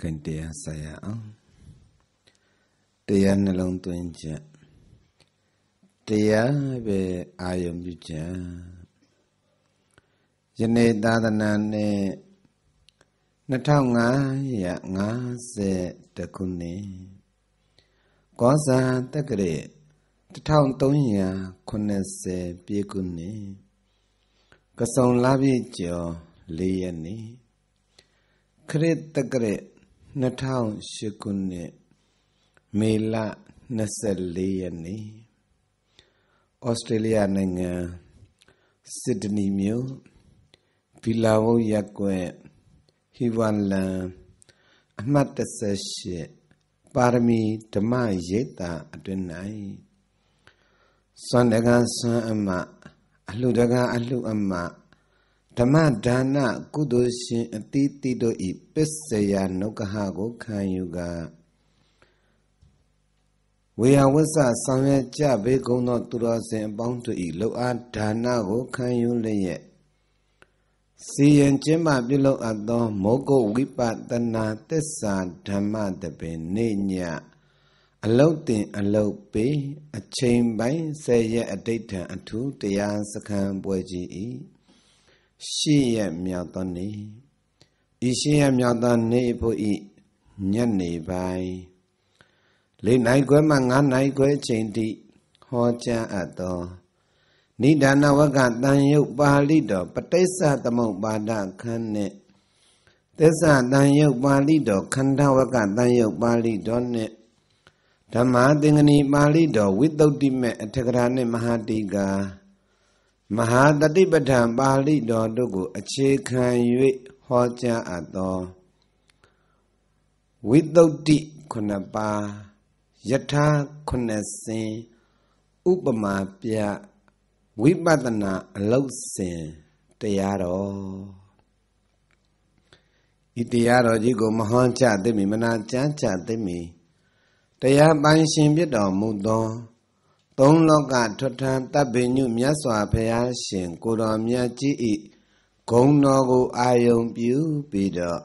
ခင်တရားဆိုင်ရအောင်တရားနှလုံးသွင်းချက်တရားပဲအာယုံပြုချက်ယနေ့သာသနာနဲ့2550ခုနှစ်ကောဇာတက္ကရေ1380ပြည့်ခုနှစ်ကဆုံလပြည့်ကျော်၄ရက်နေ့ခရစ်တက္ကရာ2008ခုနှစ်မေလ24ရက်နေ့ဩစတြေးလျနိုင်ငံစစ်ဒနီမြို့ဗီလာဝုတ်ရပ်ကွက်ဟီဝန်လန်အမှတ်38ပါရမီဓမ္မရိပ်သာအတွင်၌စွမ်းတကားစွမ်းအမ အလှတကားအလှအမဓမ္မဒါနကုသိုလ်ရှင်အတိတိတို့ဤပစ္စယနုကဟကိုခံယူကဝေယဝစ္စဆောင်ရွက်ကြပေကုန်သောသူတော်စင်အပေါင်းတို့ဤလောအားဒါနကိုခံယူလျက်စီရင်ကျင်းမှပြုလုပ်အပ်သောမောဂုဝိပတနာတစ္ဆာဓမ္မတပင်နေညအလုတ်တင်အလုတ်ပေးအချိန်ပိုင်း၁၀ရက်အတိတ်ထံအထူးတရားစခန်းပွဲကြီး၏ရှေ့ရမြတ်သောနေ့ဤရှေ့ရမြတ်သောနေ့ဖို့ဤညနေပိုင်းလေးနိုင်ခွဲမှ9နိုင်ခွဲချိန်တိဟောကြားအပ်သောနိဒာနဝကတန်ယုတ်ပါဠိတော်ပဋိစ္စသမုပ္ပါဒခန်းနဲ့သစ္စာတန်ယုတ်ပါဠိတော်ခန္ဓာဝကတန်ယုတ်ပါဠိတော်နဲ့ဓမ္မသင်္ကနီပါဠိတော်ဝိတ္တုတ္တိမေအထကရာနဲ့မဟာတိကာမဟာတတိပဋ္ဌာန်ပါဠိတော်တို့ကို အခြေခံ၍ဟောကြားအပ်သောဝိသုဒ္ဓိခုနှစ်ပါးယထာခုနှစ်စင်ဥပမာပြဝိပဿနာအလုတ်စင်တရားတော်ဤတရားတော်ကြီးကိုမဟောချသိမိမနာကြမ်းချသိမိတရားပိုင်ရှင်ပြတော်မူသောသုံးလောကထွဋ်ထံတပ်ပင်ညုမြတ်စွာဘုရားရှင်ကိုတော်မြတ်ကြီးဤဂုံတော်ကိုအာယုံပြုပြီးတော့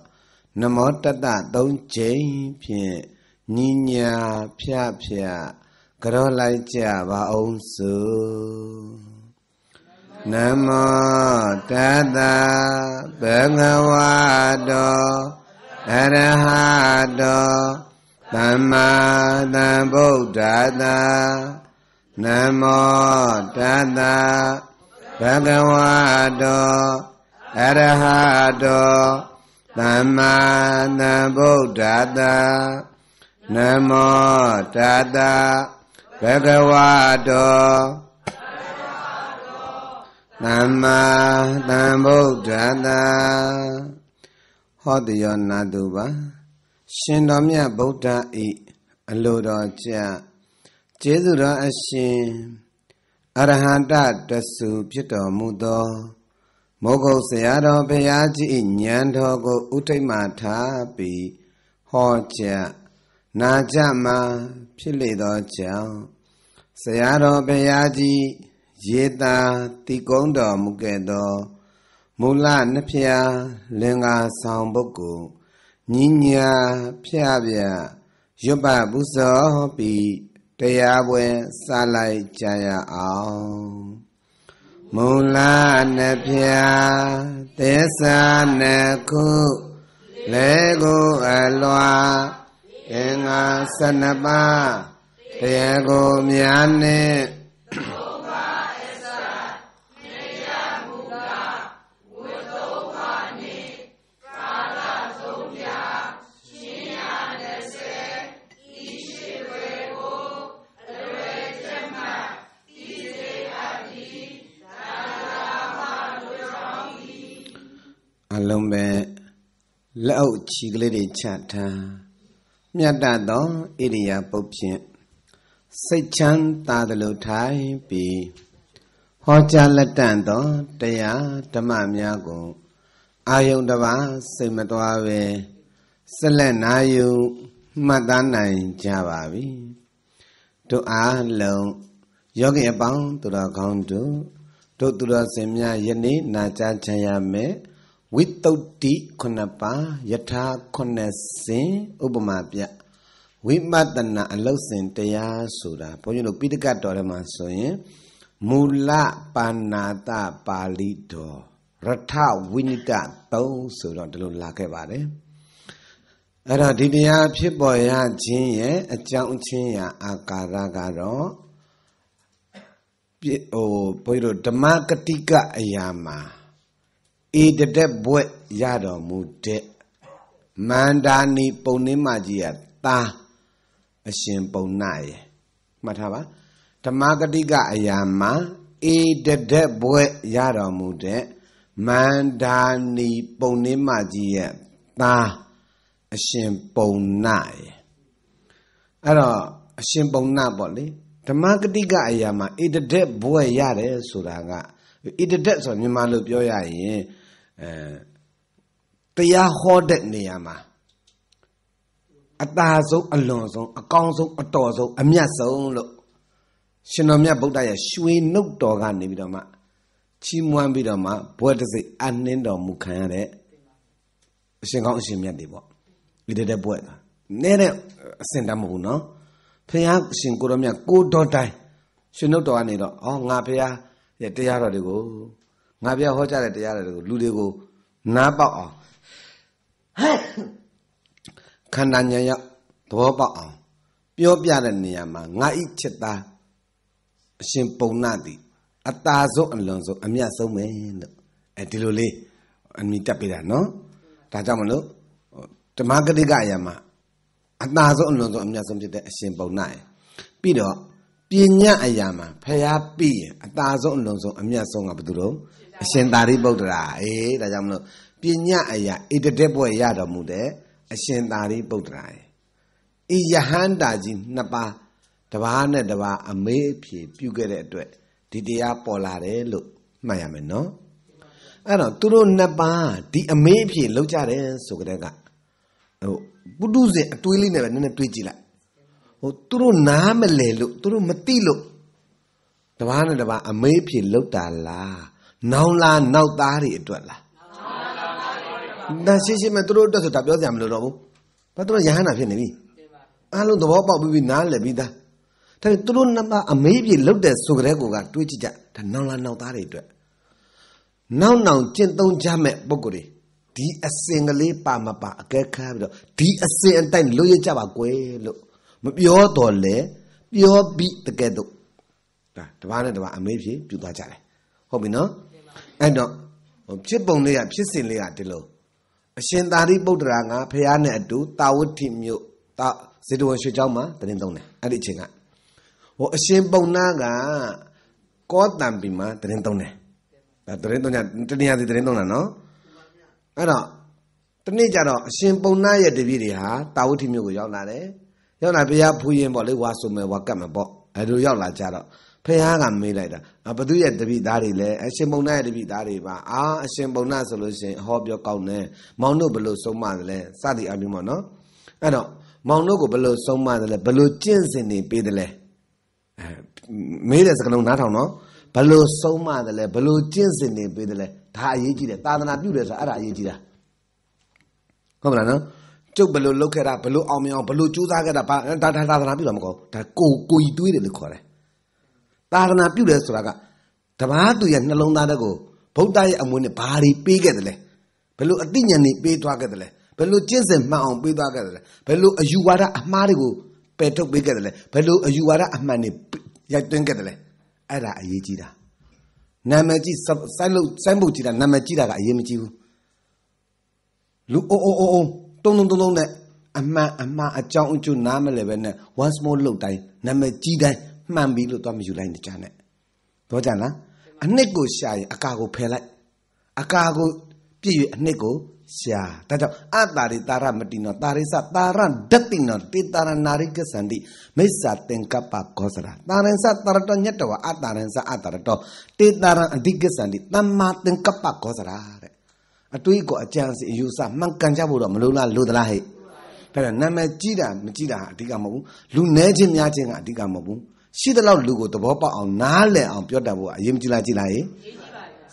နမောတတသုံးချိန်ဖြင့်ညီညာဖြဖြကြောလိုက်ကြပါအောင်စုနမောတတဘဂဝတောအရဟတောသမ္မာသမ္ဗုဒ္ဓတာနမောတတဘဂဝတောအရဟတောသမ္မာသမ္ဗုဒ္ဓတာနမောတတဘဂဝတောသမ္မာသမ္ဗုဒ္ဓတာဟောတယောနာတုပါ ရှင်တော်မြတ်ဗုဒ္ဓဤအလိုတော်ကြကျေးဇူးတော်အရှင်အရဟတတဆူဖြစ်တော်မူသောမောဂုတ်ဆရာတော်ဘုရားကြီးဉာဏ်တော်ကိုဥထိတ်မှထားပြီးဟောကြားနာကြမှာဖြစ်လေသောကြောင့်ဆရာတော်ဘုရားကြီးရေတာတိကုံးတော်မူခဲ့သောမူလနှဖျားလင်္ကာဆောင်ပုဂ္ဂိုလ်ညီညာဖျားပြရွတ်ပပုဇောပြီးတရားပွဲစလိုက်ကြရအောင်မူလနှပြသစ္စာနှခုလေကိုအလွာအင်္ဂါ၁၂ပါးတရားကိုများနဲ့အလုံးပဲလက်အုပ်ခြေကလေးတွေချထားမြတ်တသောဣရိယာပုတ်ဖြင့်စိတ်ချမ်းသာသလိုထိုင်ပြီးဟောကြားလက်တန့်သောတရားဓမ္မများကိုအာယုန်တစ်ပါးစိတ်မတော်ပဲဆက်လက်နာယူမှတ်သားနိုင်ကြပါပြီတို့အားလုံးယောဂီအပေါင်းသူတော်ကောင်းတို့တို့သူတော်စင်များယနေ့နာကြားချင်ရမယ်ဝိတုဒ္ဓိခုနှစ်ပါးယထာခုနှစ်စင်ဥပမာပြဝိပဿနာအလောက်စင်တရားဆိုတာဘုန်းကြီးတို့ပိဋကတ်တော်ထဲမှာဆိုရင်မူလပါဏာတပါဠိတော်ရထဝိနိတ3ဆိုတော့ဒီလိုလာခဲ့ပါတယ်အဲ့တော့ဒီတရားဖြစ်ပေါ်ရခြင်းရဲ့အကြောင်းချင်းရာအာကာရကတော့ဟိုဘုန်းကြီးတို့ဓမ္မကတိကအရာမှာဧတတက်ဘွဲ့ရတော်မူတဲ့မန္တာနီပုံနှင်းမကြီးကတာအရှင်ပုံနာရဲ့မှတ်ထားပါဓမ္မကတိကအရာမှာဧတတက်ဘွဲ့ရတော်မူတဲ့မန္တာနီပုံနှင်းမကြီးရဲ့တာအရှင်ပုံနာရဲ့အဲ့တော့အရှင်ပုံနာပေါ့လေဓမ္မကတိကအရာမှာဣတဒက်ဘွဲ့ရတယ်ဆိုတာကဣတဒက်ဆိုမြန်မာလိုပြောရရင်အဲတရားဟောတဲ့နေရာမှာအတာဆုံးအလွန်ဆုံးအကောင်းဆုံးအတော်ဆုံးအမြတ်ဆုံးလို့ရှင်တော်မြတ်ဗုဒ္ဓရဲ့ရွှေနှုတ်တော်ကနေပြီးတော့မှချီးမွမ်းပြီးတော့မှဘွဲ့တစိအနှင်းတော်မူခံရတဲ့အရှင်ကောင်းအရှင်မြတ်တွေပေါ့ဒီတဲ့ဘွဲ့တာနဲတဲ့အစင်တမဟုတ်ဘူးနော်ဖះရှင်ကိုတော်မြတ်ကိုတော်တိုင်ရှင်နှုတ်တော်ကနေတော့အော်ငါဖះရဲ့တရားတော်တွေကိုငါပြဟောကြားတဲ့တရားတွေကိုလူတွေကိုနားပေါက်အောင်ခန္ဓာဉာဏ်ရောက်သဘောပေါက်အောင်ပြောပြတဲ့နေရာမှာငါဤချက်သားအရှင်ပုံနာသည်အတာဆုံးအလွန်ဆုံးအမြတ်ဆုံးပဲလို့အဲဒီလိုလေးအမိတက်ပေးတာနော်ဒါကြောင့်မလို့ဓမ္မဂတိကအရာမှာအတာဆုံးအလွန်ဆုံးအမြတ်ဆုံးဖြစ်တဲ့အရှင်ပုံနာရယ်ပြီးတော့ပညာအရာမှာဖျားပြီးရင်အတာဆုံးအလွန်ဆုံးအမြတ်ဆုံးကဘယ်သူတော့အရှင်သာရိပုတ္တရာအေးဒါကြောင့်မလို့ပညာအရာဣတတက်ဘွဲ့ရတော်မူတဲ့အရှင်သာရိပုတ္တရာဤယဟန္တာကြီးနှစ်ပါးတပါးနဲ့တပါးအမေးအဖြေပြုခဲ့တဲ့အတွက်ဒီတရားပေါ်လာတယ်လို့မှတ်ရမယ်နော်အဲ့တော့သူတို့နှစ်ပါးဒီအမေးအဖြေလောက်ကြတယ်ဆိုကြတဲ့ကဟိုပုတုဇဉ်အတွေးလေးနဲ့ပဲနည်းနည်းတွေးကြည့်လိုက်ဟိုသူတို့နားမလဲလို့သူတို့မသိလို့တပါးနဲ့တပါးအမေးအဖြေလောက်တာလားနောင်လားနောက်သားတွေအတွက်လားဒါရှင်းရှင်းပဲသူတို့အတွက်ဆိုတာပြောစရာမလိုတော့ဘူးဘာသူတို့ယဟန္တာဖြစ်နေပြီအားလုံးသဘောပေါက်ပြီးနားလည် ပြီးသားဒါပေမဲ့သူတို့နှစ်ပါးအမေးပြေလောက်တဲ့ဆိုကြတဲ့ကိုကတွေးကြည့်ကြဒါနောင်လားနောက်သားတွေအတွက်နောက်နောက်ကျင့်သုံးကြမဲ့ပုံကိုယ်တွေဒီအစင်ကလေးပါမပါအကဲခါပြီးတော့ဒီအစင်အတိုင်းလွတ်ရကြပါကွယ်လို့မပြောတော့လေပြောပြီးတကယ်တော့ဒါတပားနဲ့တပားအမေးဖြေပြူသွားကြတယ်ဟုတ်ပြီနော်အဲ့တော့ဖြစ်ပုံလေးကဖြစ်စဉ်လေးကဒီလိုအရှင်သာရိပုတ္တရာကဖះနဲ့အတူတာဝတိမြို့တာဇေတဝန်ရွှေကျောင်းမှာတရင်သုံးတယ်အဲ့ဒီအချိန်ကဟိုအရှင်ပုံနာကကောတံပီမှာတရင်သုံးတယ်ဒါတရင်သုံးညတနည်းအားဖြင့်တရင်သုံးတာနော်အဲ့တော့တနေ့ကျတော့အရှင်ပုံနာရဲ့တပည့်တွေဟာတာဝတိမြို့ကိုရောက်လာတယ်ရောက်လာဘုရားဖူးရင်ပေါ့လေဝါဆိုမယ်ဝါကတ်မယ်ပေါ့အဲ့လိုရောက်လာကြတော့ဖះကမေးလိုက်တာအဘသူရဲ့တပိသားတွေလဲအရှင်ဘုံနဲ့တပိသားတွေပါအာအရှင်ဘုံနဲ့ဆိုလို့ရှိရင်ဟောပြောကောင်းတယ်မောင်တို့ဘလို့ဆုံးမတယ်လဲစသည်အမျိုးပေါ့နော်အဲ့တော့မောင်တို့ကိုဘလို့ဆုံးမတယ်လဲဘလို့ကျင့်စဉ်နေပေးတယ်လဲအဲမေးတဲ့စကားလုံးနားထောင်နော်ဘလို့ဆုံးမတယ်လဲဘလို့ကျင့်စဉ်နေပေးတယ်လဲဒါအရေးကြီးတယ်သာသနာပြုတယ်ဆိုတာအဲ့ဒါအရေးကြီးတာဟုတ်မလားနော်ကျုပ်ဘလို့လုပ်ခဲ့တာဘလို့အောင်မြင်အောင်ဘလို့ကြိုးစားခဲ့တာဘာဒါဒါသာသနာပြုတာမကောဒါကိုကိုကြီးတွေးတယ်လို့ခေါ်တယ်သာသနာပြုတယ်ဆိုတာကတပားသူရဲ့နှလုံးသားတွေကိုဗုဒ္ဓရဲ့အမွေနဲ့ဘာတွေပေးခဲ့တယ်လဲဘယ်လိုအသိဉာဏ်တွေပေးသွားခဲ့တယ်လဲဘယ်လိုကျင့်စဉ်မှန်အောင်ပေးသွားခဲ့တယ်လဲဘယ်လိုအယူဝါဒအမှားတွေကိုပယ်ထုတ်ပေးခဲ့တယ်လဲဘယ်လိုအယူဝါဒအမှန်တွေရိုက်သွင်းခဲ့တယ်လဲအဲ့ဒါအရေးကြီးတာနာမည်ကြီးစိုက်လို့စိုက်ဖို့ကြည်တာနာမည်ကြီးတာကအရေးမကြီးဘူးလူအိုးအိုးအိုးတုံးတုံးတုံးနဲ့အမှန်အမှားအကြောင်းအကျိုးနားမလဲပဲနဲ့ once more လောက်တိုင်းနာမည်ကြီးတိုင်းမှန်ပြီလို့သွားမယူလိုက်နေကြနဲ့တော့ကြလားအနှစ်ကိုရှာရင်အကာကိုဖယ်လိုက်အကာကိုပြည့်၍အနှစ်ကိုရှာဒါကြောင့်အတာရိတာရမတိနောတာရိစတာရဒတိနောတေတာရနာရိကစန္တိမိစ္ဆာသင်္ကပ္ပခောစရာတာရံစတာရတောညတ္တဝအတာရံစအတာရတောတေတာရအဓိကစန္တိသမ္မာသင်္ကပ္ပခောစရာတဲ့အတွေးကိုအကြံစီအယူဆမှန်ကန်ကြဖို့တော့မလိုလားလိုသလားဟဲ့ဒါကနာမည်ကြည်တာမကြည်တာအဓိကမဟုတ်ဘူးလူနည်းချင်းများချင်းကအဓိကမဟုတ်ဘူးရှိသလောက်လူကိုသဘောပေါက်အောင်နားလည်အောင်ပြောတတ်ဖို့အရေးမကြီးလားကြီးလားရေ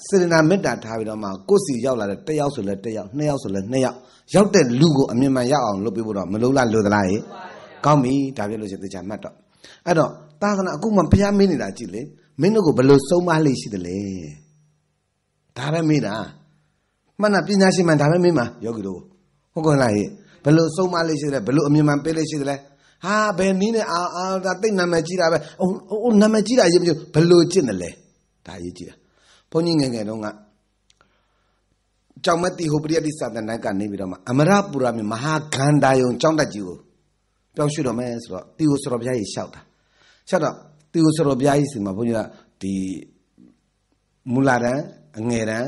စေတနာမေတ္တာထားပြီးတော့မှကိုယ်စီရောက်လာတဲ့တစ်ယောက်ဆိုလဲတစ်ယောက်နှစ်ယောက်ဆိုလဲနှစ်ယောက်ရောက်တဲ့လူကိုအမြင်မှန်ရအောင်လုပ်ပေးဖို့တော့မလုံးလားလို့သလားရေကောင်းပြီဒါပြလို့ရှင်တရားမှတ်တော့အဲ့တော့သာသနာအခုမှဘုရားမင်းနေတာကြည့်လေမင်းတို့ကိုဘယ်လိုစုံမလေးရှိသလဲဒါပဲမင်းတာမှန်တာပညာရှိမှန်ဒါပဲမင်းမှာယောဂီတို့ဟုတ်ကောလားရေဘယ်လိုစုံမလေးရှိသလဲဘယ်လိုအမြင်မှန်ပေးလေးရှိသလဲဟာဘယ်နည်းနဲ့အာအာဒါတိတ်နာမည်ကြီးတာပဲအိုးအိုးနာမည်ကြီးတာရေးမလို့ဘလို့ကျင့်တယ်လဲဒါရေးကြည့်တာဘုန်းကြီးငယ်ငယ်တုန်းကကြောင်မတိဟိုပရိယတိစာသနာကနေပြီးတော့မှအမရပူရမြေမဟာဂန္ဓာယုံကြောင်းတက်ကြီးကိုပြောင်းရွှေ့တော့မယ်ဆိုတော့တီကိုစတော်ဘုရားကြီးလျှောက်တာလျှောက်တော့တီကိုစတော်ဘုရားကြီးစီမှာဘုန်းကြီးကဒီမူလာတန်အငယ်တန်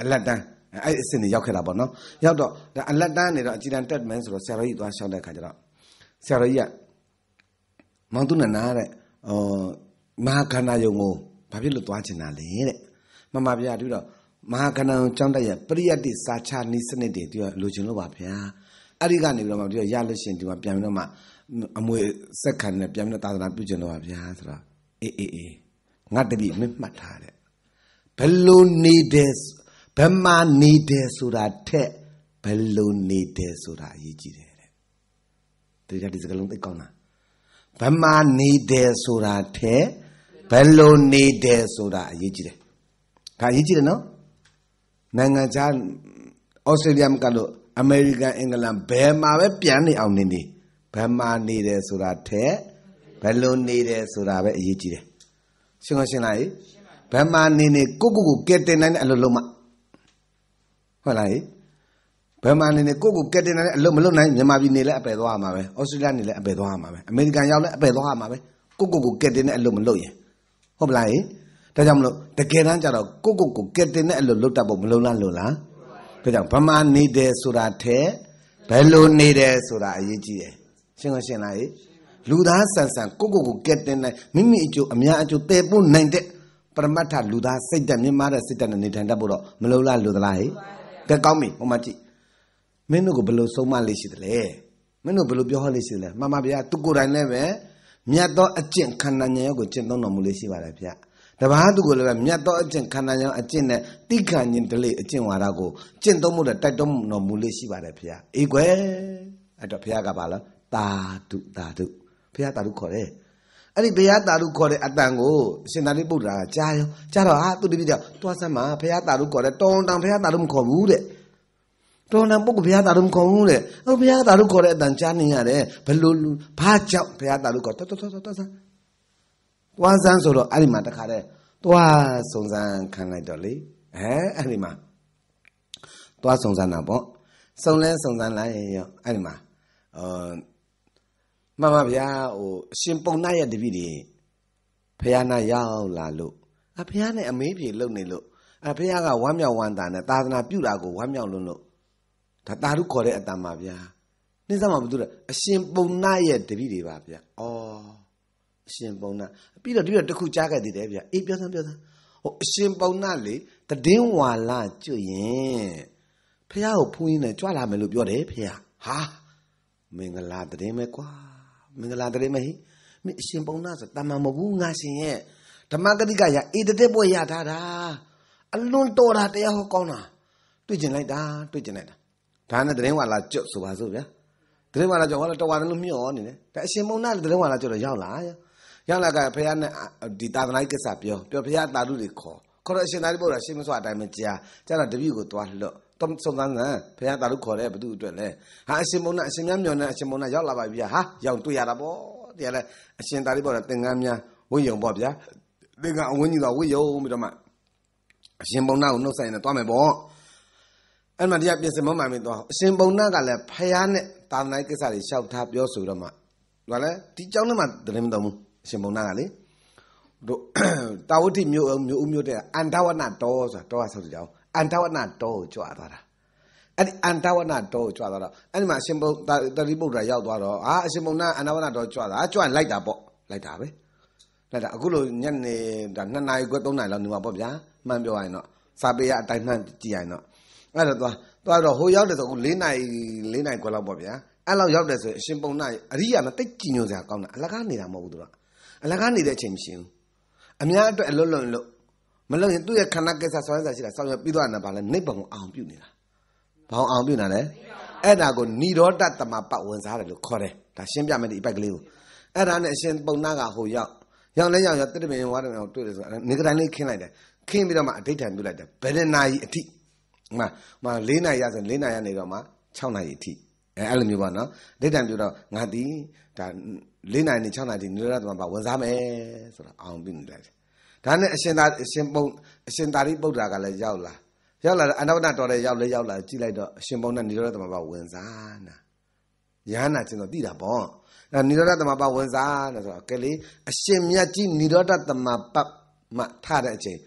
အလက်တန်အဲ့အစ်စင်တွေရောက်ခဲ့တာပေါ့နော်ရောက်တော့ဒါအလက်တန်းနေတော့အကြည်တန်တက်မယ်ဆိုတော့ဆရာတော်ကြီးသွားလျှောက်တဲ့ခါကျတော့ဆရာတော်ကြီးကမောင်သူနနာတဲ့ဟောမဟာခန္ဓာယုံကိုဘာဖြစ်လို့သွားချင်တာလဲတဲ့မမဗျာတူတော့မဟာခန္ဓာယုံကြောင့်တည်းရပရိယတ်တိစာချနိစနစ်တွေတူလိုချင်လို့ပါဗျာအဲ့ဒီကနေပြီးတော့မှတူရလို့ရှင်ဒီမှာပြန်ပြီးတော့မှအမွေစက်ခံနဲ့ပြန်ပြီးတော့သာသနာပြုကျင်တော့ပါဗျာဆိုတော့အေးအေးအေးငါတတိမမှတ်ထားတဲ့ဘယ်လိုနေတယ်ဘယ်မှာနေတယ်ဆိုတာထက်ဘယ်လိုနေတယ်ဆိုတာအရေးကြီးတယ်ဒီကဒီစကလုံးသိကောင်းတာဗမာနေတယ်ဆိုတာထဲဘယ်လိုနေတယ်ဆိုတာအရေးကြီးတယ်။ဒါအရေးကြီးတယ်နော်။နိုင်ငံခြားဩစတြေးလျကလို့အမေရိကန်အင်္ဂလန်ဘယ်မှာပဲပြန်နေအောင်နေနေဘယ်မှာနေတယ်ဆိုတာထဲဘယ်လိုနေတယ်ဆိုတာပဲအရေးကြီးတယ်။ရှင်းအောင်ရှင်းလိုက်။ဘယ်မှာနေနေကိုကိုကိုကဲတင်နိုင်တဲ့အလုပ်လုပ်မှဟုတ်လား။ဘယ်မှအနေနဲ့ကိုယ့်ကိုကက်တင်နဲ့အလုပ်မလုပ်နိုင်မြန်မာပြည်နေလဲအပယ်သွားရမှာပဲ။ဩစတြေးလျနေလဲအပယ်သွားရမှာပဲ။အမေရိကန်ရောက်လဲအပယ်သွားရမှာပဲ။ကိုယ့်ကိုကိုကက်တင်နဲ့အလုပ်မလုပ်ရင်ဟုတ်ပလား။ဒါကြောင့်မလို့တကယ်တမ်းကျတော့ကိုယ့်ကိုကိုကက်တင်နဲ့အလုပ်လုပ်တတ်ဖို့မလုံလားလုံလား။ဒါကြောင့်ဗမာနေတယ်ဆိုတာထက်ဘယ်လိုနေတယ်ဆိုတာအရေးကြီးတယ်။ရှင်းလို့ရှင်းလား။လူသားဆန်ဆန်ကိုယ့်ကိုကိုကက်တင်နိုင်မိမိအကျိုးအများအကျိုးတည်ဖို့နိုင်တဲ့ပရမတ္ထလူသားစိတ်ဓာတ်မြင့်မားတဲ့စိတ်ဓာတ်နဲ့နေထိုင်တတ်ဖို့တော့မလုံလားလုံသလား။ကဲကောင်းပြီဟိုမှာကြည့်မင်းတို့ကိုဘယ်လိုဆုံးမလေးရှိသလဲမင်းတို့ဘယ်လိုပြောဟောလေးရှိသလဲမှန်ပါဗျာသူကိုယ်တိုင်လည်းပဲမြတ်သောအကျင့်ခန္ဓာဉာဏ်ရောက်ကိုကျင့်သုံးတော်မူလေးရှိပါတယ်ဗျာတဘာသူကိုလည်းပဲမြတ်သောအကျင့်ခန္ဓာဉာဏ်အကျင့်နဲ့တိခဏ်ဉာဏ်ဒလေအကျင့်ဝါဒကိုကျင့်သုံးမှုနဲ့တိုက်တွန်းတော်မူလေးရှိပါတယ်ဗျာအေးကွယ်အဲ့တော့ဘုရားကပါလားတာတုတာတုဘုရားတာတုခေါ်တယ်အဲ့ဒီဘုရားတာရုခေါ်တဲ့အတန်ကိုရှင်သာရိပုတ္တရာကကြားရောကြားတော့ဟာသူတပည့်ကြောင့်သွားစမ်းပါဘုရားတာရုခေါ်တဲ့တောင်းတန်ဘုရားတာရုမခေါ်ဘူးတဲ့တော်နာပုဂ္ဂိုလ်ဘုရားသာတို့မခေါ်ဘူးလေဘုရားသာတို့ခေါ်တဲ့အတန်ကြားနေရတယ်ဘလို့ဘာကြောင့်ဘုရားသာတို့ခေါ်တော်တော်တော်တော်ဆန်းတွားဆန်းဆိုတော့အဲ့ဒီမှာတခါတည်းတွားစုံစမ်းခံလိုက်တော့လေဟဲအဲ့ဒီမှာတွားစုံစမ်းတာပေါ့စုံလဲစုံစမ်းလိုက်ရောအဲ့ဒီမှာအော်မမဗျာဟိုအရှင်ပုံနာရဲ့တပည့်တွေဖះနာရောက်လာလို့အဖះနဲ့အမေးပြေလုံနေလို့အဖះကဝမ်းမြောက်ဝမ်းသာနဲ့သာသနာပြုတာကိုဝမ်းမြောက်လွန်းလို့ဒါတာရုခေါ်တဲ့အတန်ပါဗျာနှိမ့်ဆက်မှာဘာလို့လဲအရှင်ပုံနာရဲ့တတိတွေပါဗျာအော်အရှင်ပုံနာပြီးတော့တပြီးတော့တခုကြားခဲ့သေးတယ်ဗျာအေးပြောစမ်းပြောစမ်းဟိုအရှင်ပုံနာလေတည်င်းဝါလာကျွရင်ဖះကိုဖူးရင်းနဲ့ကြွလာမယ်လို့ပြောတယ်ဖះဟာမင်္ဂလာတည်င်းပဲကွာမင်္ဂလာတည်င်းမဟိမင်းအရှင်ပုံနာဆိုတာမန်မဟုတ်ဘူးငါရှင်ရဲ့ဓမ္မကတိကရအေးတဲ့ပွဲရထားတာအလွန်တော်တာတရားဟောကောင်းတာတွေ့ကျင်လိုက်တာတွေ့ကျင်လိုက်တာဒါနဲ့သတင်းဝါလာကျွတ်ဆိုပါစို့ဗျာသတင်းဝါလာကျွတ်ဟောလာတဝါတယ်လို့မျှော်နေတယ်ဒါအရှင်မုံနာလည်းသတင်းဝါလာကျွတ်တော့ရောက်လာရောက်လာကဘုရားနဲ့ဒီသာသနာ့ကိစ္စပြောပြောဘုရားတာလူတွေခေါ်ခေါ်တော့အရှင်သာရိပုတ္တရာရှင်မစွာအတိုင်းမကြားကြားတော့တပည့်ကိုသွားလွတ်တုံးစုံသန်းကဘုရားတာလူခေါ်တဲ့ဘသူအတွက်လဲဟာအရှင်မုံနာအရှင်မြတ်မျှော်နေအရှင်မုံနာရောက်လာပါပြီဟာရောက်တွေ့ရတာပေါ့တရားလဲအရှင်သာရိပုတ္တရာသင်္ကန်းများဝိယုံပေါ့ဗျာသင်္ကန်းအဝင်းကြီးတော့ဝိယုံပြီးတော့မှအရှင်မုံနာကိုနှုတ်ဆိုင်နေသွားမယ်ပေါ့အဲ့မှာတရားပြင်စင်မမှန်မင်းသွားအရှင်ပုံနာကလည်းဖះနဲ့တာသနာကိစ္စတွေလျှောက်ထားပြောဆိုတော့မှဒါလည်းဒီကြောင်းထဲမှာတရင်မတော်ဘူးအရှင်ပုံနာကလေတို့တာဝတိမြို့မြို့ဦးမြို့တဲ့အန္တဝနတော်ဆိုတာတော်ကဆိုကြအောင်အန္တဝနတော်ကိုကြွားသွားတာအဲ့ဒီအန္တဝနတော်ကိုကြွားသွားတော့အဲ့ဒီမှာအရှင်ပုံတတိပုတ္တရာရောက်သွားတော့အာအရှင်ပုံနာအန္တဝနတော်ကြွားတာကြွားလိုက်တာပေါ့လိုက်တာပဲလိုက်တာအခုလိုညနေဒါ2နာရီခွဲ3နာရီလောက်နေမှာပေါ့ဗျာမှန်ပြောရရင်တော့စာပေရအတိုင်းမှန်ကြည့်ရရင်တော့အဲ့တော့သွားသွားတော့ဟိုရောက်တယ်ဆို၄နိုင်၄နိုင်ခွဲလောက်ပေါ့ဗျာအဲ့လောက်ရောက်တယ်ဆိုရင်အရှင်ပုံနာအရိယာမတိတ်ကြည်ညိုစရာကောင်းတာအလကားနေတာမဟုတ်ဘူးသူကအလကားနေတဲ့အချိန်မရှိဘူးအများအတွက်အလွတ်လွတ်လို့မလွတ်ရင်သူ့ရဲ့ခန္ဓာကိစ္စဆောင်းရစားရှိတာဆောင်းရပြီးတော့နာပါလဲနိဗ္ဗာန်ကိုအောင်ပြုနေတာဘောင်အောင်ပြုနေတာလေအဲ့ဒါကိုဏိရောဓတမပတ်ဝင်စားတယ်လို့ခေါ်တယ်ဒါရှင်းပြမယ်ဒီအပိုက်ကလေးကိုအဲ့ဒါနဲ့အရှင်ပုံနာကဟိုရောက်ရောက်လဲရောက်ရောက်တိရမင်ဝါဒနာကိုတွေ့တယ်ဆိုတော့နေကတိုင်းလေးခင်းလိုက်တယ်ခင်းပြီးတော့မှအဋ္ဌိဋ္ဌံပြုလိုက်တယ်ဗေဒနာကြီးအထိမှမှ၄နိုင်ရဆို၄နိုင်ရနေတော့မှ6နိုင်အထိအဲအဲ့လိုမျိုးပါနော်ဒိဋ္ဌံပြောတော့ငါဒီဒါ၄နိုင်နေ6နိုင်ဒီနိရောဓသမဘာဝင်စားမယ်ဆိုတော့အောင်ပြီးနေလိုက်ဒါနဲ့အရှင်သာအရှင်ပုံအရှင်သာရိပုတ္တရာကလည်းရောက်လာရောက်လာအနဝနာတော်တဲ့ရောက်လဲရောက်လာကြည့်လိုက်တော့အရှင်ပုံနဲ့နိရောဓသမဘာဝင်စားနာယဟနာချင်းတော့သိတာပေါ့အဲနိရောဓသမဘာဝင်စားတယ်ဆိုတော့ကဲလေအရှင်မြတ်ကြီးနိရောဓသမဘာမထားတဲ့အချိန်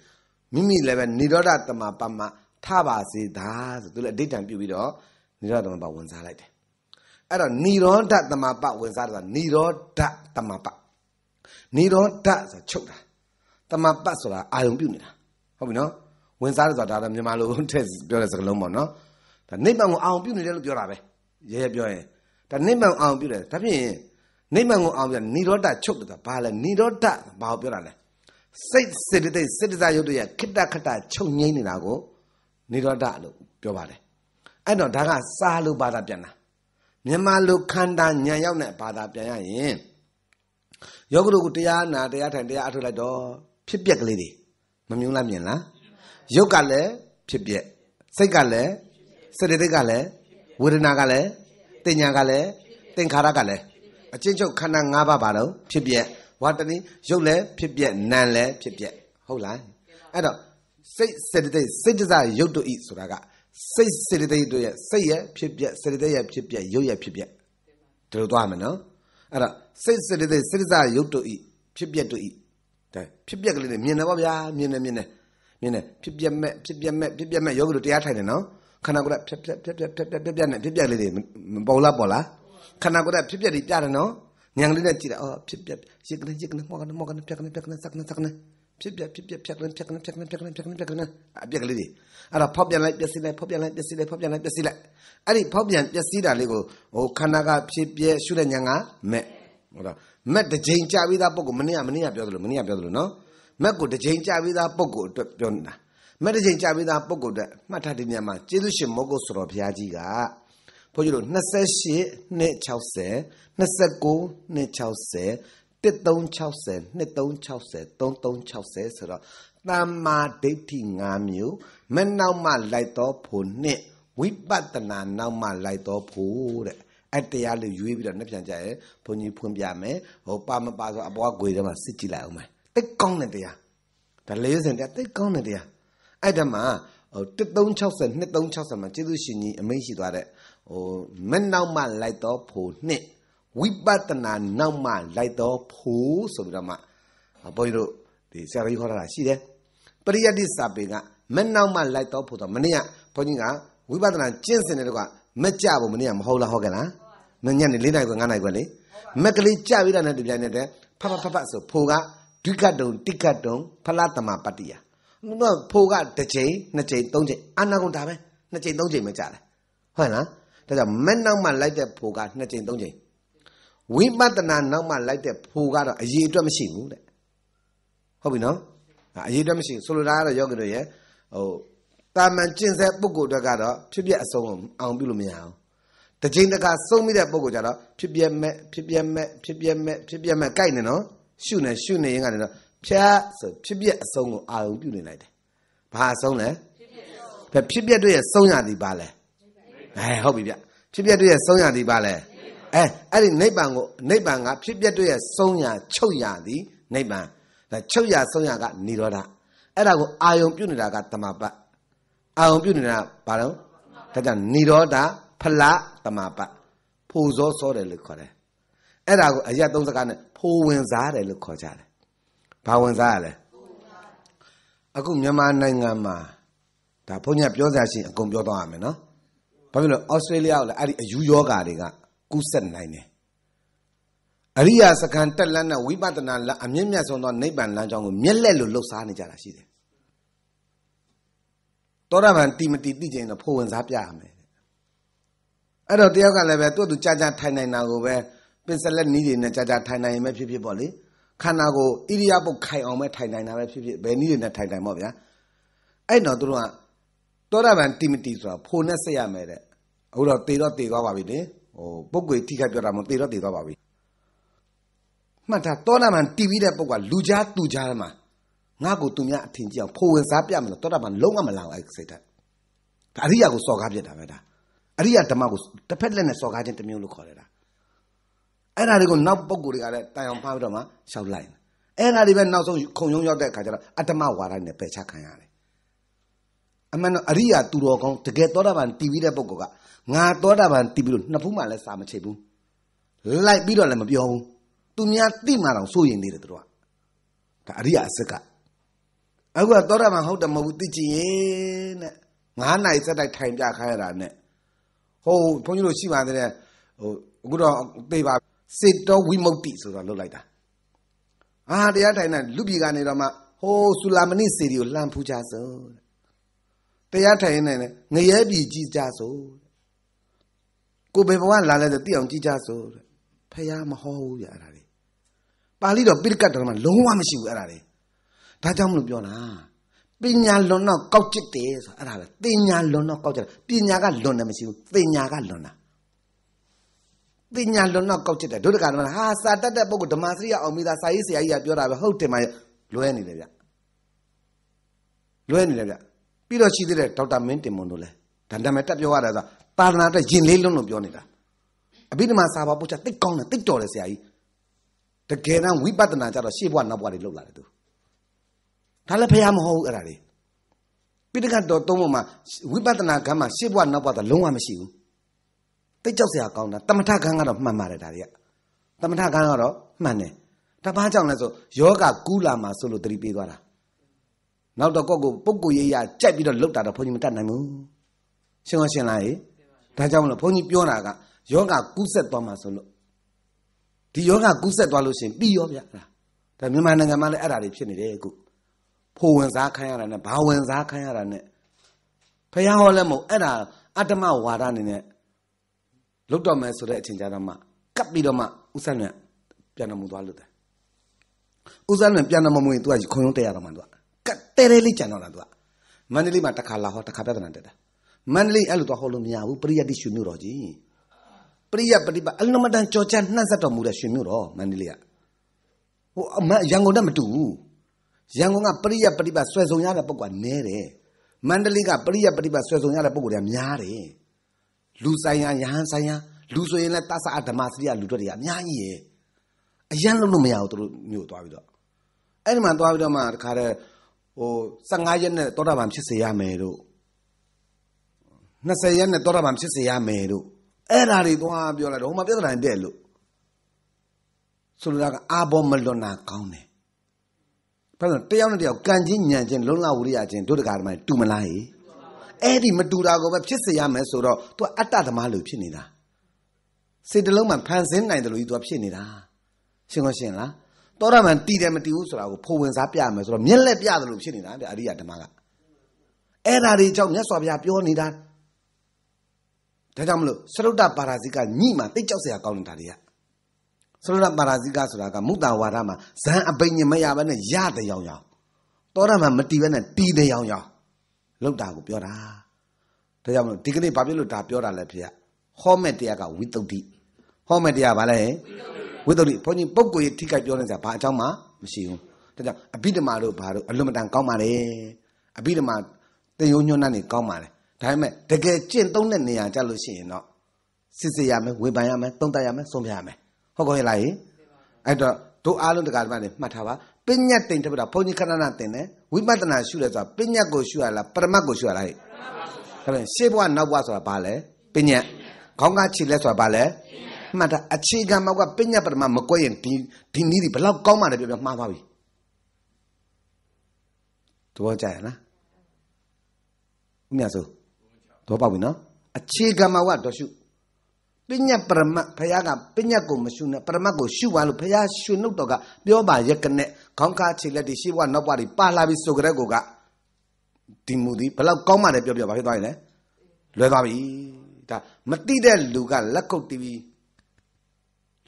မိမိလည်းပဲနိရောဓသမဘာမှာထပါစေသာဆိုသူလည်းအဋ္ဌံပြုတ်ပြီးတော့နိရောဓသမပဝင်စားလိုက်တယ်အဲ့တော့နိရောဓသမပဝင်စားတာနိရောဓသမပနိရောဓဆိုချုပ်တာသမပတ်ဆိုတာအာယုံပြုတ်နေတာဟုတ်ပြီနော်ဝင်စားတယ်ဆိုတာဒါတော့မြန်မာလိုထည့်ပြောတဲ့စကားလုံးပေါ့နော်ဒါနိဗ္ဗာန်ကိုအောင်ပြုနေတယ်လို့ပြောတာပဲရဲရဲပြောရင်ဒါနိဗ္ဗာန်အောင်ပြုတယ်ဒါဖြင့်နိဗ္ဗာန်ကိုအောင်ပြနိရောဓချုပ်တယ်ဘာလဲနိရောဓဘာကိုပြောတာလဲစိတ်စေတသိက်စေတသာယုတ်တရခိတ္တခတ္တချုပ်ငိမ့်နေတာကိုနိရောဓလို့ပြောပါတယ်အဲ့တော့ဒါကစာလို့ဘာသာပြန်တာမြန်မာလိုခန္ဓာညံရောက်တဲ့ဘာသာပြန်ရရင်ယောဂရုကတရားနာတရားထိုင်တရားအထုတ်လိုက်တော့ဖြစ်ပျက်ကလေးတွေမမြုံလားမြင်လားရုပ်ကလည်းဖြစ်ပျက်စိတ်ကလည်းစတိတ်ကလည်းဝေဒနာကလည်းတင်ညာကလည်းသင်္ခါရကလည်းအချင်းချုပ်ခန္ဓာ၅ပါးပါတော့ဖြစ်ပျက်ဝါတနည်းရုပ်လည်းဖြစ်ပျက်နာမ်လည်းဖြစ်ပျက်ဟုတ်လားအဲ့တော့စိတ်စေတသိက်စိတ်ကြစရုပ်တို့ဤဆိုတာကစိတ်စေတသိက်တို့ရဲ့စိတ်ရဲ့ဖြစ်ပျက်စေတသိက်ရဲ့ဖြစ်ပျက်ရုပ်ရဲ့ဖြစ်ပျက်ဒီလိုသွားမယ်နော်အဲ့ဒါစိတ်စေတသိက်စိတ်ကြစရုပ်တို့ဤဖြစ်ပျက်တို့ဤဒါဖြစ်ပျက်ကလေးနဲ့မြင်တယ်ပေါ့ဗျာမြင်တယ်မြင်တယ်မြင်တယ်ဖြစ်ပျက်မဲ့ဖြစ်ပျက်မဲ့ဖြစ်ပျက်မဲ့ယောဂီတို့တရားထိုင်တယ်နော်ခန္ဓာကိုယ်ကဖြက်ဖြက်ဖြက်ဖြက်ဖြက်ဖြက်ဖြက်ဖြက်နဲ့ဖြစ်ပျက်လေးတွေပေါ်လာပေါ်လာခန္ဓာကိုယ်ကဖြစ်ပျက်တွေပြတယ်နော်ညံလေးနဲ့ကြည့်တာအော်ဖြစ်ပျက်ရစ်ကနေရစ်ကနေမောကနေမောကနေဖြက်ကနေဖြက်ကနေစက်ကနေစက်ကနေဖြစ်ပြဖြစ်ပြဖြတ်ကလန်းဖြတ်ကလန်းဖြတ်ကလန်းဖြတ်ကလန်းဖြတ်ကလန်းဖြတ်ကလန်းအပြက်ကလေးတွေအဲ့ဒါဖောက်ပြန်လိုက်ပျက်စီးလိုက်ဖောက်ပြန်လိုက်ပျက်စီးလိုက်ဖောက်ပြန်လိုက်ပျက်စီးလိုက်အဲ့ဒီဖောက်ပြန်ပျက်စီးတာလေးကိုဟိုခန္ဓာကဖြစ်ပြရှုတဲ့ညာကမက်ဟုတ်လားမက်တစ်ချိန်ကြာပြီးသားပုံကိုမနေ့ကမနေ့ကပြောသလိုမနေ့ကပြောသလိုနော်မက်ကိုတစ်ချိန်ကြာပြီးသားပုံကိုအတွက်ပြောနေတာမက်တစ်ချိန်ကြာပြီးသားပုံကိုအတွက်မှတ်ထားတဲ့ညမှာကျေးဇူးရှင်မောကုတ်ဆိုတော်ဘုရားကြီးကဘုန်းကြီးတို့28 260 29 260 1360 2360 3360ဆိုတော့တမ္မာဒိဋ္ဌိ၅မျိုးမနောက်မှလိုက်တော့ဖို့နှစ်ဝိပဿနာနောက်မှလိုက်တော့ဖို့တဲ့အတရားလေးရွေးပြီးတော့နှစ်ပြန်ကြရဲဘုန်းကြီးဖွင့်ပြမယ်ဟိုပါမပါဆိုအပေါ်ကွေထဲမှာစစ်ကြည့်လိုက်အောင်မယ်တိတ်ကောင်းတဲ့တရားဒါလေးစင်တရားတိတ်ကောင်းတဲ့တရားအဲ့ဒါမှာဟို1360 2360မှာကျေးဇူးရှင်ကြီးအမိန့်ရှိသွားတဲ့ဟိုမနောက်မှလိုက်တော့ဖို့နှစ်ဝိပဿနာနောက်မှ လိုက်တော်ဖို့ဆိုပြီးတော့မှဘုန်းကြီးတို့ဒီဆရာကြီးဟောတာရှိတယ်ပရိယတ္တိစာပေကမနောက်မှလိုက်တော်ဖို့ဆိုမနေ့ကဘုန်းကြီးကဝိပဿနာကျင့်စဉ်တဲ့တော့ကမကြဘူးမနေ့ကမဟုတ်လားဟုတ်ကဲ့လားမညနေ၄နိုင်ခွဲ၅နိုင်ခွဲလေမက်ကလေးကြပြီးတာနဲ့တပြိုင်နက်တည်းဖဖဖဖဆိုဖို့ကဒုက္ကတုံ တိက္ကတုံဖလားတမပတ္တိယဖို့ကတစ်ချိန်နှစ်ချိန်သုံးချိန်အာနာကုန်ဒါပဲနှစ်ချိန်သုံးချိန်ပဲကြာတယ်ဟုတ်လားဒါကြောင့်မက်နောက်မှလိုက်တဲ့ဖို့ကနှစ်ချိန်သုံးချိန်ဝိပဿနာနောက်မှလိုက်တဲ့ဖို့ကတော့အရေးအတွက်မရှိဘူးတဲ့ဟုတ်ပြီနော်အရေးအတွက်မရှိဘူးဆိုလိုတာကတော့ယောဂီတို့ရဲ့ဟိုတာမန်ကျင့်ဆက်ပုဂ္ဂိုလ်တွေကတော့ဖြစ်ပြအဆုံးအောင်ပြုလို့မရအောင်တချိန်တခါဆုံးမိတဲ့ပုဂ္ဂိုလ်ကြတော့ဖြစ်ပြမဲ့ဖြစ်ပြမဲ့ဖြစ်ပြမဲ့ဖြစ်ပြမဲ့ကြိုက်နေနော်ရှုနေရှုနေရင်ကနေတော့ဖြတ်ဆိုဖြစ်ပြအဆုံးကိုအာရုံပြုနေလိုက်တယ်ဘာအဆုံးလဲဖြစ်ပြဖြစ်ပြတို့ရဲ့ဆုံးရသည်ပါလဲအဲဟုတ်ပြီဗျဖြစ်ပြတို့ရဲ့ဆုံးရသည်ပါလဲဖြစ်အဲအဲ့ဒီနိဗ္ဗာန်ကိုနိဗ္ဗာန်ကဖြစ်ပျက်တွေ့ရဲ့ဆုံးရချုပ်ရသည်နိဗ္ဗာန်ဒါချုပ်ရဆုံးရကနိရောဓအဲ့ဒါကိုအာယုံပြုနေတာကတမပတ်အာယုံပြုနေတာဘာလို့ဒါကြောင့်နိရောဓဖလာတမပတ်ဖိုစောစောတယ်လို့ခေါ်တယ်အဲ့ဒါကိုအရက်သုံးစကားနဲ့ဖိုဝင်စားတယ်လို့ခေါ်ကြတယ်ဘာဝင်စားရလဲအခုမြန်မာနိုင်ငံမှာဒါဘုန်းကြီးပြောစရာရှိရင်အကုန်ပြောသွားရမယ်နော်ဘာဖြစ်လို့ဩစတြေးလျကလည်းအဲ့ဒီအယူယောဂါတွေကကူးဆက်နိုင်တယ်အရိယာစကံတက်လန်းတဲ့ဝိပဿနာအမြင့်မြတ်ဆုံးသောနိဗ္ဗာန်လမ်းကြောင်းကိုမျက်လက်လို့လှုပ်ရှားနေကြတာရှိတယ်သောတာပန်တိမတိသိကျင်တော့ဖို့ဝင်စားပြရမယ်အဲ့တော့တယောက်ကလည်းပဲသူ့သူကြာကြာထိုင်နိုင်တာကိုပဲပင်စလက်နီးတွေနဲ့ကြာကြာထိုင်နိုင်ရင်ပဲဖြစ်ဖြစ်ပေါ့လေခန္ဓာကိုဣရိယာပုတ်ခိုင်အောင်ပဲထိုင်နိုင်တာပဲဖြစ်ဖြစ်ဘယ်နည်းတွေနဲ့ထိုင်နိုင်ပေါ့ဗျာအဲ့တော့သူတို့ကသောတာပန်တိမတိဆိုတာဖို့နဲ့ဆက်ရမယ်တဲ့အခုတော့တေတော့တေသွားပါပြီလေဟိုပုဂ္ဂိုလ်ထိခိုက်ပြောတာမဟုတ်သေတော့သေသွားပါပြီမှတ်ထားတောနာမန်တီးပြီးတဲ့ပုဂ္ဂိုလ်ကလူကြားသူကြားမှာငါ့ကိုသူများအထင်ကြီးအောင်ဖိုဝင်စားပြမလို့တောနာမန်လုံးဝမလာဘူးအဲ့စိတ်ဓာတ်ဒါအရိယာကိုစော်ကားပြတာပဲဒါအရိယာဓမ္မကိုတစ်ဖက်လက်နဲ့စော်ကားခြင်းတစ်မျိုးလို့ခေါ်တယ်ဒါအဲ့ဒါတွေကိုနောက်ပုဂ္ဂိုလ်တွေကလည်းတိုင်အောင်ဖားပြီးတော့မှရှောက်လိုက်အဲ့ဒါတွေပဲနောက်ဆုံးခုံရုံးရောက်တဲ့အခါကျတော့အတ္တမဝါဒနဲ့ပယ်ချခံရတယ်အမှန်တော့အရိယာသူတော်ကောင်းတကယ်သောတာပန်တည်ပြီးတဲ့ပုဂ္ဂိုလ်ကငါသောတာပန်တိပြီးတော့နှစ်ဖူးမှလည်းစာမချိတ်ဘူးလိုက်ပြီးတော့လည်းမပြောဘူးသူများတိမှတော့စိုးရင်နေတယ်သူတို့ကဒါအရိယာအစစ်ကအခုကသောတာပန်ဟုတ်တယ်မဟုတ်ဘူးသိချင်ရင်တဲ့9နိုင်စက်တိုက်ထိုင်ပြခိုင်းရတာနဲ့ဟိုဘုန်းကြီးတို့ရှိပါသေးတယ်ဟိုအခုတော့သိပါစေတောဝိမု ക്തി ဆိုတော့လုတ်လိုက်တာအာတရားထိုင်တဲ့လူပြည်ကနေတော့မှဟိုဆူလာမဏိစေတီကိုလှမ်းဖူးကြစို့တရားထိုင်နေတယ်ငရဲပြည်ကြည်ကြစို့ကိုဘယ်ဘဝလာလဲဆိုသိအောင်ကြည့်ကြစို့တဲ့ဖယားမဟောဘူးဗျအဲ့ဒါလေပါဠိတော်ပိဋကတ်တော်မှာလုံးဝမရှိဘူးအဲ့ဒါလေဒါကြောင့်မလို့ပြောတာပညာလွန်တော့ကောက်ကျစ်တယ်ဆိုအဲ့ဒါပဲတင်ညာလွန်တော့ကောက်ကျတယ်ပညာကလွန်တယ်မရှိဘူးတင်ညာကလွန်တာပညာလွန်တော့ကောက်ကျစ်တယ်ဒုဒကတော်ကဟာစာတတ်တဲ့ပုဂ္ဂိုလ်ဓမ္မစရိယအောင်မိသားစာရေးဆရာကြီးကပြောတာပဲဟုတ်တယ်မှာလွဲနေတယ်ဗျလွဲနေတယ်ဗျပြီးတော့ရှိသေးတယ်ဒေါက်တာမင်းတင်မွန်တို့လည်းဒါနာမည်တက်ပြောရတယ်ဆိုတာသာသနာအတွက်ယဉ်လေးလွန်းလို့ပြောနေတာအဘိဓမ္မာစာပါပုတ်ချတိတ်ကောင်းတယ်တိတ်တော်တယ်ဆရာကြီးတကယ်တမ်းဝိပဿနာကြတော့ရှေ့ဘဝနောက်ဘဝတွေလောက်လာတယ်သူဒါလည်းဖះမဟုတ်ဘူးအဲ့ဒါတွေပိဋကတ်တော်သုံးပုံမှာဝိပဿနာကံမှာရှေ့ဘဝနောက်ဘဝတော့လုံးဝမရှိဘူးတိတ်ကြောက်စရာကောင်းတာတမထကံကတော့မှန်ပါတယ်ဒါတွေကတမထကံကတော့မှန်တယ်တပားကြောင့်လဲဆိုယောဂကူးလာမှာဆိုလို့တတိပေးသွားတာနောက်တော့ကိုယ့်ကိုပုဂ္ဂိုလ်ရေးရကြိုက်ပြီးတော့လှုပ်တာတော့ဘုန်းကြီးမတတ်နိုင်ဘူးရှင်းအောင်ရှင်းလိုက်ဒါကြောင့်မလို့ဘုန်းကြီးပြောတာကယောဂကူးဆက်သွားမှာဆိုလို့ဒီယောဂကူးဆက်သွားလို့ရှိရင်ပြီးရောဗျာဒါမြန်မာနိုင်ငံမှာလည်းအဲ့ဒါတွေဖြစ်နေတယ်အခုဖိုလ်ဝင်စားခိုင်းရတာနဲ့ဘာဝင်စားခိုင်းရတာနဲ့ဖះဟောလည်းမဟုတ်အဲ့ဒါအတ္တမဝါဒအနေနဲ့လုတ်တော့မယ်ဆိုတဲ့အချိန်ကြတော့မှကပ်ပြီးတော့မှဥစ္စာနဲ့ပြန်တော်မူသွားလို့တယ်ဥစ္စာနဲ့ပြန်တော်မူရင် तू ကခုံရုံးတက်ရတော့မှ तू ကကတ်တဲတဲလေးကြံတော့တာ तू ကမန္တလေးမှာတစ်ခါလာဟောတစ်ခါပြဿနာတက်တာမန္တလေးအဲ့လိုတော့ဟောလို့မရဘူးပရိယတ်တိရွှေမြို့တော်ကြီးပရိယတ်ပရိပတ်အလုံးမတန်ကြော်ကြနှံ့ဆက်တော်မူတဲ့ရွှေမြို့တော်မန္တလေးကဟိုရန်ကုန်တက်မတူဘူးရန်ကုန်ကပရိယတ်ပရိပတ်ဆွဲဆောင်ရတဲ့ပုံကနဲတယ်မန္တလေးကပရိယတ်ပရိပတ်ဆွဲဆောင်ရတဲ့ပုံတွေကများတယ်လူဆိုင်ရာရဟန်းဆိုင်ရာလူဆိုရင်လည်းတသအဓမ္မစရိယလူတွေကအများကြီးရဲ့အရန်လုံးလို့မရဘူးသူတို့မြို့သွားပြီးတော့အဲ့ဒီမှာသွားပြီးတော့မှတခါတည်းဟို15ရက်နဲ့တောတာပန်ဖြစ်စေရမယ်တို့20ရက်နဲ့သောတာပန်ဖြစ်စေရမယ်လို့အဲ့ဓာတွေသွားပြောလိုက်တော့ဟိုမှာပြဿနာပြည့်လို့ဆိုလိုတာကအာဘောမလွန်နာကောင်းတယ်ဘာလို့တယောက်နဲ့တယောက်ကံချင်းညံချင်းလုံလဝရိယချင်းတို့တကာဓမ္မတူမလားဟေအဲ့ဒီမတူတာကိုပဲဖြစ်စေရမယ်ဆိုတော့ तू အတ္တဓမ္မလို့ဖြစ်နေတာစိတ်တလုံးမှဖန်ဆင်းနိုင်တယ်လို့ तू ဖြစ်နေတာရှင်းကောရှင်းလားသောတာပန်တည်တယ်မတည်ဘူးဆိုတာကိုဖိုဝင်စားပြမယ်ဆိုတော့မျက်လက်ပြတယ်လို့ဖြစ်နေတာတဲ့အရိယဓမ္မကအဲ့ဒါတွေကြောင့်မြတ်စွာဘုရားပြောနေတာဒါကြောင့်မလို့သရုတ်တပါရာဇိကညိမှာတိတ်ကြောက်စရာကောင်းနေတာတွေကသရုတ်တပါရာဇိကဆိုတာကမုတ္တဝါဒမှာဇန်အပိညာမရဘဲနဲ့ရတဲ့ရောင်ရောင်တောရမှာမတီးဘဲနဲ့တီးတဲ့ရောင်ရောင်လောက်တာကိုပြောတာဒါကြောင့်မလို့ဒီကနေ့ဘာဖြစ်လို့ဒါပြောတာလဲဖေကဟောမဲ့တရားကဝိတုဒ္ဓိဟောမဲ့တရားဘာလဲဝိတုဒ္ဓိဘုန်းကြီးပုဂ္ဂိုလ်ကြီးထိခိုက်ပြောနေကြဘာအကြောင်းမှမရှိဘူးဒါကြောင့်အဘိဓမ္မာတို့ဘာတို့အလွန်မတန်ကောင်းပါလေအဘိဓမ္မာတင်ယုံညွန်းနဲ့ကောင်းပါလေဒါပေမဲ့တကယ်ကျင့်သုံးတဲ့နေရာကြလို့ရှိရင်တော့စစ်စစ်ရမယ်ဝေဖန်ရမယ်သုံးသပ်ရမယ်ဆုံးဖြတ်ရမယ်ဟုတ်ကောင်းရဲ့လားဟင်အဲ့တော့တို့အားလုံးတက္ကသနဲ့မှတ်ထားပါပညာတိန်တပ္ပတာဘုန်းကြီးခဏနာတင်တယ်ဝိပဿနာရှုလဲဆိုတာပညာကိုရှုရလားပရမတ်ကိုရှုရလားဟဲ့ဒါပြန်ရှေ့ဘဝနောက်ဘဝဆိုတာဘာလဲပညာခေါင်းကခြေလက်ဆိုတာဘာလဲမှတ်တာအခြေခံမောက်ကပညာပရမတ်မကွက်ရင်ဒီဒီနည်းဒီဘလောက်ကောင်းမှလည်းပြောပြမှားပါပြီသဘောကျရလားဥမြဆိုတော့ပေါ့ပြီနော်အခြေခံမှာဝတော့ရှုပညာပရမတ်ဘုရားကပညာကိုမရှုနဲ့ပရမတ်ကိုရှုပါလို့ဘုရားရှုနှုတ်တော်ကပြောပါရက်ကနဲ့ခေါင်းခါခြေလက်တွေရှေ့ဘဝနောက်ဘဝတွေပါလာပြီးဆိုကြတဲ့ကိုကဒီမူဒီဘလောက်ကောင်းမှလည်းပြောပြပါဖြစ်သွားရင်လေလွယ်သွားပြီဒါမတိတဲ့လူကလက်ကုပ်တီးပြီး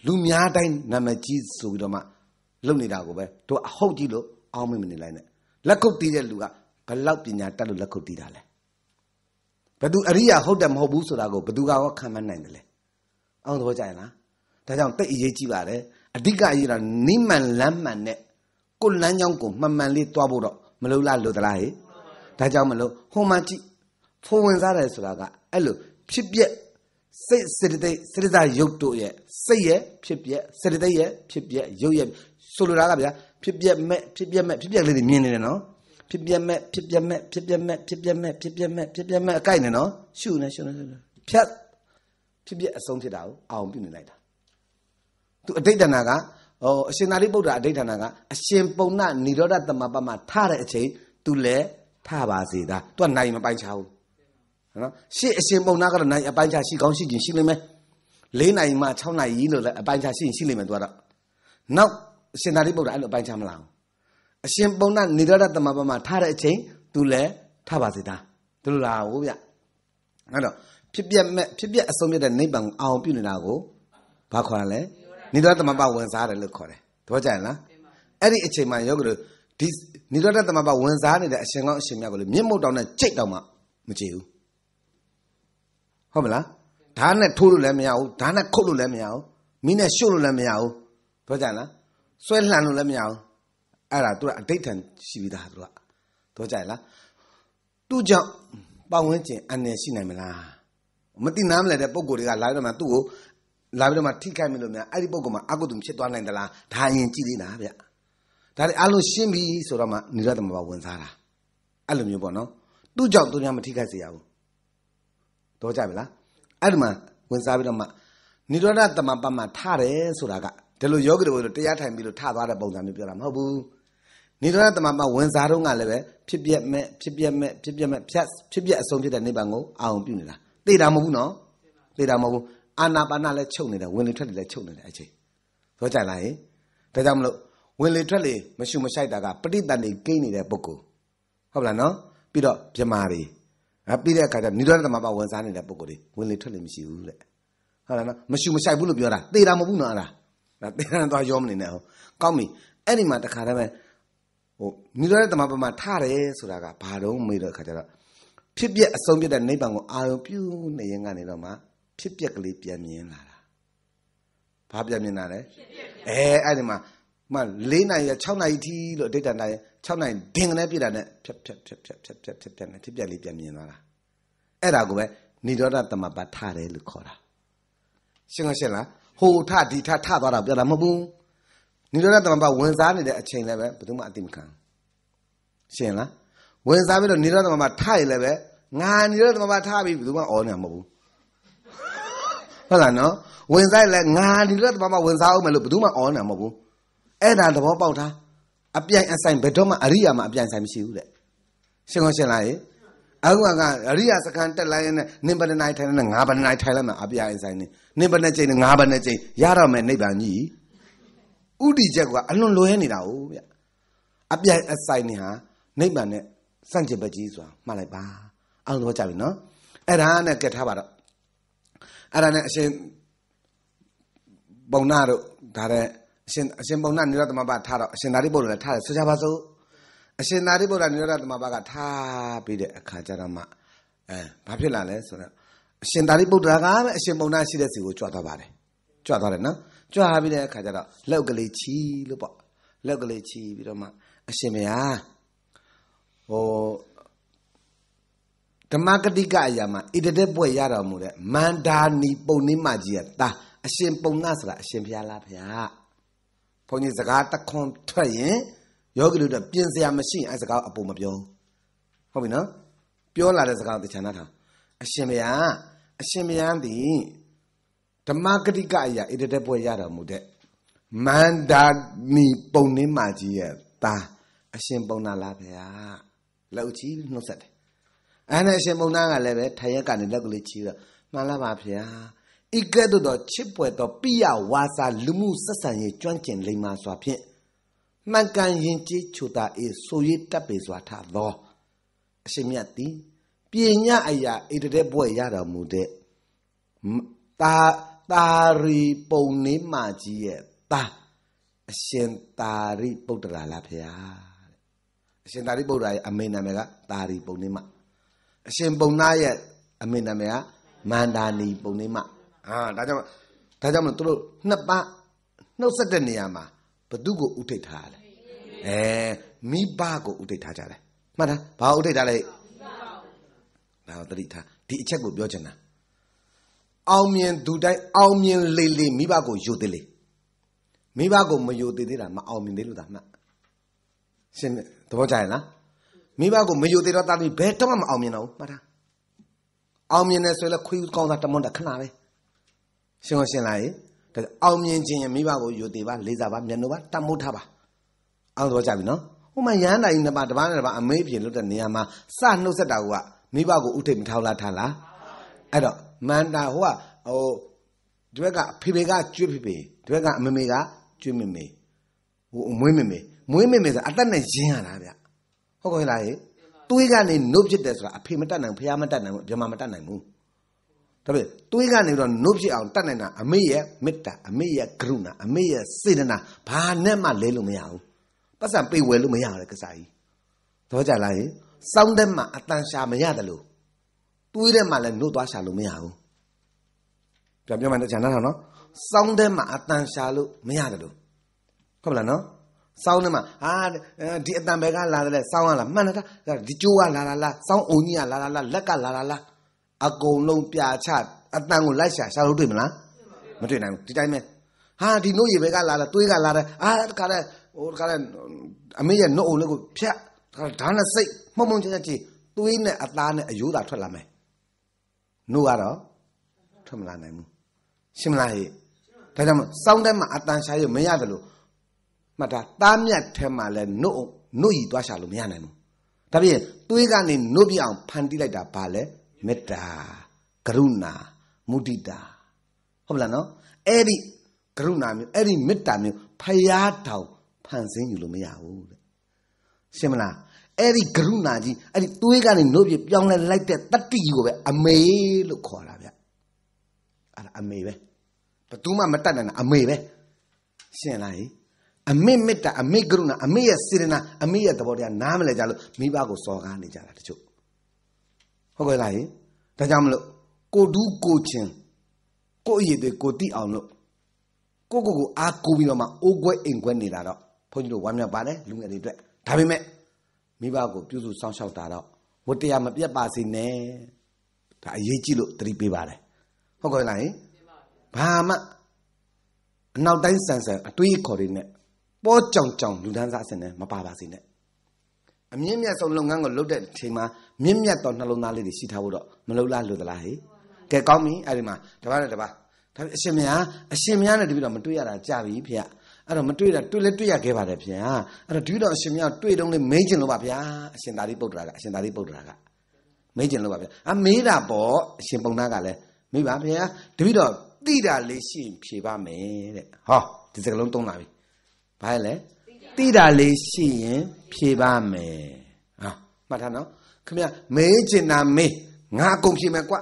လူများတိုင်းနာမကြီးဆိုပြီးတော့မှလုံနေတာကိုပဲတို့အဟုတ်ကြီးလို့အောင်းမနေလိုက်နဲ့လက်ကုပ်တီးတဲ့လူကဘလောက်ပညာတတ်လို့လက်ကုပ်တီးတာလဲဘသူအရိယာဟုတ်တယ်မဟုတ်ဘူးဆိုတာကိုဘသူကရောခံမနိုင်တယ်လေအောင်သဘောကျရင်လားဒါကြောင့်တိတ်အရေးကြီးပါတယ်အဓိကအရေးတော့နိမန်လမ်းမှန်နဲ့ကိုလမ်းကြောင်းကိုမှန်မှန်လေးတွားဖို့တော့မလုံလားလို့သလားဟဲ့ဒါကြောင့်မလို့ဟိုမှကြည့်ဖိုးဝင်စားတယ်ဆိုတာကအဲ့လိုဖြစ်ပြက်စိတ်စေတသိက်စေတသာယုတ်တို့ရဲ့စိတ်ရဲ့ဖြစ်ပြက်စေတသိက်ရဲ့ဖြစ်ပြက်ယုတ်ရဲ့ဆိုလိုတာကဗျာဖြစ်ပြက်မဲ့ဖြစ်ပြက်မဲ့ဖြစ်ပြက်လေးတွေမြင်နေတယ်နော်ဖြစ်ပြမဲ့ဖြစ်ပြမဲ့ဖြစ်ပြမဲ့ဖြစ်ပြမဲ့ဖြစ်ပြမဲ့ဖြစ်ပြမဲ့အကိုက်နေနော်ရှုနေရှုနေရှုနေဖြတ်ဖြစ်ပြအဆုံးဖြစ်တာကိုအောင်ပြုနေလိုက်တာသူအဋိဋ္ဌာဏကဟောအရှင်သာရိပုတ္တရာအဋိဋ္ဌာဏကအရှင်ပုံဏနိရောဓတမပမထတဲ့အချိန်သူလည်းထပါစေတာသူကနိုင်မပိုင်းချဘူးနော်ရှေ့အရှင်ပုံဏကတော့နိုင်အပိုင်းချရှိကောင်းရှိခြင်းရှိလိမ့်မယ်၄နိုင်မှ၆နိုင်ကြီးလို့လည်းအပိုင်းချရှိရင်ရှိလိမ့်မယ်သူကတော့နောက်အရှင်သာရိပုတ္တရာအဲ့လိုအပိုင်းချမလားဘူးအရှင်ပုံနာနိရဒသမဘမှာထားတဲ့အချိန်သူလည်းထားပါစေသားသူလားဟုတ်ဗျအဲ့တော့ဖြစ်ပြက်မဲ့ဖြစ်ပြက်အဆုံးမြတ်တဲ့နိဗ္ဗာန်ကိုအောင်ပြုနေတာကိုဘာခေါ်ရလဲနိရဒသမဘဝင်စားတယ်လို့ခေါ်တယ်သဘောကျရင်လားအဲ့ဒီအချိန်မှာယောဂလူဒီနိရဒသမဘဝင်စားနေတဲ့အရှင်ကောင်းအရှင်မြတ်ကိုလေမြင့်မုတ်တောင်နဲ့ကြိတ်တောင်မှမကြည့်ဘူးဟုတ်မလားဓာတ်နဲ့ထိုးလို့လည်းမရဘူးဓာတ်နဲ့ခုတ်လို့လည်းမရဘူးမင်းနဲ့ရှို့လို့လည်းမရဘူးပြောကြလားဆွဲလှန်လို့လည်းမရဘူးအဲ့ဒါသူကအတိတ်ထံရှိပြီးသားသူကတော့ကြိုက်လားသူ့ကြောင့်ပတ်ဝန်းကျင်အန္တရာယ်ရှိနိုင်မလားမတိနားမလဲတဲ့ပုံကိုယ်တွေကလာပြီးတော့မှသူ့ကိုလာပြီးတော့မှထိခိုက်မလို့များအဲ့ဒီပုံကမှအကုသမဖြစ်သွားနိုင်သလားဒါအရင်ကြည့်သေးတာဗျဒါလည်းအလုံးရှင်းပြီဆိုတော့မှနိရသမဘာဝင်စားတာအဲ့လိုမျိုးပေါ့နော်သူ့ကြောင့်သူများမထိခိုက်စေရဘူးတော့ကြပြီလားအဲ့ဒီမှာဝင်စားပြီးတော့မှနိရောဓသမပမထတယ်ဆိုတာကဒီလိုယောဂီတွေတို့တရားထိုင်ပြီးလို့ထသွားတဲ့ပုံစံမျိုးပြောတာမဟုတ်ဘူးနိရောဓတမမဝင်စားတော့ကလည်းပဲဖြစ်ပြက်မဲ့ဖြစ်ပြက်မဲ့ဖြစ်ပြက်မဲ့ဖြတ်ဖြစ်ပြက်အဆုံးဖြစ်တဲ့နိဗ္ဗာန်ကိုအာရုံပြုနေတာသိတာမဟုတ်ဘူးနော်သိတာမဟုတ်ဘူးအာနာပါနလည်းချုပ်နေတာဝင်လေထွက်လေလည်းချုပ်နေတဲ့အချိန်ပြောကြလားဟင်ဒါကြောင့်မလို့ဝင်လေထွက်လေမရှုမဆိုင်တာကပဋိသန္ဓေကိန်းနေတဲ့ပုဂ္ဂိုလ်ဟုတ်လားနော်ပြီးတော့မြမာတွေအဲပြီးတဲ့အခါကျနိရောဓတမပါဝင်စားနေတဲ့ပုဂ္ဂိုလ်တွေဝင်လေထွက်လေမရှိဘူးတဲ့ဟုတ်လားနော်မရှုမဆိုင်ဘူးလို့ပြောတာသိတာမဟုတ်ဘူးနော်အဲ့ဒါဒါသိတာတော့ရောမနေနဲ့ဟုတ်ကောင်းပြီအဲ့ဒီမှာတခါတည်းပဲဟိုနိရောဓသမပမာထတယ်ဆိုတာကဘာတော့မေးတော့ခါကျတော့ဖြစ်ပျက်အဆုံးပြတဲ့နိဗ္ဗာန်ကိုအာရုံပြုနေရင်ကနေတော့မှဖြစ်ပျက်ကလေးပြန်မြင်လာတာဘာပြန်မြင်လာလဲအဲအဲ့ဒီမှာမ၄နိုင်ရ6နိုင်တီလို့အတိတ်တန်တိုင်း6နိုင်ဒင်းကလေးပြတာနဲ့ဖြတ်ဖြတ်ဖြတ်ဖြတ်ဖြတ်ဖြတ်ဖြတ်ဖြတ်နဲ့ဖြစ်ပျက်လေးပြန်မြင်လာတာအဲ့ဒါကိုပဲနိရောဓသမပထတယ်လို့ခေါ်တာရှင်းရှင်းလားဟိုထဒီထထသွားတာပြောတာမဟုတ်ဘူးနိရောဓသမဘဝင်စားနေတဲ့အချိန်လည်းပဲဘယ်သူမှအတိမခံရှင်းလားဝင်စားပြီးတော့နိရောဓသမဘထားရလည်းပဲငါနိရောဓသမဘထားပြီးဘယ်သူမှအော်နေမှာမဟုတ်ဘူးဟုတ်လားနော်ဝင်စားလည်းငါနိရောဓသမဘဝင်စားအောင်မယ်လို့ဘယ်သူမှအော်နေမှာမဟုတ်ဘူးအဲ့ဒါသဘောပေါက်တာအပြိုင်အဆိုင်ဘယ်တော့မှအရိယာမှအပြိုင်ဆိုင်မရှိဘူးတဲ့ရှင်းကောရှင်းလားဟေ့အခုကအရိယာစကန်တက်လိုက်ရင်နင်ဘယ်နှနိုင်ထိုင်လဲငါဘယ်နှနိုင်ထိုင်လဲမှာအပြိုင်ဆိုင်နေနင်ဘယ်နှချိန်နဲ့ငါဘယ်နှချိန်ရတော့မယ်နိဗ္ဗာန်ကြီးဥတီချက်ကအလွန်လွဲနေတာ哦ဗျအပြိုင်အဆိုင်နေဟာနိဗ္ဗာန်နဲ့စန့်ကျင်ဘက်ကြီးဆိုတာမှတ်လိုက်ပါအလုံးတော့ကြပြီနော်အဲ့ဒါနဲ့ကက်ထားပါတော့အဲ့ဒါနဲ့အရှင်ပုံနာတို့ဒါတဲ့အရှင်အရှင်ပုံနာနိရောဓသမဘထားတော့အရှင်သာရိပုတ္တရာထားတယ်ဆိုကြပါစို့အရှင်သာရိပုတ္တရာနိရောဓသမဘကထားပြီးတဲ့အခါကျတော့မှအဲဘာဖြစ်လာလဲဆိုတော့အရှင်သာရိပုတ္တရာကပဲအရှင်ပုံနာရှိတဲ့စီကိုကြွသွားပါတယ်ကြွသွားတယ်နော်ကြွားပြီးတဲ့အခါကျတော့လောက်ကလေးချီလို့ပေါ့လောက်ကလေးချီပြီးတော့မှအရှင်မယားဟိုဓမ္မကတိကအရာမှာဣတတဲ့ပွဲရတော်မူတဲ့မန္တာနီပုံနိမကြီးကတာအရှင်ပုံနာဆိုတာအရှင်ဘုရားလားဘုရားဘုန်းကြီးစကားတခွန်ထွက်ရင်ယောဂီလူတို့ပြင်စရာမရှိရင်အဲစကားအပေါ်မပြောဟုတ်ပြီနော်ပြောလာတဲ့စကားကိုတချမ်းနာထားအရှင်ဘုရားအရှင်ဘုရားသည်ဓမ္မဂရိကအရာဣတတဲ့ပွဲရတော်မူတဲ့မန္ဒာနီပုံနှင်းမကြီးရဲ့သားအရှင်ပုံနာလားဗျာလောက်ကြီးနှုတ်ဆက်တယ်အဲ့နဲ့အရှင်ပုံနာကလည်းပဲထိုင်ရက်ကနေလက်ကလေးချီတော့မှန်လားပါဗျာဤကဲ့သို့သောချစ်ပွယ်သောပိယဝါစာလူမှုဆက်ဆံရေးကျွမ်းကျင်လိမ္မာစွာဖြင့်မှန်ကန်ရင်ကြည်ချူတာအေးဆိုရတတ်ပေစွာထသောအရှင်မြတ်သည်ပညာအရာဣတတဲ့ဘွဲ့ရတော်မူတဲ့တာတာရီပုံနေမာကြီးရဲ့တာအရှင်တာရီပုတ္တရာလားဖေဟာတဲ့အရှင်တာရီပုတ္တရာရဲ့အမေနာမည်ကတာရီပုံနေမာအရှင်ပုံနာရဲ့အမေနာမည်ကမန္တာနီပုံနေမာဟာဒါကြောင့်ဒါကြောင့်မလို့တို့နှစ်ပါးနှုတ်ဆက်တဲ့နေရာမှာဘသူကိုဥထိတ်ထားလဲအဲမိဘကိုဥထိတ်ထားကြတယ်မှတ်လားဘာဥထိတ်ထားလဲဒါတော့တတိထားဒီအချက်ကိုပြောချင်တာအောင်မြင်သူတိုင်းအောင်မြင်လေလေမိဘကိုယိုသေးလေမိဘကိုမယိုသေးသေးတာမအောင်မြင်သေးလို့သာမှတ်ရှင်းသဘောကျရင်လားမိဘကိုမယိုသေးတော့တာသမီးဘယ်တော့မှမအောင်မြင်တော့ဘူးမှတ်တာအောင်မြင်တယ်ဆိုရင်ခွေးကောင်းတာတမွန်တာခဏပဲရှင်းအောင်ရှင်းလိုက်ဒါအောင်မြင်ခြင်းမိဘကိုယိုသေးပါလေးစားပါမျက်နှာပါတမုတ်ထားပါအောင်သဘောကျပြီနော်ဟိုမှာရဟန္တာကြီးနှစ်ပါးတစ်ပါးနဲ့တစ်ပါးအမေးပြင်လို့တဲ့နေရာမှာစနှုတ်ဆက်တာကမိဘကိုဥထိတ်မထောက်လားထားလားအဲ့တော့မန္တာဟိုကဟိုဒီဘက်ကအဖေဖေကကျွေးဖေဖေဒီဘက်ကအမေမေကကျွေးမေမေဟိုမွေးမေမေမွေးမေမေဆိုအသက်နဲ့ရင်းရတာဗျဟုတ်ကောလားဟေ့တွေးကနေနှုတ်ဖြစ်တယ်ဆိုတာအဖေမတတ်နိုင်ဖះမတတ်နိုင်ဘူးဗြဟ္မာမတတ်နိုင်ဘူးဒါပေမဲ့တွေးကနေတော့နှုတ်ဖြစ်အောင်တတ်နိုင်တာအမေရဲ့မေတ္တာအမေရဲ့ကရုဏာအမေရဲ့စေတနာဘာနဲ့မှလဲလို့မရဘူးပတ်စံပေဝယ်လို့မရဘူးလေကစားကြီးတော့ကြလားဟေ့စောင်းတဲ့မှာအတန်ရှာမရတယ်လို့တွေးထဲမှာလည်းနှုတ်သွားရှာလို့မရဘူးပြန်ပြောမှလည်းဂျန်နာထောင်နော်စောင်းထဲမှာအတန်ရှာလို့မရတယ်လို့ဟုတ်လားနော်စောင်းထဲမှာဟာဒီအတန်ဘဲကလာတယ်စောင်းကလာမှန်တယ်ကဒီကျိုးကလာလာလာစောင်းအုံကြီးကလာလာလာလက်ကလာလာလာအကုန်လုံးပြာချအတန်ကိုလိုက်ရှာရှာလို့တွေ့မလားမတွေ့နိုင်ဘူးဒီတိုင်းပဲဟာဒီနှုတ်ရည်ဘဲကလာလာတွေးကလာတယ်အာတခါတဲ့ဟိုတခါတဲ့အမေရဲ့နှုတ်အုံလေးကိုဖြတ်ဒါနဲ့စိတ်မှုံမှုံချာချာကြည့်သွေးနဲ့အသားနဲ့အယိုးသာထွက်လာမယ်နို့ကတော့ထွက်မလာနိုင်ဘူးရှင်းမလားဟဲ့ဒါကြောင့်စောင်းတဲ့မှာအတန်ရှာရမရတယ်လို့မှတ်တာတားမြတ်ထဲမှာလဲနို့နို့ဤသွားရှာလို့မရနိုင်ဘူးဒါပြင်တွေးကနေနို့ပြအောင်ဖန်တီးလိုက်တာဘာလဲမေတ္တာကရုဏာမုဒိတာဟုတ်လားနော်အဲ့ဒီကရုဏာမျိုးအဲ့ဒီမေတ္တာမျိုးဖရာတောင်ဖန်ဆင်းอยู่လို့မရဘူးတဲ့ရှင်းမလားအဲ့ဒီကရုဏာကြီးအဲ့ဒီသွေးကနေနှုတ်ပြပြောင်းလဲလိုက်တဲ့တတ္တိကြီးကိုပဲအမေလို့ခေါ်တာဗျအဲ့ဒါအမေပဲဘသူမှမတတ်နိုင်တာအမေပဲရှင်းလားအမေမေတ္တာအမေကရုဏာအမေရဲ့စေတနာအမေရဲ့သဘောတရားနားမလဲကြလို့မိဘကိုစော်ကားနေကြတာတချို့ဟုတ်ကဲ့လားဒါကြောင့်မလို့ကိုတူးကိုချင်းကိုအည်တွေကိုတိအောင်လို့ကိုကိုကိုအားကိုပြီးတော့မှအိုးခွဲအိမ်ခွဲနေတာတော့ဘုန်းကြီးတို့ဝမ်းမြောက်ပါတယ်လူငယ်တွေအတွက်ဒါပေမဲ့မိဘကိုပြုစုစောင့်ရှောက်တာတော့ဝတ္တရားမပြတ်ပါစေနဲ့ဒါအရေးကြီးလို့သတိပေးပါတယ်ဟုတ်ကဲ့လားဟင်ဘာမှအနောက်တိုင်းဆန်ဆန်အတွေးခေါ်တွေနဲ့ပေါ်ကြောင်ကြောင်လူဒန်းစားစင်နဲ့မပါပါစေနဲ့အမြင့်မြတ်ဆုံးလုပ်ငန်းကိုလုပ်တဲ့အချိန်မှာမြင့်မြတ်သောနှလုံးသားလေးတွေရှိထားဖို့တော့မလုပ်လားလို့သလားဟေ့ကဲကောင်းပြီအဲ့ဒီမှာတပါးနဲ့တပါးဒါပေမဲ့အရှင်မယားအရှင်မယားနဲ့တပြီတော့မတွေ့ရတာကြာပြီဖေအဲ့တော့မတွေ့တာတွေ့လဲတွေ့ရခဲ့ပါတယ်ဗျာအဲ့တော့ဒီတော့အရှင်မြတ်တွေ့တုံးလေးမေးချင်လို့ပါဗျာအရှင်သာရိပုတ္တရာကအရှင်သာရိပုတ္တရာကမေးချင်လို့ပါဗျာအမေးတာပေါ့အရှင်ပုံနာကလည်းမေးပါဗျာတပိတော့တိတာလေးရှိဖြေပါမယ်တဲ့ဟောဒီစကလုံးသုံးလာပြီဘာလဲတိတာလေးရှိရင်ဖြေပါမယ်ဟာမှတ်ထားနော်ခင်ဗျမေးချင်တာမေးငါအကုန်ဖြေမယ်ကွ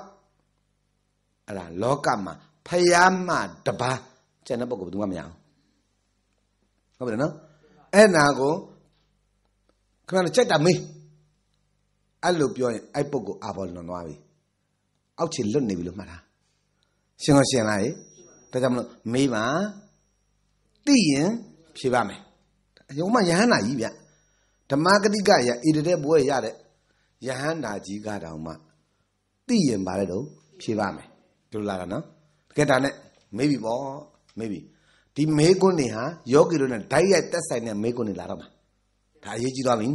အဲ့ဒါလောကမှာဖယားမှတပါးကျန်တဲ့ပုဂ္ဂိုလ်ဘယ်သူမှမရအောင်ဟုတ်ပြီနော်အဲ့နာကိုခဏကြိုက်တာမေးအဲ့လိုပြောရင်အဲ့ပုဂ္ဂိုလ်အဘောလွန်သွားပြီအောက်ခြေလွတ်နေပြီလို့မှတ်တာရှင်းတော့ရှင်းလားလေဒါကြောင့်မလို့မေးပါသိရင်ဖြေပါမယ်ယုံမယဟန္တာကြီးဗျဓမ္မဂတိကရဣတတဲ့ဘွဲရတဲ့ယဟန္တာကြီးကတောင်မှသိရင်ပါလေတော့ဖြေပါမယ်ဒီလိုလားကနော်တကယ်ဒါနဲ့မေးပြီပေါ့မေးပြီဒီမေကွန်းတွေဟာယောဂီတို့နဲ့ဓာတ်ရိုက်သက်ဆိုင်တဲ့မေကွန်းတွေလာတော့မှာဒါအရေးကြီးသွားပြီ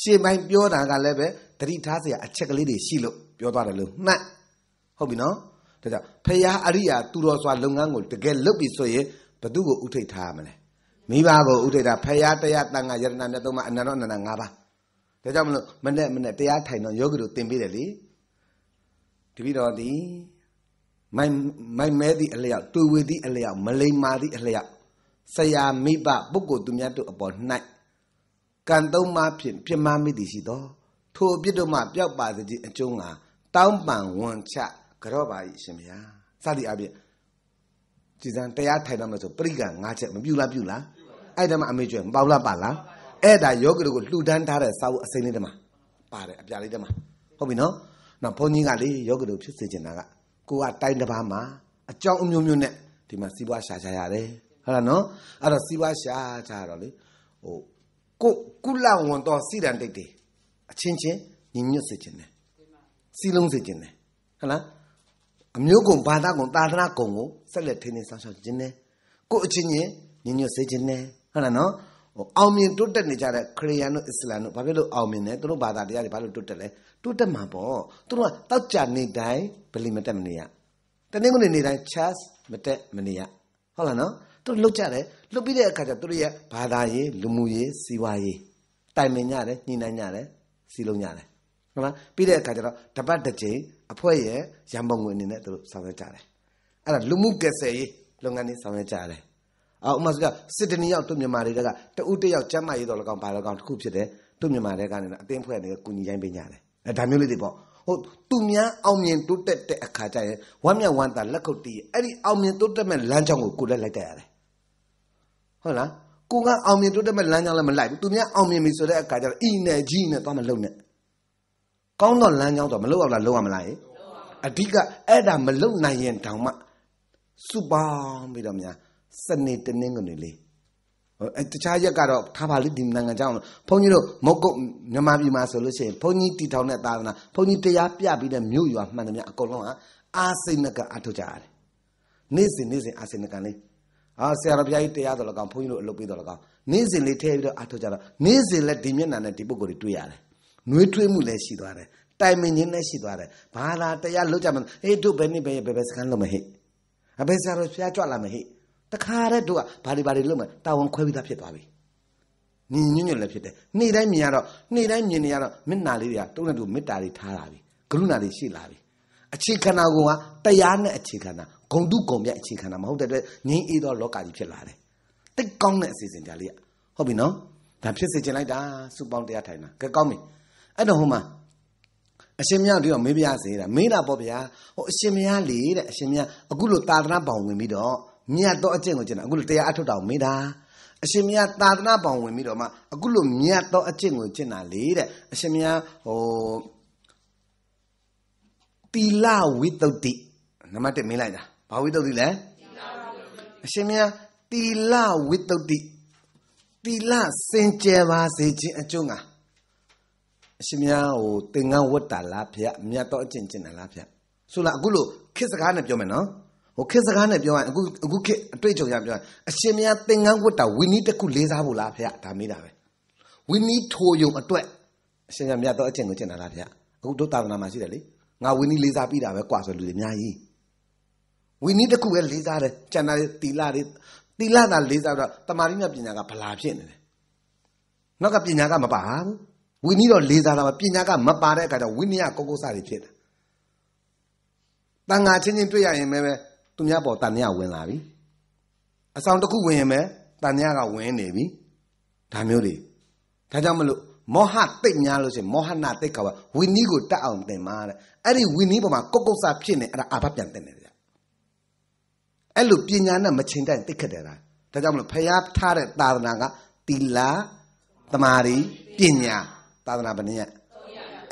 ရှေ့ပိုင်းပြောတာကလည်းပဲတတိထားစရာအချက်ကလေးတွေရှိလို့ပြောသွားတယ်လို့မှတ်ဟုတ်ပြီနော်ဒါကြောင့်ဖရာအရိယာသူတော်စွာလုပ်ငန်းကိုတကယ်လုပ်ပြီဆိုရင်ဘသူ့ကိုဥထိတ်ထားရမလဲမိဘကိုဥထိတ်တာဖရာတရားတန်ခါယရဏမြတ်သုံးပါအနန္တအနန္တ၅ပါးဒါကြောင့်မလို့မနဲ့မနဲ့တရားထိုင်တော့ယောဂီတို့သင်ပေးတယ်လေတပိတော်ဒီမိုင်မိုင်မဲသည့်အလျောက်တွေ့ဝေသည့်အလျောက်မလိမ္မာသည့်အလျောက်ဆရာမိဘပုဂ္ဂိုလ်သူများတို့အပေါ်၌ကံသုံးပါးဖြင့်ပြမမိသည်ရှိသောထိုအပြစ်တို့မှပျောက်ပါစေခြင်းအကျိုးငါတောင်းပန်ဝန်ချကြောပါ၏ရှင်ဗျာစသည်အပြင်ကြည်စံတရားထိုင်တော့မယ်ဆိုပြိကံ၅ချက်မပြူလားပြူလားအဲ့ဒါမှအမေကျွဲမပေါလားပါလားအဲ့ဒါယောဂီတို့ကိုလှူဒန်းထားတဲ့စာအုပ်အစိမ်းလေးတည်းမှာပါတယ်အပြားလေးတည်းမှာဟုတ်ပြီနော်နောက်ဘုန်းကြီးကလေယောဂီတို့ဖြစ်စေချင်တာကကိုကတိုင်းတစ်ပါးမှာအကြောင်းအမျိုးမျိုးနဲ့ဒီမှာစီးပွားရှာကြရတယ်ဟုတ်လားနော်အဲ့တော့စီးပွားရှာကြတော့လေဟိုကိုကုလဝန်တော်စီရန်တိတ်တွေအချင်းချင်းညီညွတ်စေခြင်းနဲ့စီလုံးစေခြင်းနဲ့ဟုတ်လားအမျိုးကုန်ဘာသာကုန်သာသနာကုန်ကိုဆက်လက်ထိန်းသိမ်းဆောင်ရှောက်ခြင်းနဲ့ကိုအချင်းချင်းညီညွတ်စေခြင်းနဲ့ဟုတ်လားနော်ဟိုအောင်မြင်တိုးတက်နေကြတဲ့ခရီးယန်တို့အစ္စလာမ်တို့ဘာဖြစ်လို့အောင်မြင်လဲသူတို့ဘာသာတရားတွေဘာလို့တိုးတက်လဲတိုးတက်မှာပေါ့သူတို့ကတောက်ကြနေတိုင်းဗလီမတက်မနေရတနင်္ဂနွေနေ့တိုင်း church မတက်မနေရဟုတ်လားနော်သူတို့လှုပ်ကြတယ်လှုပ်ပြီးတဲ့အခါကျသူတို့ရဲ့ဘာသာရေးလူမှုရေးစီးပွားရေးတိုင်ပင်ကြတယ်ညှိနှိုင်းကြတယ်စီလုံးကြတယ်ဟုတ်လားပြီးတဲ့အခါကျတော့တပတ်တစ်ချိန်အဖွဲ့ရဲ့ရန်ပုံငွေအနေနဲ့သူတို့ဆောင်ရွက်ကြတယ်အဲ့ဒါလူမှုကယ်ဆယ်ရေးလုပ်ငန်းတွေဆောင်ရွက်ကြတယ်အော်ဥမာစကစစ်တနီရောက်သူ့မြန်မာတွေကတဦးတယောက်ကျမ်းမာရေးတော်လကောင်ဘာလကောင်တစ်ခုဖြစ်တယ်သူ့မြန်မာတွေကနေအတင်းဖွဲ့နေကကုညီရိုင်းပေးကြတယ်အဲဒါမျိုးလေးတွေပေါ့ဟုတ်သူများအောင်မြင်တိုးတက်တဲ့အခါကျရင်ဝမ်းမြဝမ်းသာလက်ခုပ်တီးအဲ့ဒီအောင်မြင်တိုးတက်မဲ့လမ်းကြောင်းကိုကိုလည်းလိုက်တတ်ရတယ်ဟုတ်လားကိုကအောင်မြင်တိုးတက်မဲ့လမ်းကြောင်းလည်းမလိုက်ဘူးသူများအောင်မြင်ပြီဆိုတဲ့အခါကျတော့အီနဲ့ကြီးနဲ့သွားမလုံနဲ့ကောင်းတော့လမ်းကြောင်းတော့မလုံအောင်လားလုံရမလားအဓိကအဲ့ဒါမလုံနိုင်ရင်တောင်မှစုပေါင်းပြီးတော့များစနေတနင်္ဂနွေလေးတခြားရက်ကတော့ထားပါလိဒီနိုင်ငံကြောင်းဘုန်းကြီးတို့မုတ်ကုတ်မြန်မာပြည်မှာဆိုလို့ရှိရင်ဘုန်းကြီးတည်ထောင်တဲ့သာသနာဘုန်းကြီးတရားပြပြီးတဲ့မြို့ရွာမှန်တယ်များအကုန်လုံးကအာစိနကအထုတ်ကြရတယ်နေ့စဉ်နေ့စဉ်အာစိနကလေးအာဆရာတော်ဘုရားကြီးတရားတော်လကောင်ဘုန်းကြီးတို့အလုပ်ပေးတော်လကောင်နေ့စဉ်လေးထည့်ပြီးတော့အထုတ်ကြတော့နေ့စဉ်လက်ဒီမျက်နှာနဲ့ဒီပုဂ္ဂိုလ်တွေတွေ့ရတယ်နှွေးထွေးမှုလည်းရှိသွားတယ်တိုင်မင်းချင်းလည်းရှိသွားတယ်ဘာသာတရားလောက်ကြမှာအေးတို့ဘယ်နည်းဘယ်ဘယ်စကန်လုံးမဟိအဘယ်ဆရာတော်ဘုရားကြွလာမဟိတခါတည်းတို့ကဘာတွေဘာတွေလုပ်မယ်တာဝန်ခွဲပြီးသားဖြစ်သွားပြီညင်ညွညွလည်းဖြစ်တယ်နေ့တိုင်းမြင်ရတော့နေ့တိုင်းမြင်နေရတော့မေတ္တာလေးတွေကတုံးတဲ့သူမေတ္တာတွေထားလာပြီကရုဏာတွေရှိလာပြီအခြေခံနာကတရားနဲ့အခြေခံနာဂုံတုဂုံပြအခြေခံနာမဟုတ်တဲ့အတွက်ငြိမ်းအေးသောလောကကြီးဖြစ်လာတယ်တိတ်ကောင်းတဲ့အစီအစဉ်ကြလေးကဟုတ်ပြီနော်ဒါဖြစ်စေချင်လိုက်တာစုပေါင်းတရားထိုင်တာကဲကောင်းပြီအဲ့တော့ဟိုမှာအရှင်မြတ်တို့ကမေးပြစေတာမေးတာပေါ့ဗျာဟိုအရှင်မြတ်လေတဲ့အရှင်မြတ်အခုလို့တာသနာပေါင်ဝင်ပြီးတော့မြတ်သောအကျင့်ကိုကျင့်တာအခုလိုတရားအထုတ်တာကိုမေးတာအရှင်မြတ်သာသနာပေါင်ဝင်ပြီးတော့မှအခုလိုမြတ်သောအကျင့်ကိုကျင့်တာလေတဲ့အရှင်မြတ်ဟိုတီလာဝိတ္တုတ္တိနံပါတ်1မေးလိုက်တာဘာဝိတ္တုတ္တိလဲအရှင်မြတ်တီလာဝိတ္တုတ္တိတီလာစင်ကြယ်ပါစေခြင်းအကျိုးငါအရှင်မြတ်ဟိုသင်္ကန်းဝတ်တာလားဖေမြတ်သောအကျင့်ကျင့်တာလားဖေဆိုလားအခုလို့ခေတ်စကားနဲ့ပြောမယ်နော်ဟိုခေတ်စကားနဲ့ပြောရင်အခုအခုခေတ်အတွေ့အကြုံရပြောရင်အရှင်မြတ်သင်္ကန်းဝတ်တာဝီနီးတစ်ခုလေးစားဖို့လားဖေ။ဒါမေးတာပဲ။ဝီနီးထိုယုံအတွက်အရှင်မြတ်တော့အကျင့်ကိုကျင့်တာလားဖေ။အခုတို့တာသနာမှာရှိတယ်လေ။ငါဝီနီးလေးစားပြီးတာပဲကွာဆိုလူတွေအများကြီး။ဝီနီးတစ်ခုပဲလေးစားတယ်။ကျန်တာတီလာတွေတီလာသာလေးစားတော့တမာရိမြပညာကဗလာဖြစ်နေတယ်။နောက်ကပညာကမပါဘူး။ဝီနီးတော့လေးစားတာမှပညာကမပါတဲ့အခါကျတော့ဝိနည်းကောကောစတွေဖြစ်တယ်။တန်ငါချင်းချင်းတွေ့ရရင်ပဲသူများပေါ်တန်မြဝင်လာပြီအဆောင်တစ်ခုဝင်ရင်ပဲတန်မြကဝင်နေပြီဒါမျိုးတွေဒါကြောင့်မလို့မောဟတိတ်များလို့ဆိုရင်မောဟနာတိတ်ကပါဝိနည်းကိုတတ်အောင်သင်ပါတဲ့အဲ့ဒီဝိနည်းပေါ်မှာကုတ်ကုတ်ဆာဖြစ်နေအဲ့ဒါအာဘပြန်တင်နေတယ်အဲ့လိုပညာနဲ့မချိန်တိုင်းသိခက်တယ်လားဒါကြောင့်မလို့ဖျားထားတဲ့သာသနာကတီလာတမာရီပညာသာသနာဘယ်နည်း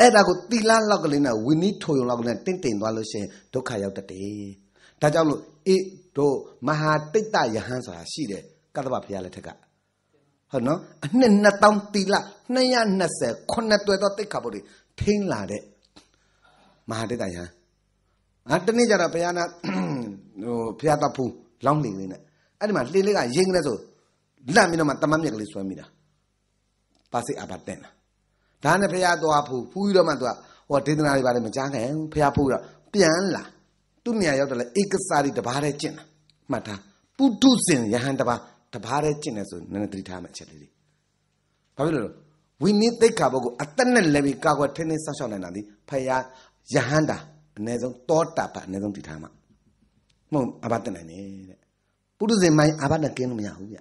အဲ့ဒါကိုတီလာလောက်ကလေးနဲ့ဝိနည်းထိုယုံလောက်ကလေးနဲ့တင့်တင်သွားလို့ရှိရင်ဒုက္ခရောက်တတ်တယ်ဒါကြောင့်လို့အေတို့မဟာတိတ်တယဟန်ဆိုတာရှိတယ်ကတ္တဗဘုရားလက်ထက်ကဟုတ်နော်အနှစ်2000တိလ220ခုနှစ်တွယ်သောတိတ်ခါပုရိထိန်းလာတဲ့မဟာတိတ်တယဟန်အာတနေ့ကျတော့ဘုရားနာဟိုဘုရားတပ်ဖူးလောင်းလေလေးနဲ့အဲ့ဒီမှာလေလေးကရင်းကလေးဆိုလန့်ပြီးတော့မှတမတ်မြက်ကလေးဆွဲမိတာပါစိအဘတ်တဲ့နာဒါနဲ့ဘုရားသွားဖူးဖူးပြီးတော့မှသူကဟောဒေသနာတွေပါတယ်မကြားခင်ဘုရားဖူးတော့ပြန်လာသူ့နေရာရောက်တော့လေဧကစာရီတပါးတည်းကျင့်တာမှတ်ထားပုထုဇဉ်ယဟန်တပါးတပါးတည်းကျင့်တယ်ဆိုနည်းနည်းသတိထားမှအချက်လေးတွေဘာဖြစ်လို့လဲဝိနည်းသိက္ခာပုဂ္ဂိုလ်အသက်နဲ့လည်းပြီးကာကွယ်ထင်းထင်းဆောက်ရှောက်နိုင်တာဒီဖယားယဟန်တာအ ਨੇ ဆုံးတောတာပါအ ਨੇ ဆုံးတည်ထားမှမဟုတ်အဘတ်တနိုင်တယ်တဲ့ပုထုဇဉ်မိုင်းအဘတ်နဲ့ကင်းလို့မရဘူးဗျ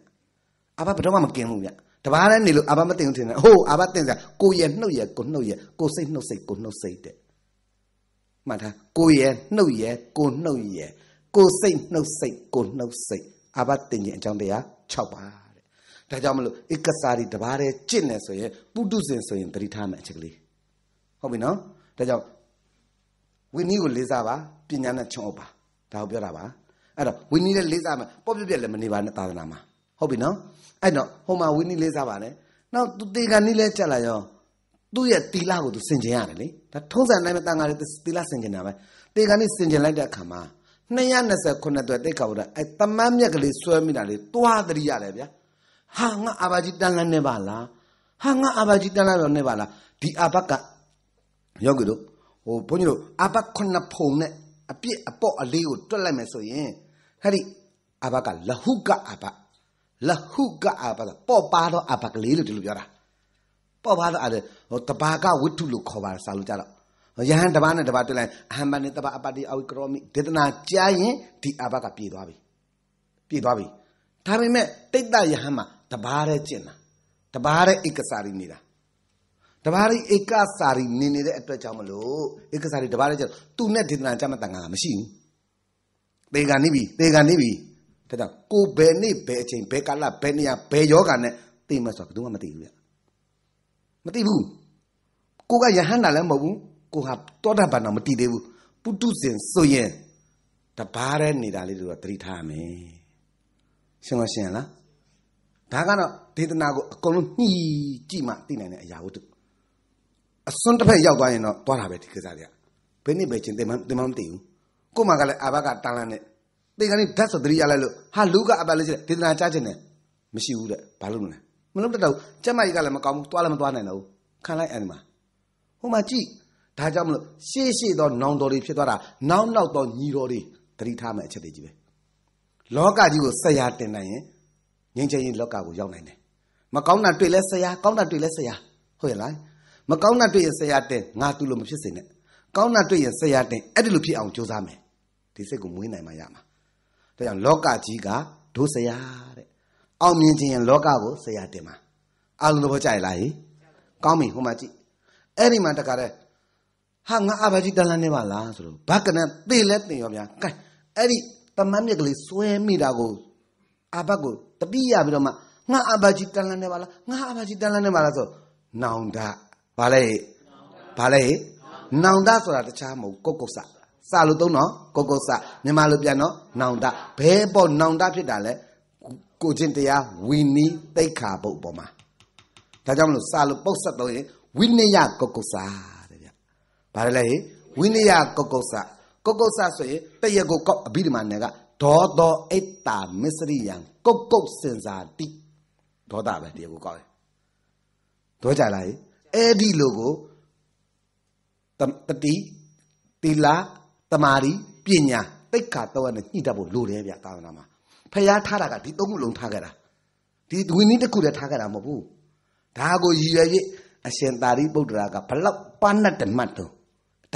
အဘတ်ဘယ်တော့မှမကင်းဘူးဗျတပါးတည်းနေလို့အဘတ်မတင်ဘူးထင်တယ်ဟိုးအဘတ်တင်စရာကိုရဲ့နှုတ်ရဲ့ကိုနှုတ်ရဲ့ကိုစိတ်နှုတ်စိတ်ကိုနှုတ်စိတ်တဲ့မှတ်ထားကိုယ်ရဲ့နှုတ်ရဲ့ကိုနှုတ်ရဲ့ကိုစိတ်နှုတ်စိတ်ကိုနှုတ်စိတ်အာဘတင်ခြင်းအကြောင်းတရား6ပါတဲ့ဒါကြောင့်မလို့ဧကစာရီတပါးတည်းကျင့်နေဆိုရင်ပုတုဇဉ်ဆိုရင်တတိထားမယ်အချက်ကလေးဟုတ်ပြီနော်ဒါကြောင့်ဝိနည်းကိုလေးစားပါပညာနဲ့ချုံအောင်ပါဒါကိုပြောတာပါအဲ့တော့ဝိနည်းနဲ့လေးစားမယ်ပေါ့ပြက်ပြက်လည်းမနေပါနဲ့သာသနာမှာဟုတ်ပြီနော်အဲ့တော့ဟိုမှာဝိနည်းလေးစားပါနဲ့နောက်သူတေကန်နည်းလဲချက်လာရောသူ့ရဲ့သီလကိုသူစင်ကြင်ရတယ်လေဒါထုံးစံတိုင်းပဲတန်ခါတွေသီလစင်ကြင်တာပဲတေခါနဲ့စင်ကြင်လိုက်တဲ့အခါမှာ229တွေ့တိတ်ခါဘုရားအဲတမန်းမြက်ကလေးဆွဲမိတာလေးတွားတရိရတယ်ဗျာဟာငါအာဘာကြီးတန်ခါနဲ့ပါလားဟာငါအာဘာကြီးတန်ခါတော့နဲ့ပါလားဒီအာဘကယောဂီတို့ဟိုဘုန်းကြီးတို့အာဘခုနှစ်ဖုံနဲ့အပြစ်အပေါ့အလေးကိုတွက်လိုက်မယ်ဆိုရင်ဟဲ့ဒီအာဘကလဟုကအာဘလဟုကအာဘပေါ့ပါတော့အာဘကလေးလို့ဒီလိုပြောတာပေါ့ဘာသာအဲ့တဘာကဝိတုလို့ခေါ်ပါတယ်စာလုံးကြတော့ယဟန်တဘာနဲ့တဘာတွေ့လိုက်အဟံမနဲ့တဘာအပတိအဝိကရောမိဒေသနာကြားရင်ဒီအဘကပြေသွားပြီပြေသွားပြီဒါပေမဲ့တိတ်တယဟန်မှာတဘာရဲကျင်တာတဘာရဲဧကစာရီနေတာတဘာရီဧကစာရီနေနေတဲ့အတွက်ကြောင့်မလို့ဧကစာရီတဘာရဲကျသူနဲ့ဒေသနာကြမတန်ငါမရှိဘူးတေကန်နေပြီတေကန်နေပြီဒါကြောင့်ကိုဘယ်နေ့ဘယ်အချိန်ဘယ်ကာလဘယ်နေရာဘယ်ယောဂာနဲ့သိမှဆိုတော့ဘယ်သူမှမသိဘူးဗျမသိဘူးကိုကယဟန္တာလည်းမဟုတ်ဘူးကိုကတောတာပန်တော့မသိသေးဘူးပုတုဇဉ်ဆိုရင်တပါးတဲ့နေတာလေးတို့ကသတိထားရမယ်ရှင်းလို့ရှင်းလားဒါကတော့ဒေသနာကိုအကုန်လုံးညှိကြည့်မှသိနိုင်တဲ့အရာဝတ္ထုအစွန်းတစ်ဖက်ရောက်သွားရင်တော့သွားတာပဲဒီကိစ္စတွေကဘယ်နည်းပဲချင်းတင်မတင်မမသိဘူးကို့မှာကလည်းအာဘကတန်လန်းနဲ့တေကန်လေးဓာတ်ဆိုသတိရလိုက်လို့ဟာလူကအဘလည်းရှိတယ်ဒေသနာကြားခြင်းနဲ့မရှိဘူးတဲ့ဘာလို့လဲမလုပ်တတ်တော့ကျမကြီးကလည်းမကောင်းဘူးသွားလည်းမသွားနိုင်တော့ဘူးခံလိုက်အဲ့ဒီမှာဟိုမှာကြည့်ဒါကြောင့်မလို့ရှေ့ရှေ့တော့နောင်တော်တွေဖြစ်သွားတာနောက်နောက်တော့ညီတော်တွေတတိထားမဲ့အချက်တွေကြီးပဲလောကကြီးကိုဆရာတင်နိုင်ရင်ငြိမ်းချမ်းရေးလောကကိုရောက်နိုင်တယ်မကောင်းတာတွေ့လဲဆရာကောင်းတာတွေ့လဲဆရာဟုတ်ရဲ့လားမကောင်းတာတွေ့ရင်ဆရာတင်ငါသူ့လိုမဖြစ်စေနဲ့ကောင်းတာတွေ့ရင်ဆရာတင်အဲ့ဒီလိုဖြစ်အောင်ကြိုးစားမယ်ဒီစိတ်ကိုမွေးနိုင်မှရမှာဒါကြောင့်လောကကြီးကဒုစရာတဲ့အောင်မြင်ခြင်းရင်လောကကိုဆရာတင်ပါအားလုံးသဘောကျရလားဟိကောင်းပြီဟိုမှာကြည့်အဲ့ဒီမှာတခါတည်းဟာငါအဘကြီးတလန်းနေပါလားဆိုတော့ဘာကနဲ့သေလဲတင်ရောဗျာကဲအဲ့ဒီတမန်မြက်ကလေးစွဲမိတာကိုအဘကိုတပိရပြီးတော့မှငါအဘကြီးတလန်းနေပါလားငါအဘကြီးတလန်းနေပါလားဆိုနောင်တဘာလဲဘာလဲနောင်တဆိုတာတခြားမဟုတ်ကုတ်ကုတ်စစလို့သုံးတော့ကုတ်ကုတ်စမြန်မာလိုပြန်တော့နောင်တဘဲပေါ့နောင်တဖြစ်တာလဲကိုချင်းတရားဝီနီတိတ်ခါပုတ်ပေါ်မှာဒါကြောင့်မလို့စာလို့ပုတ်ဆက်တော့ရင်ဝိနည်းယကုတ်ကုစာတဲ့ဗျဘာလဲလဲဝိနည်းယကုတ်ကုစာကုတ်ကုစာဆိုရင်တရကိုကောက်အဘိဓမ္မာနဲ့ကဒေါသောအိတ္တာမစ္စရိယံကုတ်ကုတ်စင်စာတိဒေါသပဲတရကိုကောက်တယ်ဒေါကြလားအဲ့ဒီလိုကိုတတိတိလာတမာရီပညာတိတ်ခါတော့နဲ့ညှိတတ်ဖို့လိုတယ်ဗျသာသနာမှာဖျားထားတာကဒီသုံးခုလုံးထားခဲ့တာဒီဝိနည်းတစ်ခုတည်းထားခဲ့တာမဟုတ်ဘူးဒါကိုရည်ရွယ်ချက်အရှင်သာရိပုတ္တရာကဘလောက်ပန်းတ်တမတ်တော့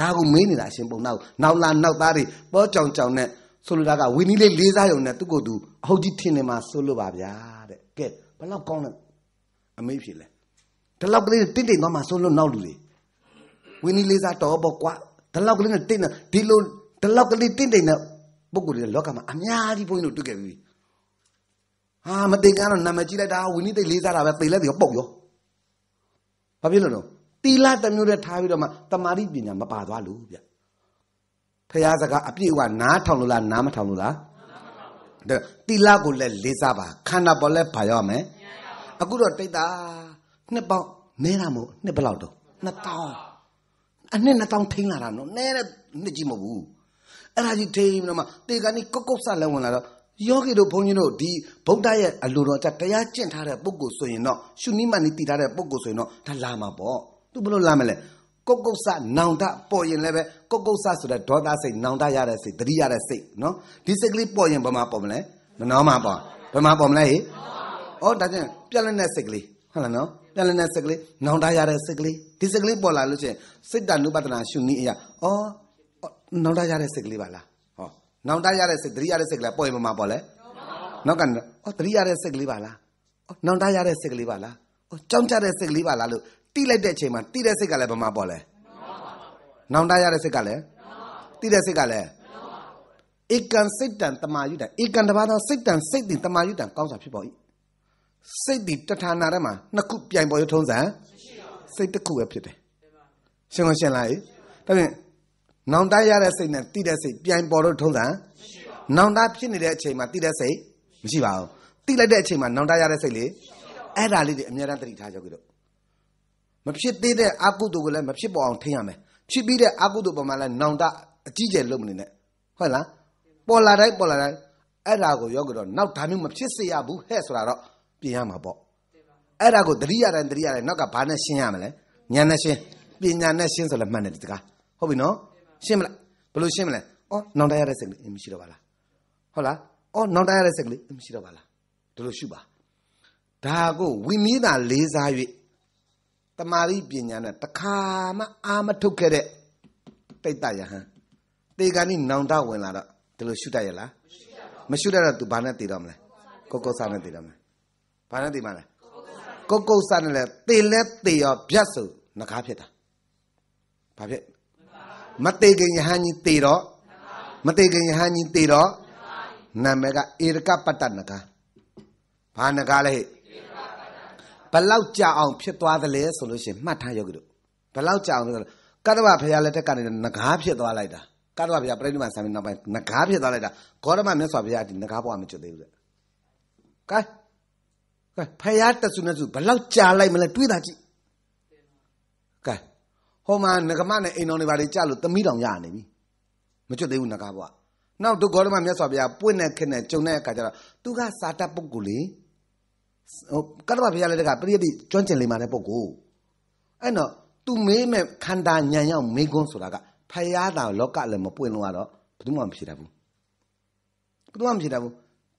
ဒါကိုမင်းနေတာအရှင်ပုံနောက်နောက်လာနောက်သားတွေပေါ်ကြောင်ကြောင်နဲ့ဆိုလိုတာကဝိနည်းလေးလေးစားရုံနဲ့သူ့ကိုယ်သူအဟုတ်ကြီးထင်နေမှာဆိုလိုပါဗျာတဲ့ကဲဘလောက်ကောင်းလဲအမေးဖြစ်လဲဒီလောက်ကလေးတင့်တင့်သွားမှာဆိုလို့နောက်လူတွေဝိနည်းလေးစားတော်ပေါ့ကွာဒီလောက်ကလေးနဲ့တင့်ဒီလိုဒီလောက်ကလေးတင့်တင့်နဲ့ပုဂ္ဂိုလ်တွေလောကမှာအများကြီးဘုန်းကြီးတို့တွေ့ခဲ့ပြီဟာမသိကန်းတော့နာမည်ကြီးလိုက်တာဝိနည်းသိလေးစားတာပဲသိလဲတယ်ပုတ်ရောဘာဖြစ်လို့လဲတီလာတစ်မျိုးတည်းထားပြီးတော့မှတမာတိပညာမပါသွားလို့ဗျဖရာစကားအပြည့်အဝနားထောင်လို့လားနားမထောင်လို့လားဒါတီလာကိုလည်းလေးစားပါခန္ဓာပေါ်လည်းဖာရမယ်အခုတော့တိတ်တာနှစ်ပေါင်းနဲတာမို့နှစ်ဘလောက်တော့2000အနှစ်2000ထိန်းလာတာနော်နဲတဲ့နှစ်ကြီးမဟုတ်ဘူးအဲ့ဒါကြီးထိပြီးတော့မှတေကန်နီကုတ်ကုတ်ဆလည်းဝင်လာတော့ယောဂီတို့ဘုန်းကြီးတို့ဒီဗုဒ္ဓရဲ့အလိုတော်ကြတရားကျင့်ထားတဲ့ပုဂ္ဂိုလ်ဆိုရင်တော့ရှုနိမန်နီတည်ထားတဲ့ပုဂ္ဂိုလ်ဆိုရင်တော့ဒါလာမှာပေါ့သူဘလို့လာမလဲကုတ်ကုတ်ဆနောင်တပေါ်ရင်လည်းပဲကုတ်ကုတ်ဆဆိုတဲ့ဒေါသစိတ်နောင်တရတဲ့စိတ်တတိရတဲ့စိတ်နော်ဒီစိတ်ကလေးပေါ်ရင်ဘာမှပေါ်မလဲမနှောမှာပေါ့ဘာမှပေါ်မလဲဟေ့ဩဒါကြောင့်ပြက်လက်တဲ့စိတ်ကလေးဟုတ်လားနော်ပြက်လက်တဲ့စိတ်ကလေးနောင်တရတဲ့စိတ်ကလေးဒီစိတ်ကလေးပေါ်လာလို့ချင်းစိတ်တ ानु ပတနာရှုနည်းအရာဩနောက်တရတဲ့စိတ်ကလေးပါလားဟောနောက်တရတဲ့စိတ်တတိရတဲ့စိတ်ကလေးပေါ်ရင်မမှာပေါ့လေနောက်ကဩတတိရတဲ့စိတ်ကလေးပါလားဩနောက်တရတဲ့စိတ်ကလေးပါလားဩကြောင်းကြတဲ့စိတ်ကလေးပါလားလို့တိလိုက်တဲ့အချိန်မှာတိတဲ့စိတ်ကလည်းမမှာပေါ့လေနောင်တရတဲ့စိတ်ကလည်းတိတဲ့စိတ်ကလည်းဧကံစိတ်တံတမာယုတံဧကံတဘာသောစိတ်တံစိတ်တည်တမာယုတံကောင်းစွာဖြစ်ပေါ်၏စိတ်ဒီတဌာနာထဲမှာနှစ်ခုပြိုင်ပေါ်ရထုံးစံစိတ်တစ်ခုပဲဖြစ်တယ်ရှင်းလို့ရှင်းလားဒါပြင်နောင်တရတဲ့စိတ်နဲ့တိတဲ့စိတ်ပြန်ပေါ်လို့ထုံးစံနောင်တဖြစ်နေတဲ့အချိန်မှာတိတဲ့စိတ်မရှိပါဘူးတိလိုက်တဲ့အချိန်မှာနောင်တရတဲ့စိတ်လေအဲ့ဒါလေးတွေအများအားသတိထားကြကြလို့မဖြစ်သေးတဲ့အကုသိုလ်ကိုလည်းမဖြစ်ပေါ်အောင်ထိန်းရမယ်ဖြစ်ပြီးတဲ့အကုသိုလ်ပေါ်မှာလည်းနောင်တအကြီးကျယ်လုပ်မနေနဲ့ဟုတ်လားပေါ်လာတိုင်းပေါ်လာတိုင်းအဲ့ဒါကိုယောဂတော့နောက်ဒါမျိုးမဖြစ်စေရဘူးဟဲ့ဆိုတာတော့ပြင်ရမှာပေါ့အဲ့ဒါကိုတတိယတိုင်းတတိယတိုင်းနောက်ကဘာနဲ့ရှင်းရမလဲညာနဲ့ရှင်းပညာနဲ့ရှင်းဆိုလည်းမှတ်နေတယ်တကားဟုတ်ပြီနော်ရှင်းမလားဘယ်လိုရှင်းမလဲအော်နောင်တရတဲ့စိတ်ကလေးမရှိတော့ပါလားဟုတ်လားအော်နောင်တရတဲ့စိတ်ကလေးမရှိတော့ပါလားဒီလိုရှုပါဒါကိုဝိမေးတာလေးစား၍တမာရိပညာနဲ့တခါမှအာမထုတ်ခဲ့တဲ့ပိဋကယဟန်တေဂာနိနောင်တဝင်လာတော့ဒီလိုရှုတတ်ရလားမရှုတတ်တော့ तू ဘာနဲ့တည်တော့မလဲကိုကိုစားနဲ့တည်တော့မလဲဘာနဲ့တည်မလဲကိုကိုစားနဲ့လဲတည်လဲတည်ရောဗျက်စုငကားဖြစ်တာဘာဖြစ်မသေးခင်ယဟန်ကြီးသေတော့မသေးခင်ယဟန်ကြီးသေတော့နာမည်ကဧရကပတ္တနကဘာနကလဲဘလောက်ကြအောင်ဖြစ်သွားသလဲဆိုလို့ရှိရင်မှတ်ထားယောဂီတို့ဘလောက်ကြအောင်လဲကတ္တဝဘုရားလက်ထက်ကနေနဂါးဖြစ်သွားလိုက်တာကတ္တဝဘုရားပြိဋိမဆံမင်းနောက်ပိုင်းနဂါးဖြစ်သွားလိုက်တာဂေါရမမြတ်စွာဘုရားဒီနဂါးဘဝမကျွတ်သေးဘူးလေကဲကဲဘုရားတဆုနဲ့စုဘလောက်ကြာလိုက်မလဲတွေးတာကြည့်ဟိုမှာငကမနဲ့အိမ်တော်တွေဘာတွေကြလို့သမီးတော်ရနေပြီမကျွတ်သေးဘူးငကားဘွားနောက်သူဂေါတမမြတ်စွာဘုရားပွင့်တဲ့ခက်နဲ့ကြုံတဲ့အခါကျတော့သူကစာတတ်ပုဂ္ဂိုလ်လေဟိုကတ္တဗဘုရားလည်းတကပရိယတိကျွမ်းကျင်လိမ္မာတဲ့ပုဂ္ဂိုလ်အဲ့တော့သူမေးမဲ့ခန္ဓာညံရောက်မေကွန်းဆိုတာကဖယားတာလောကလည်းမပွင့်လို့ကတော့ဘယ်သူမှမဖြစ်တတ်ဘူးဘယ်သူမှမဖြစ်တတ်ဘူး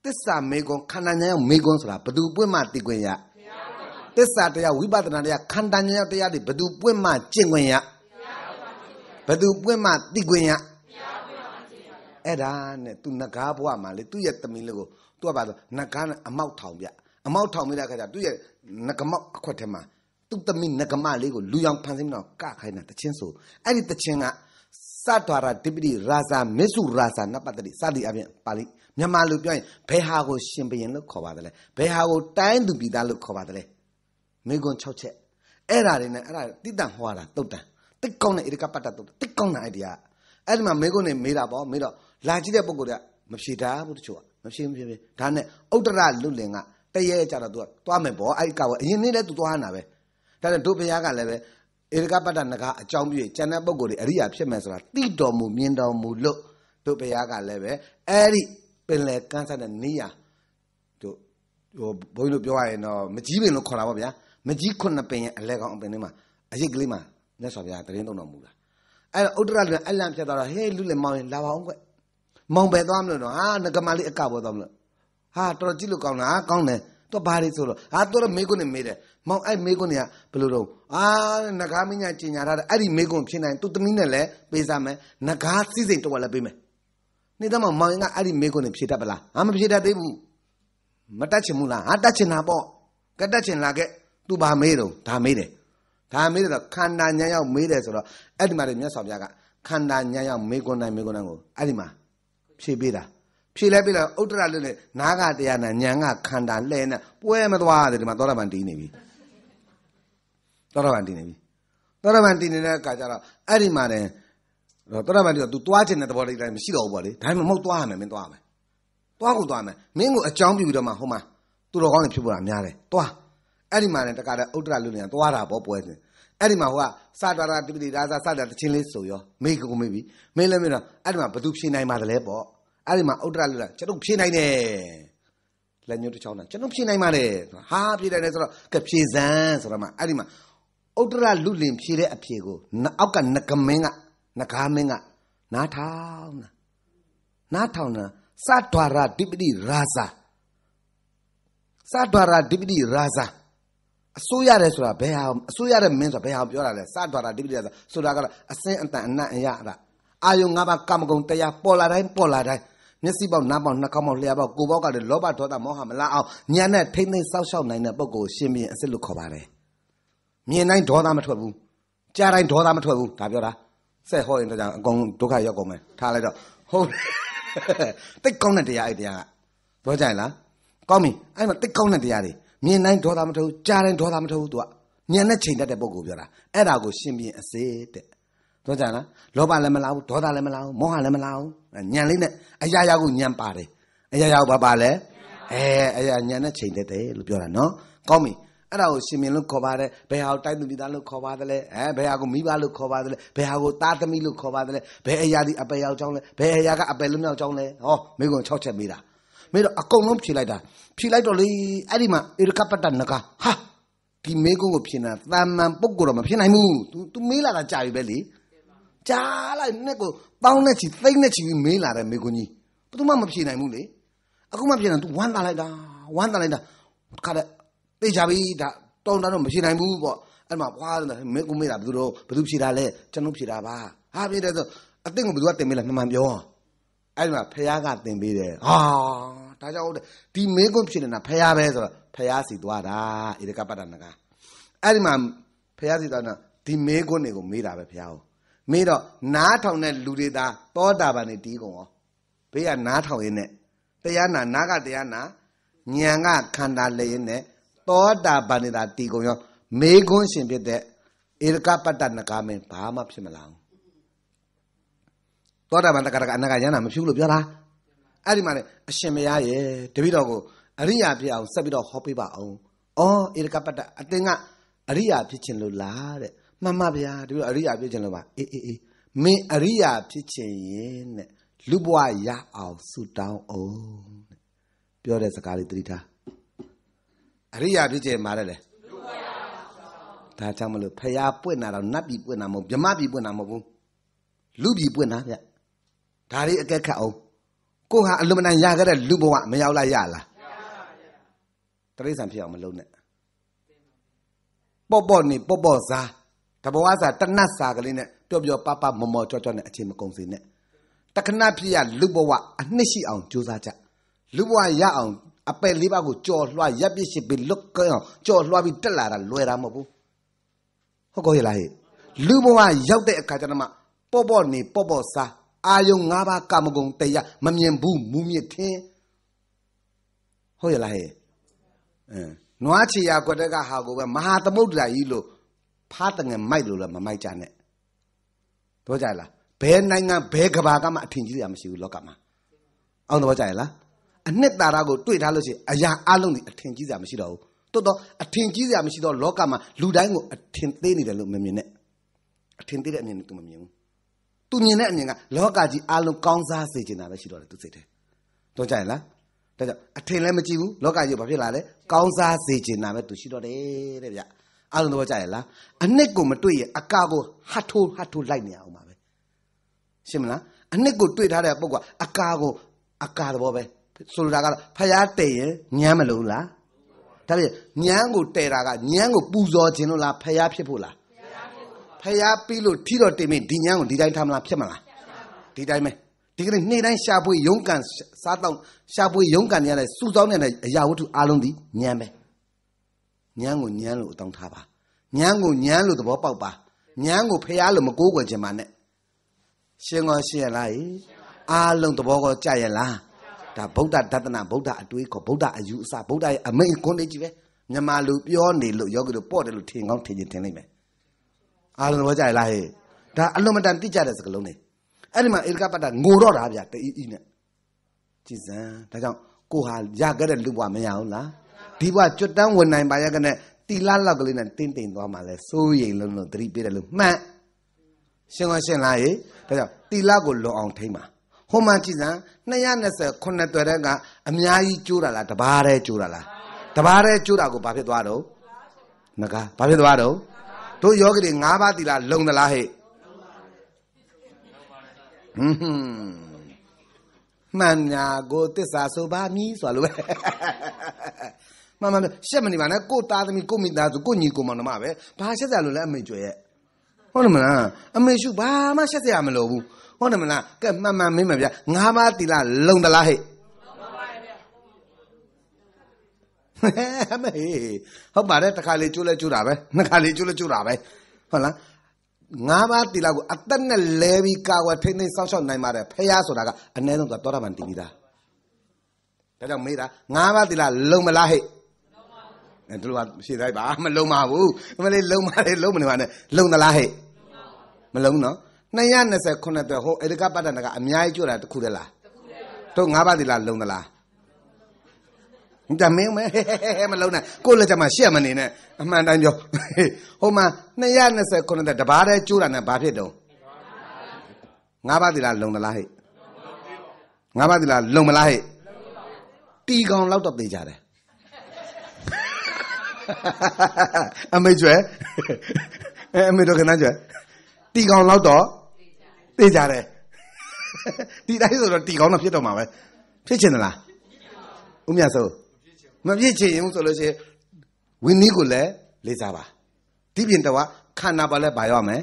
တစ္ဆာမေကွန်းခန္ဓာညံရောက်မေကွန်းဆိုတာဘယ်သူပွင့်မှသိခွင့်ရသစ္စာတရားဝိပဿနာတရားခန္ဓာဉာဏ်တရားတွေဘသူပွင့်မှကျင့်ခွင့်ရဘသူပွင့်မှသိခွင့်ရအဲ့ဒါနဲ့ तू ငကားဘဝမှာလေသူ့ရဲ့သမီးလေးကို तू ကပါဆိုငကားနဲ့အမောက်ထောင်ပြအမောက်ထောင်ပြတဲ့အခါကျသူ့ရဲ့ငကမောက်အခွက်ထဲမှာသူ့သမီးငကမလေးကိုလူရောင်ဖန်ဆင်းပြီးတော့ကခိုင်းတာတချင်းဆိုအဲ့ဒီတချင်းကစတ္တရာဒိပတိရာဇာမေစုရာဇာနပတ္တိစသည်အပြင်ပါဠိမြန်မာလိုပြောရင်ဘယ်ဟာကိုရှင်ဘရင်လို့ခေါ်ပါသလဲဘယ်ဟာကိုတိုင်းသူပြည်သားလို့ခေါ်ပါသလဲမိကွန်6ချက်အဲ့ဒါတွေနဲ့အဲ့ဒါတိတန်ဟောတာတုတ်တန်တိတ်ကောင်းတဲ့ဣရကပတ္တတုတ်တိတ်ကောင်းတဲ့ idea အဲ့ဒီမှာမိကွန်နေမေးတာပေါ့မေးတော့လာကြည့်တဲ့ပုံကိုယ်ကမဖြေတာဘူးတချို့ကမဖြေမဖြေဖြေဒါနဲ့ဥတ္တရလွတ်လင်ကတရေကြတော့ तू ကသွားမယ်ပေါ့အဲ့ဒီကောက်အရင်နေ့လဲ तू သွားနာပဲဒါနဲ့တို့ဘုရားကလည်းပဲဧရကပတ္တနဂါအကြောင်းပြုရင်ကျန်တဲ့ပုံကိုယ်တွေအရိယာဖြစ်မယ်ဆိုတာတိတော်မူမြင်တော်မူလို့တို့ဘုရားကလည်းပဲအဲ့ဒီပင်လယ်ကန်းစားတဲ့နေရာတို့ဟိုဘုန်းကြီးတို့ပြောရရင်တော့မကြီးပင်လို့ခေါ်တာပေါ့ဗျာမကြီးခုနှစ်ပင်ရဲ့အလဲကောင်အပင်လေးမှာအရိတ်ကလေးမှာလက်ဆောင်ပြားတရင်သုံးတော်မူတာအဲ့တော့ဥဒရလွန်အဲ့လံဖြစ်သွားတော့ဟေးလူလည်းမောင်းရင်လာပါအောင်ကွမောင်းပဲသွားမလို့တော့ဟာငကမလေးအကပေါ်သွားမလို့ဟာတော်တော်ကြည့်လို့ကောင်းလားကောင်းတယ်တော့ဘာတွေဆိုတော့အာသူတော့မေကွန်းနဲ့မေးတယ်မောင်အဲ့မေကွန်းเนี่ยဘယ်လိုတော့အာနဂါမင်းညာကျင်ညာထားတယ်အဲ့ဒီမေကွန်းဖြစ်နိုင်သူသမီးနဲ့လည်းပေးစားမယ်နဂါစီစိန်တော့လည်းပေးမယ်နေ့တမမောင်ရင်ကအဲ့ဒီမေကွန်းနဲ့ဖြေတတ်ပလားဟာမဖြေတတ်သေးဘူးမတတ်ချင်ဘူးလားဟာတတ်ချင်တာပေါ့ကတတ်ချင်လာခဲ့သူဘာမေးတော့ဒါမေးတယ်ဒါမေးတော့ခန္ဓာဉာဏ်ရောက်မေးတယ်ဆိုတော့အဲ့ဒီမှာမြတ်စွာဘုရားကခန္ဓာဉာဏ်ရောက်မေးခွန်းတိုင်းမေးခွန်းတိုင်းကိုအဲ့ဒီမှာဖြေပေးတာဖြေလဲပေးတော့ဥတ္တရလို့လေနားကတရားနာဉာဏ်ကခန္ဓာလှဲနေပွဲမသွားတယ်ဒီမှာသောတာပန်တည်နေပြီသောတာပန်တည်နေပြီသောတာပန်တည်နေတဲ့အခါကျတော့အဲ့ဒီမှာလည်းတော့သောတာပန်တည်တော့ तू သွားချင်တဲ့သဘောလေးတိုင်းမရှိတော့ဘူးပေါ့လေဒါမှမဟုတ်သွားရမယ်မင်းသွားရမယ်သွားကိုသွားမယ်မင်းကိုအကြောင်းပြပြီးတော့မှဟိုမှာသူတော်ကောင်းတွေဖြစ်ပေါ်တာများတယ်သွားအဲ့ဒီမှာလည်းတခါတည်းဥတ္တရလူတွေကသွားတာပေါ့ပွဲစဉ်အဲ့ဒီမှာဟိုကစတာတာတပိတိဒါစာစတာတချင်းလေးဆိုရောမိကိုမိပြီမိလည်းမင်းတော့အဲ့ဒီမှာဘသူဖြေနိုင်ပါသလဲပေါ့အဲ့ဒီမှာဥတ္တရလူကကျွန်တော်ဖြေနိုင်တယ်လက်ညှိုးတစ်ချောင်းနဲ့ကျွန်တော်ဖြေနိုင်ပါတယ်ဆိုတော့ဟာဖြေနိုင်တယ်ဆိုတော့ကဖြေစမ်းဆိုတော့မှအဲ့ဒီမှာဥတ္တရလူလင်ဖြေတဲ့အဖြေကိုအောက်ကငကမင်းကငကားမင်းကနားထောင်တာနားထောင်တာစဒွာရဒိပတိရာဇာစဒွာရဒိပတိရာဇာအစိုးရတယ်ဆိုတာဘယ်ဟာအစိုးရတဲ့မင်းဆိုတာဘယ်ဟာပြောတာလဲစထွာတာဒီပိဋကဆိုတာကတော့အစင်းအတန်အနတ်အရအရအာယုံ၅ပါးကာမဂုဏ်တရားပေါ်လာတိုင်းပေါ်လာတိုင်းမျက်စိပေါက်နားပေါက်နှာခေါင်းပေါက်လျှာပေါက်ကိုယ်ပေါက်ကလည်းလောဘဒေါသမောဟမလားအောင်ညံနဲ့ထိမ့်သိမ့်ဆောက်ရှောက်နိုင်တဲ့ပုံကိုရှင်ပြန်အစစ်လို့ခေါ်ပါတယ်မြင်တိုင်းဒေါသမထွက်ဘူးကြားတိုင်းဒေါသမထွက်ဘူးဒါပြောတာဆက်ဟောရင်တော့အကုန်ဒုက္ခရောက်ကုန်မယ်ထားလိုက်တော့ဟုတ်တိတ်ကောင်းတဲ့တရားအဲ့တရားကပြောကြရင်လားကောင်းပြီအဲ့မှာတိတ်ကောင်းတဲ့တရားတွေမြင်တိုင်းဒေါသမထုတ်ကြားတိုင်းဒေါသမထုတ်ဘူးသူကညံနဲ့ချိန်တတ်တဲ့ပုံကိုပြောတာအဲ့ဒါကိုရှင်ပြင်းအစေတဲ့တို့ကြလားလောဘလည်းမလာဘူးဒေါသလည်းမလာဘူးမောဟလည်းမလာဘူးညံလေးနဲ့အရာရာကိုညံပါတယ်အရာရာကိုဘာပါလဲအဲအရာညံနဲ့ချိန်တတ်တယ်လို့ပြောတာနော်ကောင်းပြီအဲ့ဒါကိုရှင်မြင်လို့ခေါ်ပါတယ်ဘယ်ဟာကိုတိုက်သူမိသားလို့ခေါ်ပါတယ်လဲအဲဘယ်ဟာကိုမိဘလို့ခေါ်ပါတယ်လဲဘယ်ဟာကိုသားသမီးလို့ခေါ်ပါတယ်လဲဘယ်အရာဒီအပယ်ရောက်ကြောင်းလဲဘယ်အရာကအပယ်လွတ်မြောက်ကြောင်းလဲဟောမိကုံ6ချက်မိတာမင်းတို့အကုန်လုံးဖြေလိုက်တာဖြေလိုက်တော့လေအဲ့ဒီမှာဧရကပတ္တနကဟာဒီမေကုန်းကိုဖြေနေတာတာမန်ပုဂ္ဂိုလ်တော့မဖြေနိုင်ဘူး तू तू မေးလာတာကြာပြီပဲလေကြာလိုက်နဲ့ကိုပေါင်းနဲ့ချီသိမ့်နဲ့ချီပြီးမေးလာတဲ့မေကုန်းကြီးဘယ်သူမှမဖြေနိုင်ဘူးလေအခုမှဖြေနိုင် तू ဝမ်းသာလိုက်တာဝမ်းသာလိုက်တာခါတဲ့သိကြပြီဒါတောင်းတာတော့မဖြေနိုင်ဘူးပေါ့အဲ့မှာဘွားတယ်မေကုန်းမေးတာဘယ်သူတော့ဘယ်သူဖြေတာလဲကျွန်တော်ဖြေတာပါဟာဖြေတယ်ဆိုအသိကိုဘယ်သူကတင်မေးလဲမှန်မှန်ပြောအဲ့ဒီမှာဖះကသင်ပေးတယ်ဟာဒါကြောင့်ဟုတ်တယ်ဒီမေကွန်းဖြစ်နေတာဖះပဲဆိုတော့ဖះစီသွားတာဣရကပတ္တနကအဲ့ဒီမှာဖះစီသွားတော့ဒီမေကွန်းတွေကိုမေးတာပဲဖះကိုမေးတော့နားထောင်တဲ့လူတွေသာသောတာပန်တွေတီးကုန်ရောဘေးကနားထောင်ရင်းနဲ့တရားနာနာကတရားနာဉာဏ်ကခန္ဓာလျင်နဲ့သောတာပန်တွေသာတီးကုန်ရော မေကွန်းရှင်ဖြစ်တဲ့ဣရကပတ္တနကမင်းဘာမှဖြစ်မလာဘူးသောတာပန်တက္ကရာကအနာကယန္တာမဖြစ်လို့ပြောတာအဲ့ဒီမှာလေအရှင်မရရဲ့တပိတော်ကိုအရိယာဖြစ်အောင်ဆက်ပြီးတော့ဟောပေးပါအောင်အော်ဧရကပတ္တအသင်ကအရိယာဖြစ်ခြင်းလို့လားတဲ့မှန်ပါဗျာတပိတော်အရိယာဖြစ်ခြင်းလို့ပါအေးအေးအေးမင်းအရိယာဖြစ်ခြင်းရင်တဲ့လူဘဝရအောင်ဆူတောင်းအောင်ပြောတဲ့စကားလေးသတိထားအရိယာဖြစ်ခြင်းမှာလေဒါကြောင့်မလို့ဖရာပွင့်တာတော့နတ်ပြည်ပွင့်တာမဟုတ်ဗြဟ္မပြည်ပွင့်တာမဟုတ်ဘူးလူပြည်ပွင့်တာဗျဒါလေးအကက်ခတ်အောင်ကိုဟာအလွန်မနိုင်ရခဲ့တဲ့လူဘဝမရောက်လာရလားတရိษံဖြစ်အောင်မလုပ်နဲ့ပော့ပော့နေပော့ပော့စားတဘဝစားတနတ်စားကလေးနဲ့ပျော့ပျော့ပပမမောကြောကြောနဲ့အချိန်မကုန်စေနဲ့တခဏဖြစ်ရလူဘဝအနှစ်ရှိအောင်ကြိုးစားကြလူဘဝရအောင်အပယ်လေးပါးကိုကြော်လွှာရပ်ပစ်ရှိပြီးလွတ်ကောင်းကြော်လွှာပြီးတက်လာတာလွယ်တာမဟုတ်ဘူးဟုတ်ကောရဲ့လားဟဲ့လူဘဝရောက်တဲ့အခါကျတော့မှပော့ပော့နေပော့ပော့စားအာယုံ၅ပါးကာမဂုဏ်တရားမမြင်ဘူးမူမြင့်ထင်းဟုတ်ရလားဟဲ့အင်းနွားချီယာကွက်တက်ကဟာကိုပဲမဟာသမုဒ္ဒရာကြီးလို့ဖားတငယ်မိုက်လို့လည်းမမိုက်ကြနဲ့တော့ကြလားဘယ်နိုင်ငံဘယ်ကဘာကမှအထင်ကြီးရမရှိဘူးလောကမှာအောင်တော့ကြရလားအနှစ်သာရကိုတွေ့ထားလို့ရှိရင်အရာအလုံးကြီးအထင်ကြီးစရာမရှိတော့ဘူးတော်တော်အထင်ကြီးစရာမရှိတော့လောကမှာလူတိုင်းကိုအထင်သေးနေတယ်လို့မမြင်နဲ့အထင်သေးတဲ့အမြင်ကိုသူမမြင်ဘူးသူမြင်တဲ့အမြင်ကလောကကြီးအလုံးကောင်းစားစေချင်တာပဲရှိတော့တယ်သူစိတ်ထဲတော့ကြရင်လားဒါကြောင့်အထင်လည်းမကြည့်ဘူးလောကကြီးဘာဖြစ်လာလဲကောင်းစားစေချင်တာပဲသူရှိတော့တယ်တဲ့ဗျအလုံးတော့ကြရင်လားအနှစ်ကိုမတွေ့ရအကာကိုဟတ်ထိုးဟတ်ထိုးလိုက်နေအောင်ပါပဲရှင်းမလားအနှစ်ကိုတွေ့ထားတဲ့ပုဂ္ဂိုလ်ကအကာကိုအကာသဘောပဲဆိုလိုတာကတော့ဖျားတည်ရင်ညမ်းမလို့လားဒါပြင်ညမ်းကိုတည်တာကညမ်းကိုပူဇော်ခြင်းလို့လားဖျားဖြစ်ဖို့လားဖျားပြီးလို့ထီတော်တင်ပြီဒီညံကိုဒီတိုင်းထားမလားဖြစ်မလားဒီတိုင်းပဲဒီကနေ့နေ့တိုင်းရှားပွေရုံးကန်စားတော့ရှားပွေရုံးကန်ရတဲ့စူဆောင်းနေတဲ့အရာဝတ္ထုအလုံးဒီညံပဲညံကိုညံလို့အတောင်းထားပါညံကိုညံလို့သဘောပေါက်ပါညံကိုဖျားလို့မကိုးကွယ်ခြင်းမနဲ့ရှင်းကောရှင်းရလားအလုံးသဘောကောကြရလားဒါဗုဒ္ဓဒသနာဗုဒ္ဓအတွေးခေါ်ဗုဒ္ဓအယူအဆဗုဒ္ဓရဲ့အမိန့်ခွန်းလေးကြီးပဲမြန်မာလူပြောနေလို့ယောဂီတို့ပေါ့တယ်လို့ထင်ကောင်းထင်ချင်ထင်လိမ့်မယ်အားလုံးဘောကြရလားဟဲ့ဒါအလွန်မတန်တိကျတဲ့စကားလုံးတွေအဲ့ဒီမှာဧကပတ္တငိုတော့တာဗျတီးဤနဲ့ကြည်စံဒါကြောင့်ကိုဟာရခဲ့တဲ့လူဘဝမရဘူးလားဒီဘဝကျွတ်တန်းဝင်နိုင်ပါရခဲ့တဲ့တီလာလောက်ကလေးနဲ့တင်းတိမ်သွားမှလဲစိုးရိမ်လုံးလုံးသတိပေးတယ်လို့မှန်ရှင်းအောင်ရှင်းလားဟေ့ဒါကြောင့်တီလာကိုလွန်အောင်ထိမ့်ပါဟိုမှကြည်စံ229တွေ့တဲ့ကအများကြီးကျိုးတာလားတဘာတဲ့ကျိုးတာလားတဘာတဲ့ကျိုးတာကိုဘာဖြစ်သွားတော့ငကားဘာဖြစ်သွားတော့တို့ယောဂတွေ၅ပါးသီလလုံသလားဟဲ့ဟွန်းမှန်ညာကိုတစ္ဆာဆိုပါမည်ဆိုလိုပဲမှန်မှန်ရှက်မနေပါနဲ့ကိုသားသမီးကိုမိသားစုကိုညီကိုမောင်နှမပဲဘာရှက်ကြလို့လဲအမေကျွယ်ရဲ့ဟုတ်တယ်မလားအမေရှုဘာမှရှက်ကြရမလို့ဘူးဟုတ်တယ်မလားကဲမှန်မှန်မင်းမဗျာ၅ပါးသီလလုံသလားဟဲ့မေဟုတ်ပါတယ်တစ်ခါလေကျိုးလဲကျိုးတာပဲနှစ်ခါလေကျိုးလဲကျိုးတာပဲဟုတ်လားငါးပါးတိလာကိုအသက်နဲ့လဲပြီးကာဝယ်ထိမ့်သိမ့်စောင့်ရှောက်နိုင်ပါတယ်ဖះဆိုတာကအနည်းဆုံးသွားတော်မှန်တည်ပြီးသားဒါကြောင့်မေးတာငါးပါးတိလာ လုံမလားဟဲ့အဲတို့ကရှေ့လိုက်ပါမလုံပါဘူးအမလေးလုံပါလေလုံမနေပါနဲ့လုံသလားဟဲ့မလုံနော်229အတွက်ဟိုအေဒကပတ္တနကအများကြီးကြွတာတခုတည်းလားတခုတည်းပါတို့ငါးပါးတိလာလုံသလားဒါမင်းမဲမလုံးနဲ့ကိုယ့်လက်ချက်မှာရှက်မနေနဲ့အမှန်တိုင်းပြောဟိုမှာ229တဲ့တဘာတဲ့ကျိုးတာနဲ့ဘာဖြစ်တုံးငါးပါးသီလလုံသလားဟဲ့ငါးပါးသီလလုံမလားဟဲ့တီကောင်လောက်တော့သေးကြတယ်အမေကျွဲအမေတို့ကနားကျွဲတီကောင်လောက်တော့သေးကြတယ်ဒီတိုင်းဆိုတော့တီကောင်တော့ဖြစ်တော့မှာပဲဖြစ်ချင်သလားဦးမြတ်စိုးမပြည့်ချင်ဘူးဆိုလို့ရှိရင်ဝိနည်းကိုလည်းလေးစားပါဒီပြင်တော့ခန္ဓာပါလဲပါရမယ်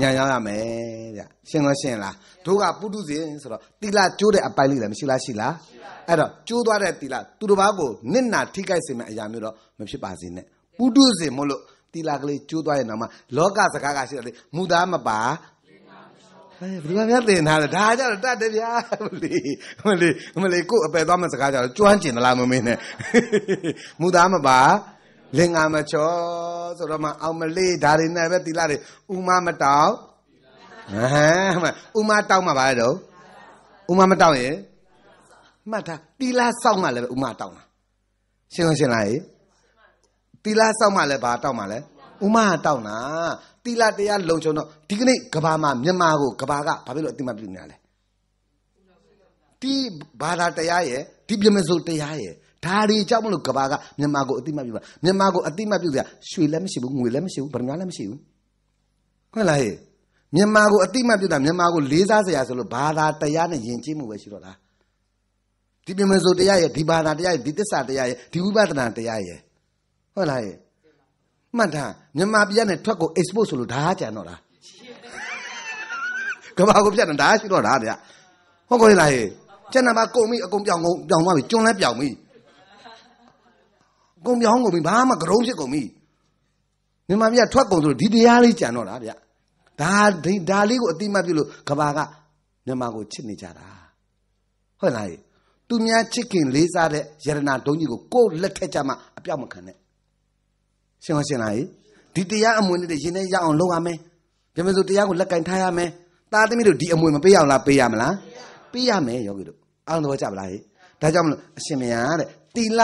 ညာရောက်ရမယ်ဗျရှင်းလို့ရှင်းလားတို့ကပုထုဇဉ်ဆိုတော့တိလာကျိုးတဲ့အပိုင်လေးလည်းမရှိလားရှိလားအဲ့တော့ကျိုးသွားတဲ့တိလာသူတစ်ပါးကိုနစ်နာထိခိုက်စေမယ့်အရာမျိုးတော့မဖြစ်ပါစေနဲ့ပုထုဇဉ်မို့လို့တိလာကလေးကျိုးသွားရင်တော့မှလောကစကားကရှိတယ်လေမူသားမပါဘယ်သူမှမတင်ထားတယ်ဒါကြတော့တတ်တယ်ဗျာမလေးမလေးမလေးကို့အပယ်သွားမဲ့စကားကြတော့ကျွမ်းကျင်သလားမမင်းနဲ့မူသားမပါလင်္ကာမချောဆိုတော့မှအောင်မလေးဒါတွေနဲ့ပဲတီလာတွေဥမမတောင်းဟမ်ဥမတောင်းမှာပါလေတော့ဥမမတောင်းရင်မှတ်ထားတီလာစောက်မှလည်းဥမတောင်းတာရှင်းရှင်းလားရေတီလာစောက်မှလည်းဘာတောင်းမှလဲဥမတောင်းတာတိလတရားလုံခြုံတော့ဒီကနေ့ကဘာမှာမြန်မာကိုကဘာကဘာဖြစ်လို့အတိမပြုနေရလဲဒီဘာသာတရားရဲ့ဒီပြမစိုးတရားရဲ့ဒါတွေကြောင့်မလို့ကဘာကမြန်မာကိုအတိမပြုပါမြန်မာကိုအတိမပြုစရာရွှေလည်းမရှိဘူးငွေလည်းမရှိဘူးဗမာလည်းမရှိဘူးဟုတ်လားဟဲ့မြန်မာကိုအတိမပြုတာမြန်မာကိုလေးစားစရာဆိုလို့ဘာသာတရားနဲ့ယဉ်ကျေးမှုပဲရှိတော့လားဒီပြမစိုးတရားရဲ့ဒီဘာသာတရားရဲ့ဒီသစ္စာတရားရဲ့ဒီဝိပဿနာတရားရဲ့ဟုတ်လားဟဲ့မှတ်တာမြန်မာပြည်ကနေထွက်ကို export ဆိုလို့ဒါကြံတော့တာကဘာကိုပြတ်တာဒါရှိတော့တာဗျဟုတ်ကောလားဟေးကျန်တာပါကုန်ပြီအကုန်ပြောင်းကုန်ပြောင်းသွားပြီကျွန်းလဲပြောင်းပြီကုန်ပြောင်းကုန်ပြီဘာမှကရုံးဖြစ်ကုန်ပြီမြန်မာပြည်ကထွက်ကုန်ဆိုလို့ဒီတရားလေးကြံတော့တာဗျဒါဒါလေးကိုအတိမတ်ပြုလို့ကဘာကမြန်မာကိုချစ်နေကြတာဟုတ်လားဟေးသူများချစ်ခင်လေးစားတဲ့ယရနာဒုံကြီးကိုကိုယ်လက်ထက်ကြမှာအပြောက်မခံနဲ့ရှင်းအောင်ရှင်းလိုက်ဒီတရားအမွေနဲ့ရင်ထဲရအောင်လုပ်ရမယ်ဒါပေမဲ့ဆိုတရားကိုလက်ကင်ထားရမယ်သားသမီးတို့ဒီအမွေမပေးအောင်လားပေးရမလားပေးရမယ်ယောဂီတို့အောင်တော့ကြပါလားဒါကြောင့်မလို့အရှင်မယားတဲ့တိလ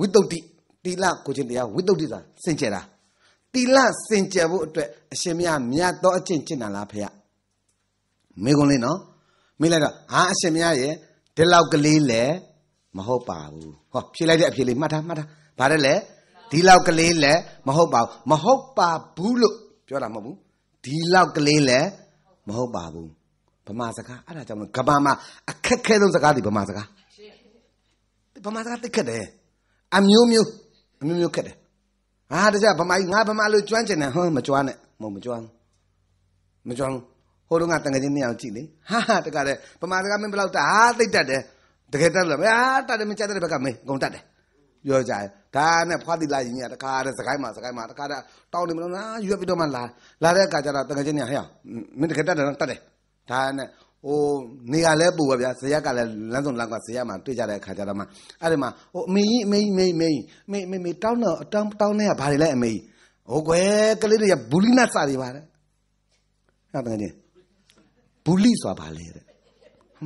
ဝိတုဒ္ဓိတိလကိုချင်းတရားဝိတုဒ္ဓိဆိုတာစင်ကြယ်တာတိလစင်ကြယ်ဖို့အတွက်အရှင်မယားမြတ်တော်အကျင့်ကျင့်တာလားဖေရမေကွန်လေးနော်မေးလိုက်တော့ဟာအရှင်မယားရဲ့ဒီလောက်ကလေးလဲမဟုတ်ပါဘူးဟောဖြေလိုက်တဲ့အဖြေလေးမှတ်ထားမှတ်ထားဗါတယ်လဲဒီလောက်ကလေးလည်းမဟုတ်ပါဘူးမဟုတ်ပါဘူးလို့ပြောတာမဟုတ်ဘူးဒီလောက်ကလေးလည်းမဟုတ်ပါဘူးဗမာစကားအဲ့ဒါကြောင့်ကဘာမှာအခက်ခဲဆုံးစကားဒီဗမာစကားဗမာစကားတက်ခက်တယ်အမျိုးမျိုးအမျိုးမျိုးခက်တယ်ဟာတကြဗမာကြီးငါဗမာလို့ကျွမ်းကျင်တယ်ဟောမကျွမ်းနဲ့မဟုတ်မကျွမ်းမကျွမ်းဟိုတုန်းကတန်ငယ်ချင်းနှစ်ယောက်ကြည့်လေဟာဟာတကတဲ့ဗမာစကားမင်းဘယ်လောက်တာဟာသိတတ်တယ်တကယ်တတ်လို့ဗျာတတ်တယ်မကြတဲ့ဘက်ကမင်းအကုန်တတ်တယ်ပြောကြတယ်ဒါနဲ့ဖွားတိလာရင်ကြီးကတခါတည်းစကိုင်းမှာစကိုင်းမှာတခါတည်းတောင်းနေမလို့နာရွက်ပြီးတော့မှလာလာတဲ့အခါကျတော့တကယ်ချင်းညဟဲ့မင်းတကယ်တက်တယ်နော်တက်တယ်ဒါနဲ့ဟိုနေရာလဲပူပဲဗျာဇရက်ကလည်းလမ်းစုံလမ်းကဇရက်မှာတွေ့ကြတဲ့အခါကျတော့မှအဲ့ဒီမှာဟိုအမေကြီးအမေကြီးမေးမေးမေးမေးမေးတောင်းတော့အတောင်းတောင်းနေရဘာတွေလဲအမေကြီးဟိုကွယ်ကလေးတွေကဘူလီနတ်စာတွေပါတယ်ဟဲ့တကယ်ချင်းဘူလီဆိုတာဘာလဲတဲ့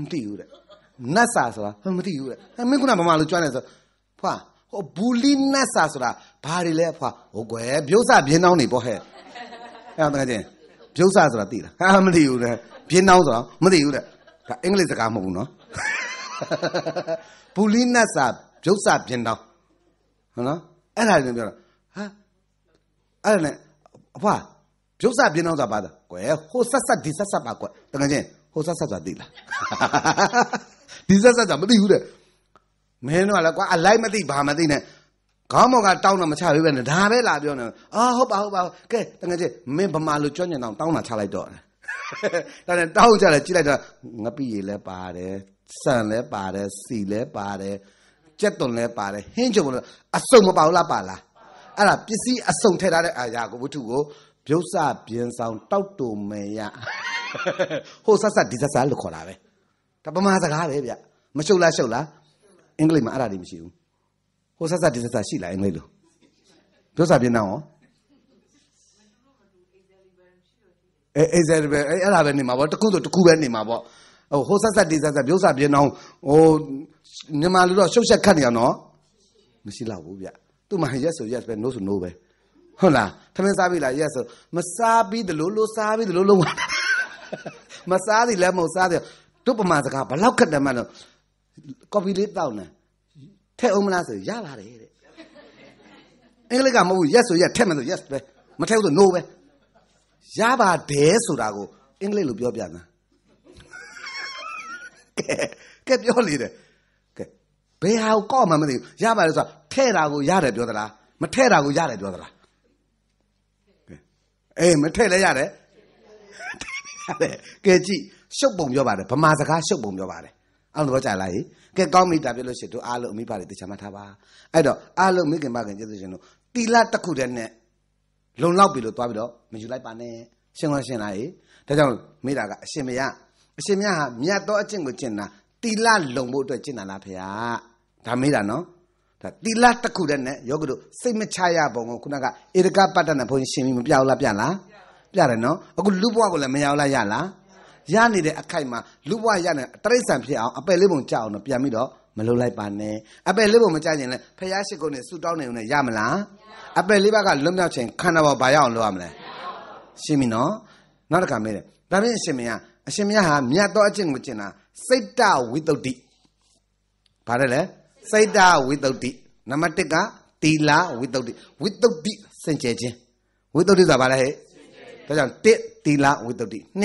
မသိဘူးတဲ့နတ်စာဆိုတာမသိဘူးတဲ့မင်းကဘာမှလို့ကြွားနေဆိုဖွာဟိုဘူလီနတ်စာဆိုတာဘာတွေလဲအဖွာဟိုကွယ်ပြုတ်စပြင်းနှောင်းနေပေါ့ဟဲ့အဲ့တော့တကယ်ချင်းပြုတ်စဆိုတာသိလားဟာမသိဘူးလေပြင်းနှောင်းဆိုတာမသိဘူးလေဒါအင်္ဂလိပ်စကားမဟုတ်ဘူးနော်ဘူလီနတ်စာပြုတ်စပြင်းနှောင်းဟုတ်နော်အဲ့ဒါတွေပြောတာဟာအဲ့ဒါနဲ့အဖွာပြုတ်စပြင်းနှောင်းဆိုတာဘာသာကွယ်ဟိုဆက်ဆက်ဒီဆက်ဆက်ပါကွယ်တကယ်ချင်းဟိုဆက်ဆက်ဆိုတာသိလားဒီဆက်ဆက်ဆိုတာမသိဘူးတဲ့မင်းတို့ကလည်းကွာအလိုက်မသိဘာမသိနဲ့ခေါင်းမော်ကတောင်းတော့မချပေးပဲနဲ့ဒါပဲလာပြောနေအာဟုတ်ပါဟုတ်ပါကဲတကယ်ချင်းမင်းဗမာလိုကြွညံတောင်းတောင်းလာချလိုက်တော့ဒါနဲ့တောင်းချလိုက်ကြည့်လိုက်တော့ငပိရေလည်းပါတယ်စံလည်းပါတယ်စီလည်းပါတယ်ကြက်သွန်လည်းပါတယ်ဟင်းချုံလည်းအစုံမပါဘူးလားပါလားအဲ့ဒါပစ္စည်းအစုံထည့်ထားတဲ့အာရကိုဝတ္ထုကိုပြုတ်စပြင်းဆောင်တောက်တူမေရဟိုဆက်ဆက်ဒီဆက်ဆက်လို့ခေါ်တာပဲဒါပမာစကားပဲဗျမရှုပ်လားရှုပ်လားအင်္ဂလိပ်မှာအဲ့ဒါတွေမရှိဘူးဟိုဆက်ဆက်ဒီဆက်ဆက်ရှိလားအင်္ဂလိပ်လိုပြောစာပြင်းတော့ရောအဲအဲဇယ်ပဲအဲ့ဒါပဲနေမှာပေါ့တခုဆိုတခုပဲနေမှာပေါ့ဟိုဟိုဆက်ဆက်ဒီဆက်ဆက်ပြောစာပြင်းတော့ဟိုမြန်မာလူတော့ရှုပ်ရှက်ခတ်နေအောင်နော်မရှိတော့ဘူးဗျသူ့မှာ yes ဆို yes ပဲ no ဆို no ပဲဟုတ်လားထမင်းစားပြီလား yes ဆိုမစားပြီးတလို့လို့စားပြီးတလို့လုံးမစားသည်လည်းမဟုတ်စားသည်တို့ပမာစကားဘလောက်ခက်တယ်မှတော့ကော်ဖီလေးတောက်နေထည့်အောင်မလားဆိုရပါတယ်တဲ့အင်္ဂလိပ်ကမဟုတ်ဘူး yes ဆို yes ထည့်မယ်ဆို yes ပဲမထည့်ဘူးဆို no ပဲရပါတယ်ဆိုတာကိုအင်္ဂလိပ်လိုပြောပြတာကဲကဲပြောလေတယ်ကဲဘယ်ဟာကိုကောက်မှမသိဘူးရပါတယ်ဆိုတာထဲ့တာကိုရတယ်ပြောသလားမထဲ့တာကိုရတယ်ပြောသလားကဲအေးမထဲ့လည်းရတယ်ကဲကြည့်ရှုပ်ပုံပြောပါတယ်ဗမာစကားရှုပ်ပုံပြောပါတယ်အောင်သဘောကျလားဟိကဲကောင်းပြီဒါပြလို့ရှိရင်တို့အားလုံးအမိပါတွေတရားမှတ်ထားပါအဲ့တော့အားလုံးမိခင်မခင်ကျေးဇူးရှင်တို့တီလာတစ်ခုတည်းနဲ့လုံလောက်ပြီလို့သွားပြီးတော့မယူလိုက်ပါနဲ့ရှင်းလို့ရှင်းလားဟိဒါကြောင့်မိတာကအရှင်မရအရှင်မရဟာမြတ်သောအကျင့်ကိုကျင့်တာတီလာလုံဖို့အတွက်ကျင့်တာလားဖေဟာဒါမိတာနော်ဒါတီလာတစ်ခုတည်းနဲ့ယောဂတို့စိတ်မချရပုံကိုခုနကဧရကပတ္တနာဘုန်းရှင်မပြအောင်လားပြလားပြတယ်နော်အခုလူဘွားကိုလည်းမရအောင်လားရလားရနေတဲ့အခိုက်မှာလူဘဝရနေတရိษံဖြစ်အောင်အပယ်လေးပုံကြအောင်တော့ပြန်ပြီးတော့မလုံလိုက်ပါနဲ့အပယ်လေးပုံမကြရင်လည်းဖယားရှိကုန်းနဲ့ဆူတောင်းနေုံနဲ့ရမလားအပယ်လေးပါးကလွတ်မြောက်ခြင်းခန္ဓာပေါ်ဘာရအောင်လုပ်ရမလဲရှင်းပြီနော်နောက်တစ်ခါမေးတယ်ဒါဖြင့်အရှင်မယအရှင်မယဟာမြတ်သောအကျင့်ကိုကျင့်တာစိတ်တဝိတုဒ္ဓိဘာလဲလဲစိတ်တဝိတုဒ္ဓိနံပါတ်1ကတီလာဝိတုဒ္ဓိဝိတုဒ္ဓိစင်ကြယ်ခြင်းဝိတုဒ္ဓိဆိုတာဘာလဲဟဲ့ဒါကြောင့်1တီလာဝိတုဒ္ဓိ2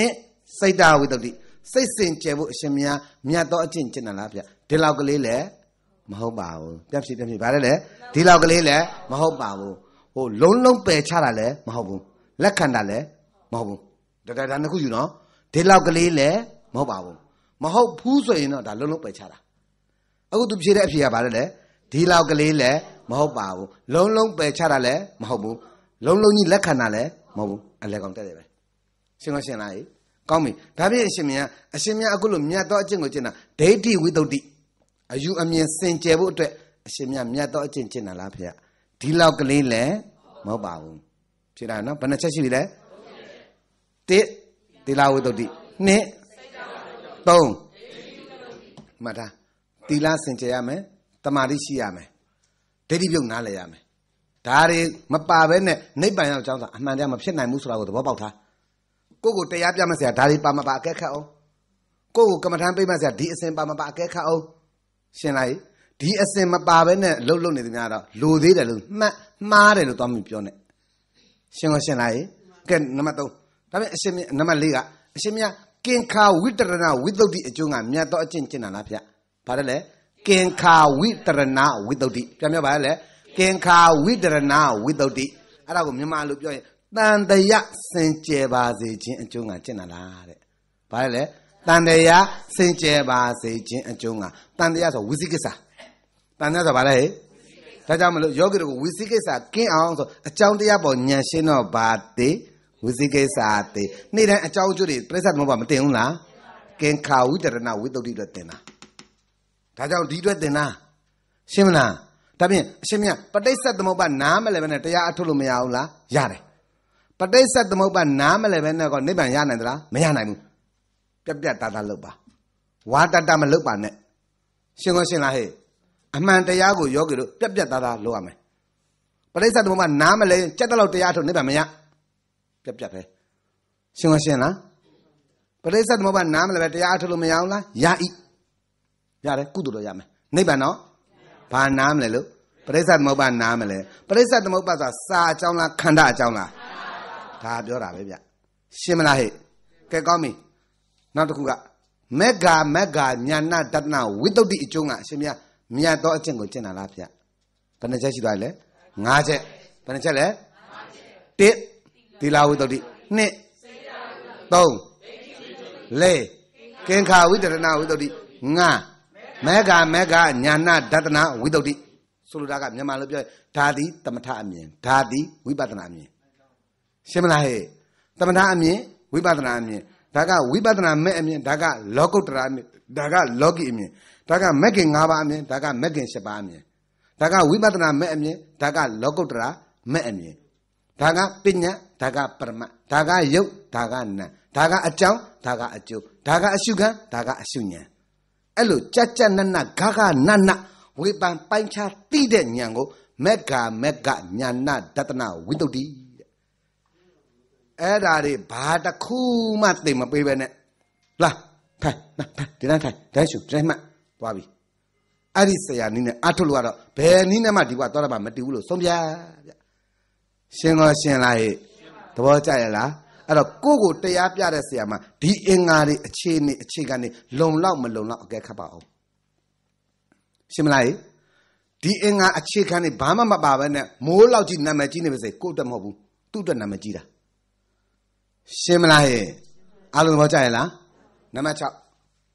စိတ်တဝိတ္တိစိတ်စင်ကြယ်ဖို့အရှင်မြတ်မြတ်တော်အကျင့်ကျင့်တာလားဗျဒီလောက်ကလေးလည်းမဟုတ်ပါဘူးပြဖြစ်ပြဖြစ်ဗါလဲလေဒီလောက်ကလေးလည်းမဟုတ်ပါဘူးဟိုလုံးလုံးပယ်ချတာလည်းမဟုတ်ဘူးလက်ခံတာလည်းမဟုတ်ဘူးဒါဒါဒါနှစ်ခုယူနော်ဒီလောက်ကလေးလည်းမဟုတ်ပါဘူးမဟုတ်ဘူးဆိုရင်တော့ဒါလုံးလုံးပယ်ချတာအခုသူဖြေတဲ့အဖြေကဗါလဲလေဒီလောက်ကလေးလည်းမဟုတ်ပါဘူးလုံးလုံးပယ်ချတာလည်းမဟုတ်ဘူးလုံးလုံးကြီးလက်ခံတာလည်းမဟုတ်ဘူးအလဲကောင်တက်တယ်ပဲရှင်းလို့ရှင်းလားကောင်းပြီဒါဖြင့်အရှင်မြတ်အရှင်မြတ်အခုလိုမြတ်သောအကျင့်ကိုကျင့်တာဒိဋ္ဌိဝိတ္တုတိအယူအမြင်စင်ကြယ်ဖို့အတွက်အရှင်မြတ်မြတ်သောအကျင့်ကျင့်တာလားဖေ။ဒီလောက်ကလေးလည်းမဟုတ်ပါဘူး။ဖြစ်တာနော်ဘယ်နှချက်ရှိပြီလဲ။တစ်တိလဝိတ္တုတိနှစ်သုံးမှတ်ထားတိလစင်ကြယ်ရမယ်။တမာတိရှိရမယ်။ဒိဋ္ဌိပြုတ်နားလည်ရမယ်။ဒါတွေမပါဘဲနဲ့နိဗ္ဗာန်ရောက်ကြောင်းဆိုတာအမှန်တရားမဖြစ်နိုင်ဘူးဆိုတာကိုသဘောပေါက်ထားကိုကိုတရားပြမစရာဒါတွေပါမပါအကဲခတ်အောင်ကိုကိုကမ္မထမ်းပြမစရာဒီအစင်ပါမပါအကဲခတ်အောင်ရှင်းလိုက်ဒီအစင်မပါဘဲနဲ့လှုပ်လှုပ်နေသမျှတော့လိုသေးတယ်လို့မှတ်မှားတယ်လို့သွားမိပြောနေရှင်းကောရှင်းလိုက်ကဲနံပါတ်3ဒါပေမဲ့အရှင်မြတ်နံပါတ်4ကအရှင်မြတ်ကင်ခာဝိတရဏဝိသုဒ္ဓိအကျိုးကမြတ်တော်အကျင့်ကျင့်တာလားဗျဘာလဲလဲကင်ခာဝိတရဏဝိသုဒ္ဓိပြန်ပြောပါလဲကင်ခာဝိတရဏဝိသုဒ္ဓိအဲ့ဒါကိုမြန်မာလိုပြောရင်တန်တရာစင်ကြယ်ပါစေခြင်းအကျိုးကကျင့်တာလားတဲ့။ဘာလဲလဲတန်တရာစင်ကြယ်ပါစေခြင်းအကျိုးကတန်တရာဆိုဝိသိကိစ္စ။တန်တရာဆိုဘာလဲဟဲ့။ဒါကြောင့်မလို့ယောဂီတို့ကဝိသိကိစ္စကင်းအောင်ဆိုအကြောင်းတရားပေါ်ညံရှင်းတော့ပါသေးဝိသိကိစ္စသေးနေ့တိုင်းအကြောင်းအကျိုးတွေပြိဿသမုပ္ပါမတင်ဘူးလား။ကင်ခာဝိတရဏဝိတ္တုတိတော့တင်တာ။ဒါကြောင့်ဒီအတွက်တင်တာရှင်းမလား။ဒါပြင်အရှင်မြတ်ပဋိစ္စသမုပ္ပါနားမလဲပဲနဲ့တရားအထုတ်လို့မရဘူးလား။ရတယ်ပဋိစ္စသမုပ္ပါနားမလဲပဲနဲ့ကောနိဗ္ဗာန်ရနိုင်သလားမရနိုင်ဘူးပြက်ပြက်တာတာလုပ်ပါဝါတတမလုပ်ပါနဲ့ရှင်ကောရှင်လားဟဲ့အမှန်တရားကိုယောဂီတို့ပြက်ပြက်တာတာလုပ်ရမယ်ပဋိစ္စသမုပ္ပါနားမလဲကြက်တလောက်တရားထုတ်နိဗ္ဗာန်မရပြက်ပြက်ပဲရှင်ကောရှင်လားပဋိစ္စသမုပ္ပါနားမလဲပဲတရားထုတ်လို့မရအောင်လားရဤရတယ်ကုသိုလ်တော့ရမယ်နိဗ္ဗာန်တော့ဘာနားမလဲလို့ပရိစ္ဆသမုပ္ပါနားမလဲပရိစ္ဆသမုပ္ပါဆိုတာစာအကြောင်းလားခန္ဓာအကြောင်းလားခဒါပြောတာပဲဗျရှင်းမလားဟဲ့ကဲကောင်းပြီနောက်တစ်ခုကမက္ဂမက္ဂညာဏတတနာဝိတုဒ္ဓိအကျုံးကအရှင်မြတ်မြတ်တော်အကျင့်ကိုကျင့်တာလားဗျဘယ်နှချက်ရှိသွားလဲ၅ချက်ဘယ်နှချက်လဲ၅ချက်1သီလဝိတုဒ္ဓိ2စေတဝိတုဒ္ဓိ3လေကင်္ခာဝိတရဏဝိတုဒ္ဓိငါမေဃမေဃညာနာဒတနာဝိတုဒ္ဓိဆိုလိုတာကမြန်မာလိုပြောဒါသည်တမထအမြင်ဒါသည်ဝိပဿနာအမြင်ရှင်းမလားဟဲ့သမထအမြင်ဝိပဿနာအမြင်ဒါကဝိပဿနာမဲ့အမြင်ဒါကလောကုတ္တရာအမြင်ဒါကလောကီအမြင်ဒါကမက်ကင်၅ပါးအမြင်ဒါကမက်ကင်၈ပါးအမြင်ဒါကဝိပဿနာမဲ့အမြင်ဒါကလောကုတ္တရာမဲ့အမြင်ဒါကပညာဒါကပရမဒါကယုတ်ဒါကနာဒါကအကြောင်းဒါကအကျိုးဒါကအရှုခံဒါကအရှုဉဏ်အဲ့လိုကြက်ကြက်နက်နက်ဂဂနနဝေပန်ပိုင်းခြားတိတဲ့ဉဏ်ကိုမက္ကာမက္ကညာနာတတနာဝိတုဒ္ဓိအဲ့ဒါတွေဘာတစ်ခုမှသိမပေးပဲနဲ့လာထိုင်ထိုင်ဒီတိုင်းထိုင်ဒိုင်းရှုဒိုင်းမှသွားပြီအဲ့ဒီဆရာနီးနဲ့အထုတ်လို့ကတော့ဘယ်နီးနဲ့မှဒီဘက်သွားတော့မှမတူဘူးလို့ဆုံးပြဗျရှင်တော်ရှင်လာရဲ့သဘောကျရလားအဲ့တော့ကိုကိုတရားပြတဲ့ဆရာမှာဒီအင်္ဂါတွေအခြေအနေအခြေခံတွေလုံလောက်မလုံလောက်အကဲခတ်ပါအောင်ရှင်မလားဒီအင်္ဂါအခြေခံတွေဘာမှမပါဘဲနဲ့မိုးလောက်ကြီးနာမည်ကြီးနေပါစေကို့တက်မဟုတ်ဘူးသူ့တက်နာမည်ကြီးတာရှင်းမလားဟဲ့အားလုံးတော့ကြားရလားနံပါတ်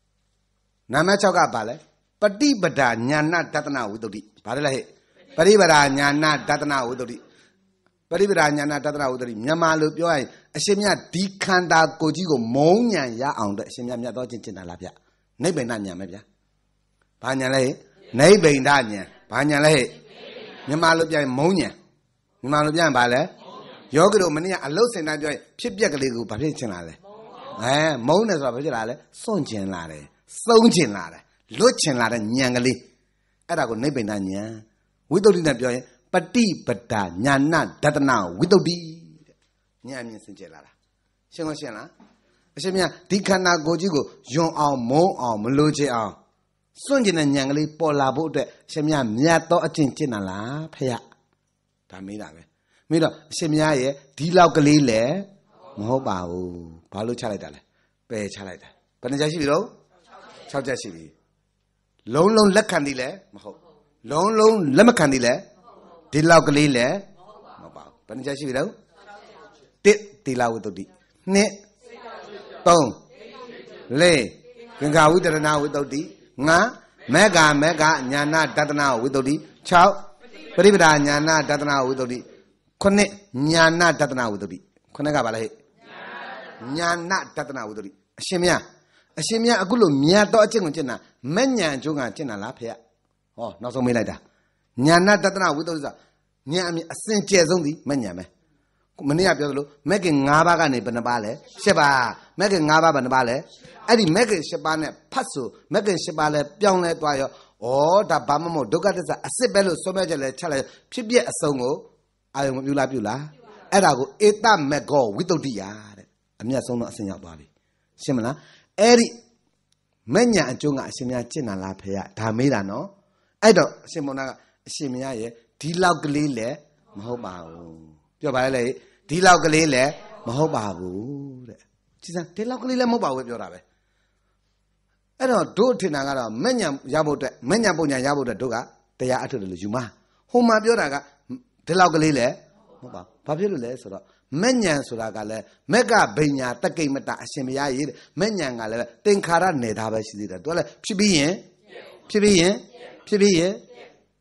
6နံပါတ်6ကဘာလဲပฏิပဒာညာဏတတနာဝိတုဒ္ဓိဘာလဲလဲဟဲ့ပฏิပဒာညာဏတတနာဝိတုဒ္ဓိပฏิပဒာညာဏတတနာဝိတုဒ္ဓိမြန်မာလိုပြောရရင်အရှင်မြတ်ဒီခန္ဓာကိုယ်ကြီးကိုမုံညာရအောင်တဲ့အရှင်မြတ်မြတ်တော်ချင်းကျင်တာလားဗျနိဗ္ဗာန်ညာမယ်ဗျဘာညာလဲနိဗ္ဗာန်ညာဘာညာလဲမြန်မာလိုပြောရင်မုံညာမြန်မာလိုပြောရင်ဘာလဲယောဂီတို့မနေ့ကအလုတ်စင်တိုင်းပြောရင်ဖြစ်ပျက်ကလေးကိုဘာဖြစ်ချင်လာလဲအဲမုန်းတယ်ဆိုတာဘာဖြစ်လာလဲစွန့်ချင်လာတယ်စုံချင်လာတယ်လွတ်ချင်လာတဲ့ညံကလေးအဲ့ဒါကိုနိဗ္ဗာန်ညံဝိတ္တုတိနဲ့ပြောရင်ပฏิပဒညာဏဒတနာဝိတ္တုတိတဲ့ညံမြင်စင်ကြယ်လာတာရှင်းလို့ရှင်းလားအရှင်မြတ်ဒီခန္ဓာကိုယ်ကြီးကိုယွံအောင်မုန်းအောင်မလိုချင်အောင်စွန့်ကျင်တဲ့ညံကလေးပေါ်လာဖို့အတွက်အရှင်မြတ်မြတ်တော်အကျင့်ကျင့်တာလားဖះဒါမေးတာပဲမိတော့အရှင်မြတ်ရဲ့ဒီလောက်ကလေးလည်းမဟုတ်ပါဘူးဘာလို့ချလိုက်တာလဲပယ်ချလိုက်တာဘယ်နှချက်ရှိပြီတော့6ချက်ရှိပြီလုံးလုံးလက်ခံသည်လည်းမဟုတ် လုံးလုံးလက်မခံသည်လည်းဒီလောက်ကလေးလည်းမဟုတ်ပါဘူးဘယ်နှချက်ရှိပြီတော့တစ်တိလဝတ္တုတိနှစ်သုံးလေးကင်္ဃဝိတရဏဝိတ္တုတိငါမေဃမေဃညာနာတတနာဝိတ္တုတိ6ပရိပဒာညာနာတတနာဝိတ္တုတိခုနှစ်ညာနာတဒနာဝုဒ္ဓတိခုနှစ်ကပါလဲဟဲ့ညာနာတဒနာဝုဒ္ဓတိအရှင်မြတ်အရှင်မြတ်အခုလို့မြတ်တော်အကျင့်ကိုကျင့်တာမညံကျုံးကကျင့်တာလားဖေရဟောနောက်ဆုံးမေးလိုက်တာညာနာတဒနာဝုဒ္ဓတိဆိုညာအမြင်အစင်ကျယ်ဆုံးသည်မညံပဲမနေ့ကပြောသလိုမက်ကင်၅ပါးကနေဘယ်နှပါလဲ၈ပါးမက်ကင်၅ပါးဘယ်နှပါလဲအဲ့ဒီမက်ကင်၈ပါးနဲ့ဖတ်ဆိုမက်ကင်၈ပါးလဲပြောင်းလဲသွားရောဩဒါဘာမှမဟုတ်ဒုက္ခသစ္စာအစစ်ပဲလို့ဆုံးမဲ့ချက်လဲချက်လဲဖြစ်ပြက်အစုံကိုအာယုံမပြူလားပြူလားအဲ့ဒါကိုဧတမဂောဝိတုဒ္ဓိယတဲ့အမြတ်ဆုံးတော့အဆင့်ရောက်သွားပြီရှင်းမလားအဲ့ဒီမညာအကျုံးကအရှင်မြတ်ကျင့်တာလားဖေရဒါမေးတာနော်အဲ့တော့အရှင်မောနာကအရှင်မြတ်ရဲ့ဒီလောက်ကလေးလည်းမဟုတ်ပါဘူးပြောပါလေဒီလောက်ကလေးလည်းမဟုတ်ပါဘူးတဲ့ကြည်စမ်းဒီလောက်ကလေးလည်းမဟုတ်ပါဘူးပြောတာပဲအဲ့တော့တို့ထင်တာကတော့မညာရဖို့အတွက်မညာပုံညာရဖို့အတွက်တို့ကတရားအထုတ်တယ်လို့ယူမှာဟိုမှာပြောတာကဒီလောက်ကလေးလဲမဟုတ်ပါဘာဖြစ်လို့လဲဆိုတော့မက်ညံဆိုတာကလည်းမက်ကဗိညာတကိမတအရှင်မရရေးမက်ညံကလည်းတင်္ခါရနေတာပဲရှိသေးတယ်သူကလည်းဖြစ်ပြီးရင်ဖြစ်ပြီးရင်ဖြစ်ပြီးရင်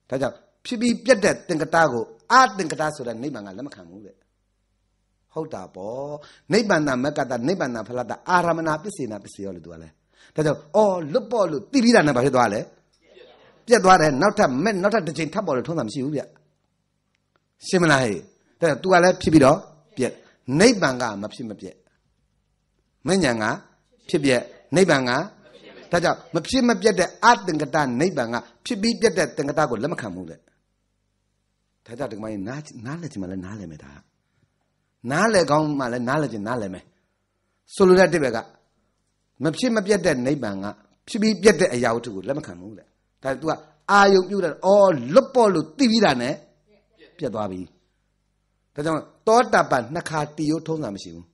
ဒါကြောင့်ဖြစ်ပြီးပြတ်တဲ့တင်္ကတာကိုအတင်္ကတာဆိုတဲ့နိဗ္ဗာန်ကလက်မခံဘူးတဲ့ဟုတ်တာပေါ့နိဗ္ဗာန်တမက္ကတနိဗ္ဗာန်တဖလတအာရမဏပစ္စေနာပစ္စယောလို့သူကလည်းဒါကြောင့်အော်လွတ်ပေါ့လို့တိပိဒါနဲ့ဘာဖြစ်သွားလဲပြတ်သွားတယ်နောက်ထပ်မက်နောက်ထပ်တစ်ချိန်ထပ်ပေါ်လို့ထုံးတာမရှိဘူးဗျရှင်းမလားဟဲ့ဒါ तू ကလည်းဖြစ်ပြီးတော့ပြက်နိဗ္ဗာန်ကမဖြစ်မပြက်မဉဏ်ကဖြစ်ပြက်နိဗ္ဗာန်ကဒါကြောင့်မဖြစ်မပြက်တဲ့အတ္တင်္ကတနိဗ္ဗာန်ကဖြစ်ပြီးပြက်တဲ့တင်္ကတကိုလက်မခံဘူးလေဒါကြောင့်ဒီမှာနားနားလည်ချင်မှလည်းနားလည်မယ်ဒါနားလည်ကောင်းမှလည်းနားလည်ချင်နားလည်မယ်ဆိုလိုတဲ့တိဘက်ကမဖြစ်မပြက်တဲ့နိဗ္ဗာန်ကဖြစ်ပြီးပြက်တဲ့အရာဝတ္ထုကိုလက်မခံဘူးလေဒါ तू ကအာယုံပြုတ်တယ်အော်လွတ်ပေါ်လို့သိပြီးတာနဲ့ပြတ်သွားပြီဒါကြောင့်သောတာပန်နှစ်ခါတီရုပ်ထုံးတာမရှိဘူး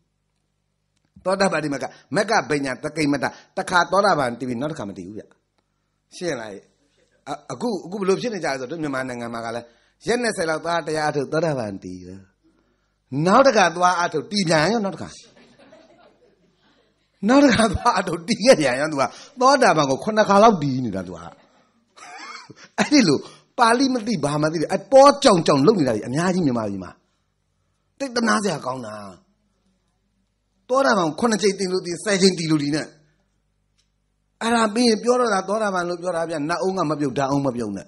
သောတာပန်ဒီမကမကဗိညာတကိမတတစ်ခါသောတာပန်တီးပြီးနောက်တစ်ခါမတီးဘူးဗျရှင်းလားအခုအခုဘယ်လိုဖြစ်နေကြလဲဆိုတော့မြန်မာနိုင်ငံမှာကလည်းရက်နဲ့ဆယ်လောက်သားတရားအထုတ်သောတာပန်တီးရနောက်တစ်ခါသွားအထုတ်တီးပြန်ရောနောက်တစ်ခါနောက်တစ်ခါသွားအထုတ်တီးရပြန်ရောသူကသောတာပန်ကိုခုနှစ်ခါလောက်တီးနေတာသူကအဲ့ဒီလိုပါဠိမသိဘာမှသိတယ်အပေါ်ကြောင်ကြောင်လုပ်နေတာကြီးအများကြီးမြန်မာပြည်မှာတိတ်တနာစရာကောင်းတာတောတာပန်ခုနှစ်ချိန်တင်လို့ဒီ၁၀ချိန်တင်လို့ဒီနဲ့အဲ့ဒါပြီးရင်ပြောတော့တာတောတာပန်လို့ပြောတာဗျနတ်အောင်ကမပြုတ်ဓာအောင်မပြုတ်နဲ့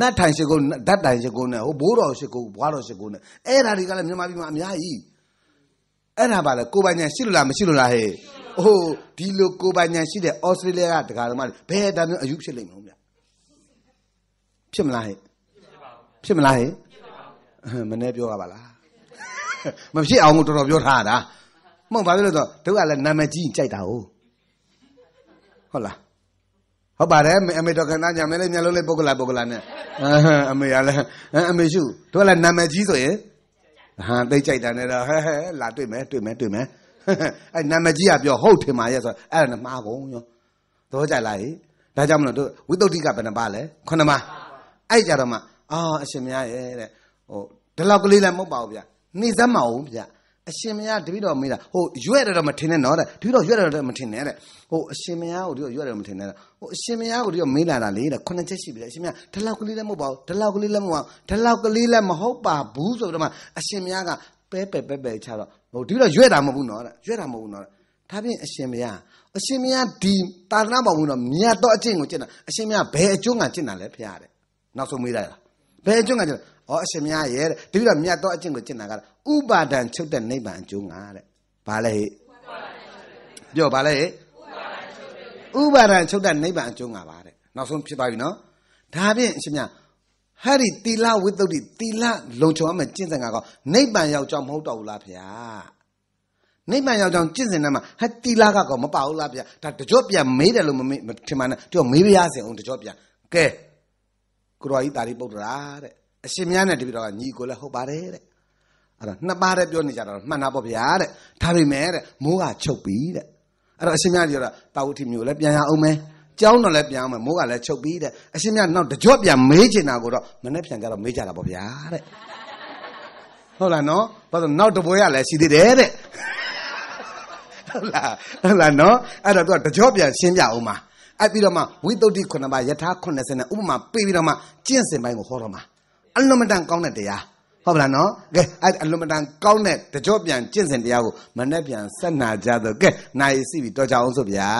နတ်ထိုင်ရှိကုန်းဓာတ်တိုင်ရှိကုန်းနဲ့ဟိုဘိုးတော်ရှိကုန်းဘွားတော်ရှိကုန်းနဲ့အဲ့ဒါတွေကလည်းမြန်မာပြည်မှာအများကြီးအဲ့ဒါပါလေကိုပိုင်ညာရှိလို့လားမရှိလို့လားဟဲ့ဟိုဒီလိုကိုပိုင်ညာရှိတဲ့ဩစတြေးလျကဒကာသမားတွေဘယ်အတိုင်းအယူဖြစ်လိမ့်မလို့ဗျဖြစ်မလားဟဲ့ဖြစ်မလားဟဲ့မနဲ့ပြောရပါလားမဖြစ်အောင်ကိုတော်တော်ပြောထားတာမဟုတ်ဘာဖြစ်လို့တော့တို့ကလည်းနာမည်ကြီးကြိုက်တာဟုတ်ဟုတ်လားဟုတ်ပါတယ်အမေတော်ခန္ဓာညာမဲလေးမျက်လုံးလေးပုဂ္ဂလာပုဂ္ဂလာနဲ့အမေကလည်းအမေရှုတို့ကလည်းနာမည်ကြီးဆိုရင်ဟာသိကြိုက်တာနဲ့တော့ဟဲဟဲလာတွေ့မယ်တွေ့မယ်တွေ့မယ်အဲ့နာမည်ကြီးကပြောဟုတ်ထင်ပါရဲ့ဆိုအဲ့ဒါမှားကုန်ရောတော့ကြိုက်လိုက်ဒါကြောင့်မလို့တို့ဝိတ္တုတိကဘယ်နှပါလဲခုနှစ်ပါးအဲ့ကြတော့မှအာ အရှင်မရရဲ့တဲ့ဟိုဒီလောက်ကလေးလည်းမဟုတ်ပါဘူးဗျနေစမ်းမအောင်ဗျအရှင်မရတပိတော်မေးတာဟိုရွက်တယ်တော့မထင်နဲ့နော်တဲ့တပိတော်ရွက်တယ်တော့မထင်နဲ့တဲ့ဟိုအရှင်မရကိုတပိတော်ရွက်တယ်မထင်နဲ့တဲ့ဟိုအရှင်မရကိုတပိတော်မေးလာတာလေတဲ့ခုနှစ်ချက်ရှိပြီလေအရှင်မရဒီလောက်ကလေးလည်းမဟုတ်ပါဘူးဒီလောက်ကလေးလည်းမဟုတ်ဘူးဒီလောက်ကလေးလည်းမဟုတ်ပါဘူးဆိုတော့မှအရှင်မရကပဲပဲပဲပဲချတော့ဟိုတပိတော်ရွက်တာမဟုတ်ဘူးနော်တဲ့ရွက်တာမဟုတ်ဘူးနော်တဲ့ဒါဖြင့်အရှင်မရအရှင်မရဒီတာသနာပေါ်မှုတော့မြတ်တော့အကျင့်ကိုကျင့်တာအရှင်မရဘယ်အကျိုးငါကျင့်တာလဲဖရားတဲ့နောက်ဆုံးမေးလိုက်တာဘယ်အကျင့်ကကျဩအရှင်မြတ်ရဲ့တပိတော့မြတ်တော့အကျင့်ကိုကျင့်တာကဥပါဒံချုပ်တဲ့နိဗ္ဗာန်အကျိုးငါတဲ့ဘာလဲဟဲ့ပြောဘာလဲဟဲ့ဥပါဒံချုပ်တဲ့နိဗ္ဗာန်အကျိုးငါပါတဲ့နောက်ဆုံးဖြစ်ပါပြီနော်ဒါဖြင့်အရှင်မြတ်ဟဲ့ဒီတီလဝိတ္တုတီလလုံချုံအမကျင့်စဉ်ကောနိဗ္ဗာန်ရောက်ကြောင်းမဟုတ်တော့ဘူးလားဖေ။နိဗ္ဗာန်ရောက်ကြောင်းကျင့်စဉ်ထဲမှာဟဲ့တီလကကောမပါဘူးလားဖေ။ဒါတကြောပြန်မေးတယ်လို့မမေးထင်မှန်းတော့မေးပြရစင်အောင်တကြောပြန်။ကဲကိုတော်ကြီးတာရိပုတ္တရာတဲ့အရှင်မြတ်နဲ့တပိတော်ကညီကိုလည်းဟုတ်ပါတယ်တဲ့အဲ့တော့နှစ်ပါးတည်းပြောနေကြတာမှန်တာပေါ့ဗျာတဲ့ဒါပေမဲ့တဲ့မိုးကချုပ်ပြီတဲ့အဲ့တော့အရှင်မြတ်ကြီးကတော့တာဝတိမျိုးလည်းပြန်ရအောင်မယ်ကြောင်းတော့လည်းပြန်အောင်မယ်မိုးကလည်းချုပ်ပြီတဲ့အရှင်မြတ်နောက်တကြော့ပြန်မေးချင်တာကိုတော့မနေ့ပြန်ကြတော့မေးကြတာပေါ့ဗျာတဲ့ဟုတ်လားနော်ဘာလို့နောက်တပွဲရလဲရှိသေးတယ်တဲ့ဟုတ်လားဟုတ်လားနော်အဲ့တော့သူကတကြော့ပြန်ရှင်းပြအောင်ပါအဲ့ပြီးတော့မှဝိတုဒ္ဓိ9ပါးယထာ80နဲ့ဥပမာပေးပြီးတော့မှကျင့်စဉ်ပိုင်းကိုဟောတော့မှာအလွန်မတန်ကောင်းတဲ့တရားဟုတ်ပါလားနော်ကဲအဲ့အလွန်မတန်ကောင်းတဲ့တကြောပြန်ကျင့်စဉ်တရားကိုမနဲ့ပြန်ဆက်နာကြတော့ကဲနိုင်စီပြီးတော်ကြအောင်ဆိုဗျာ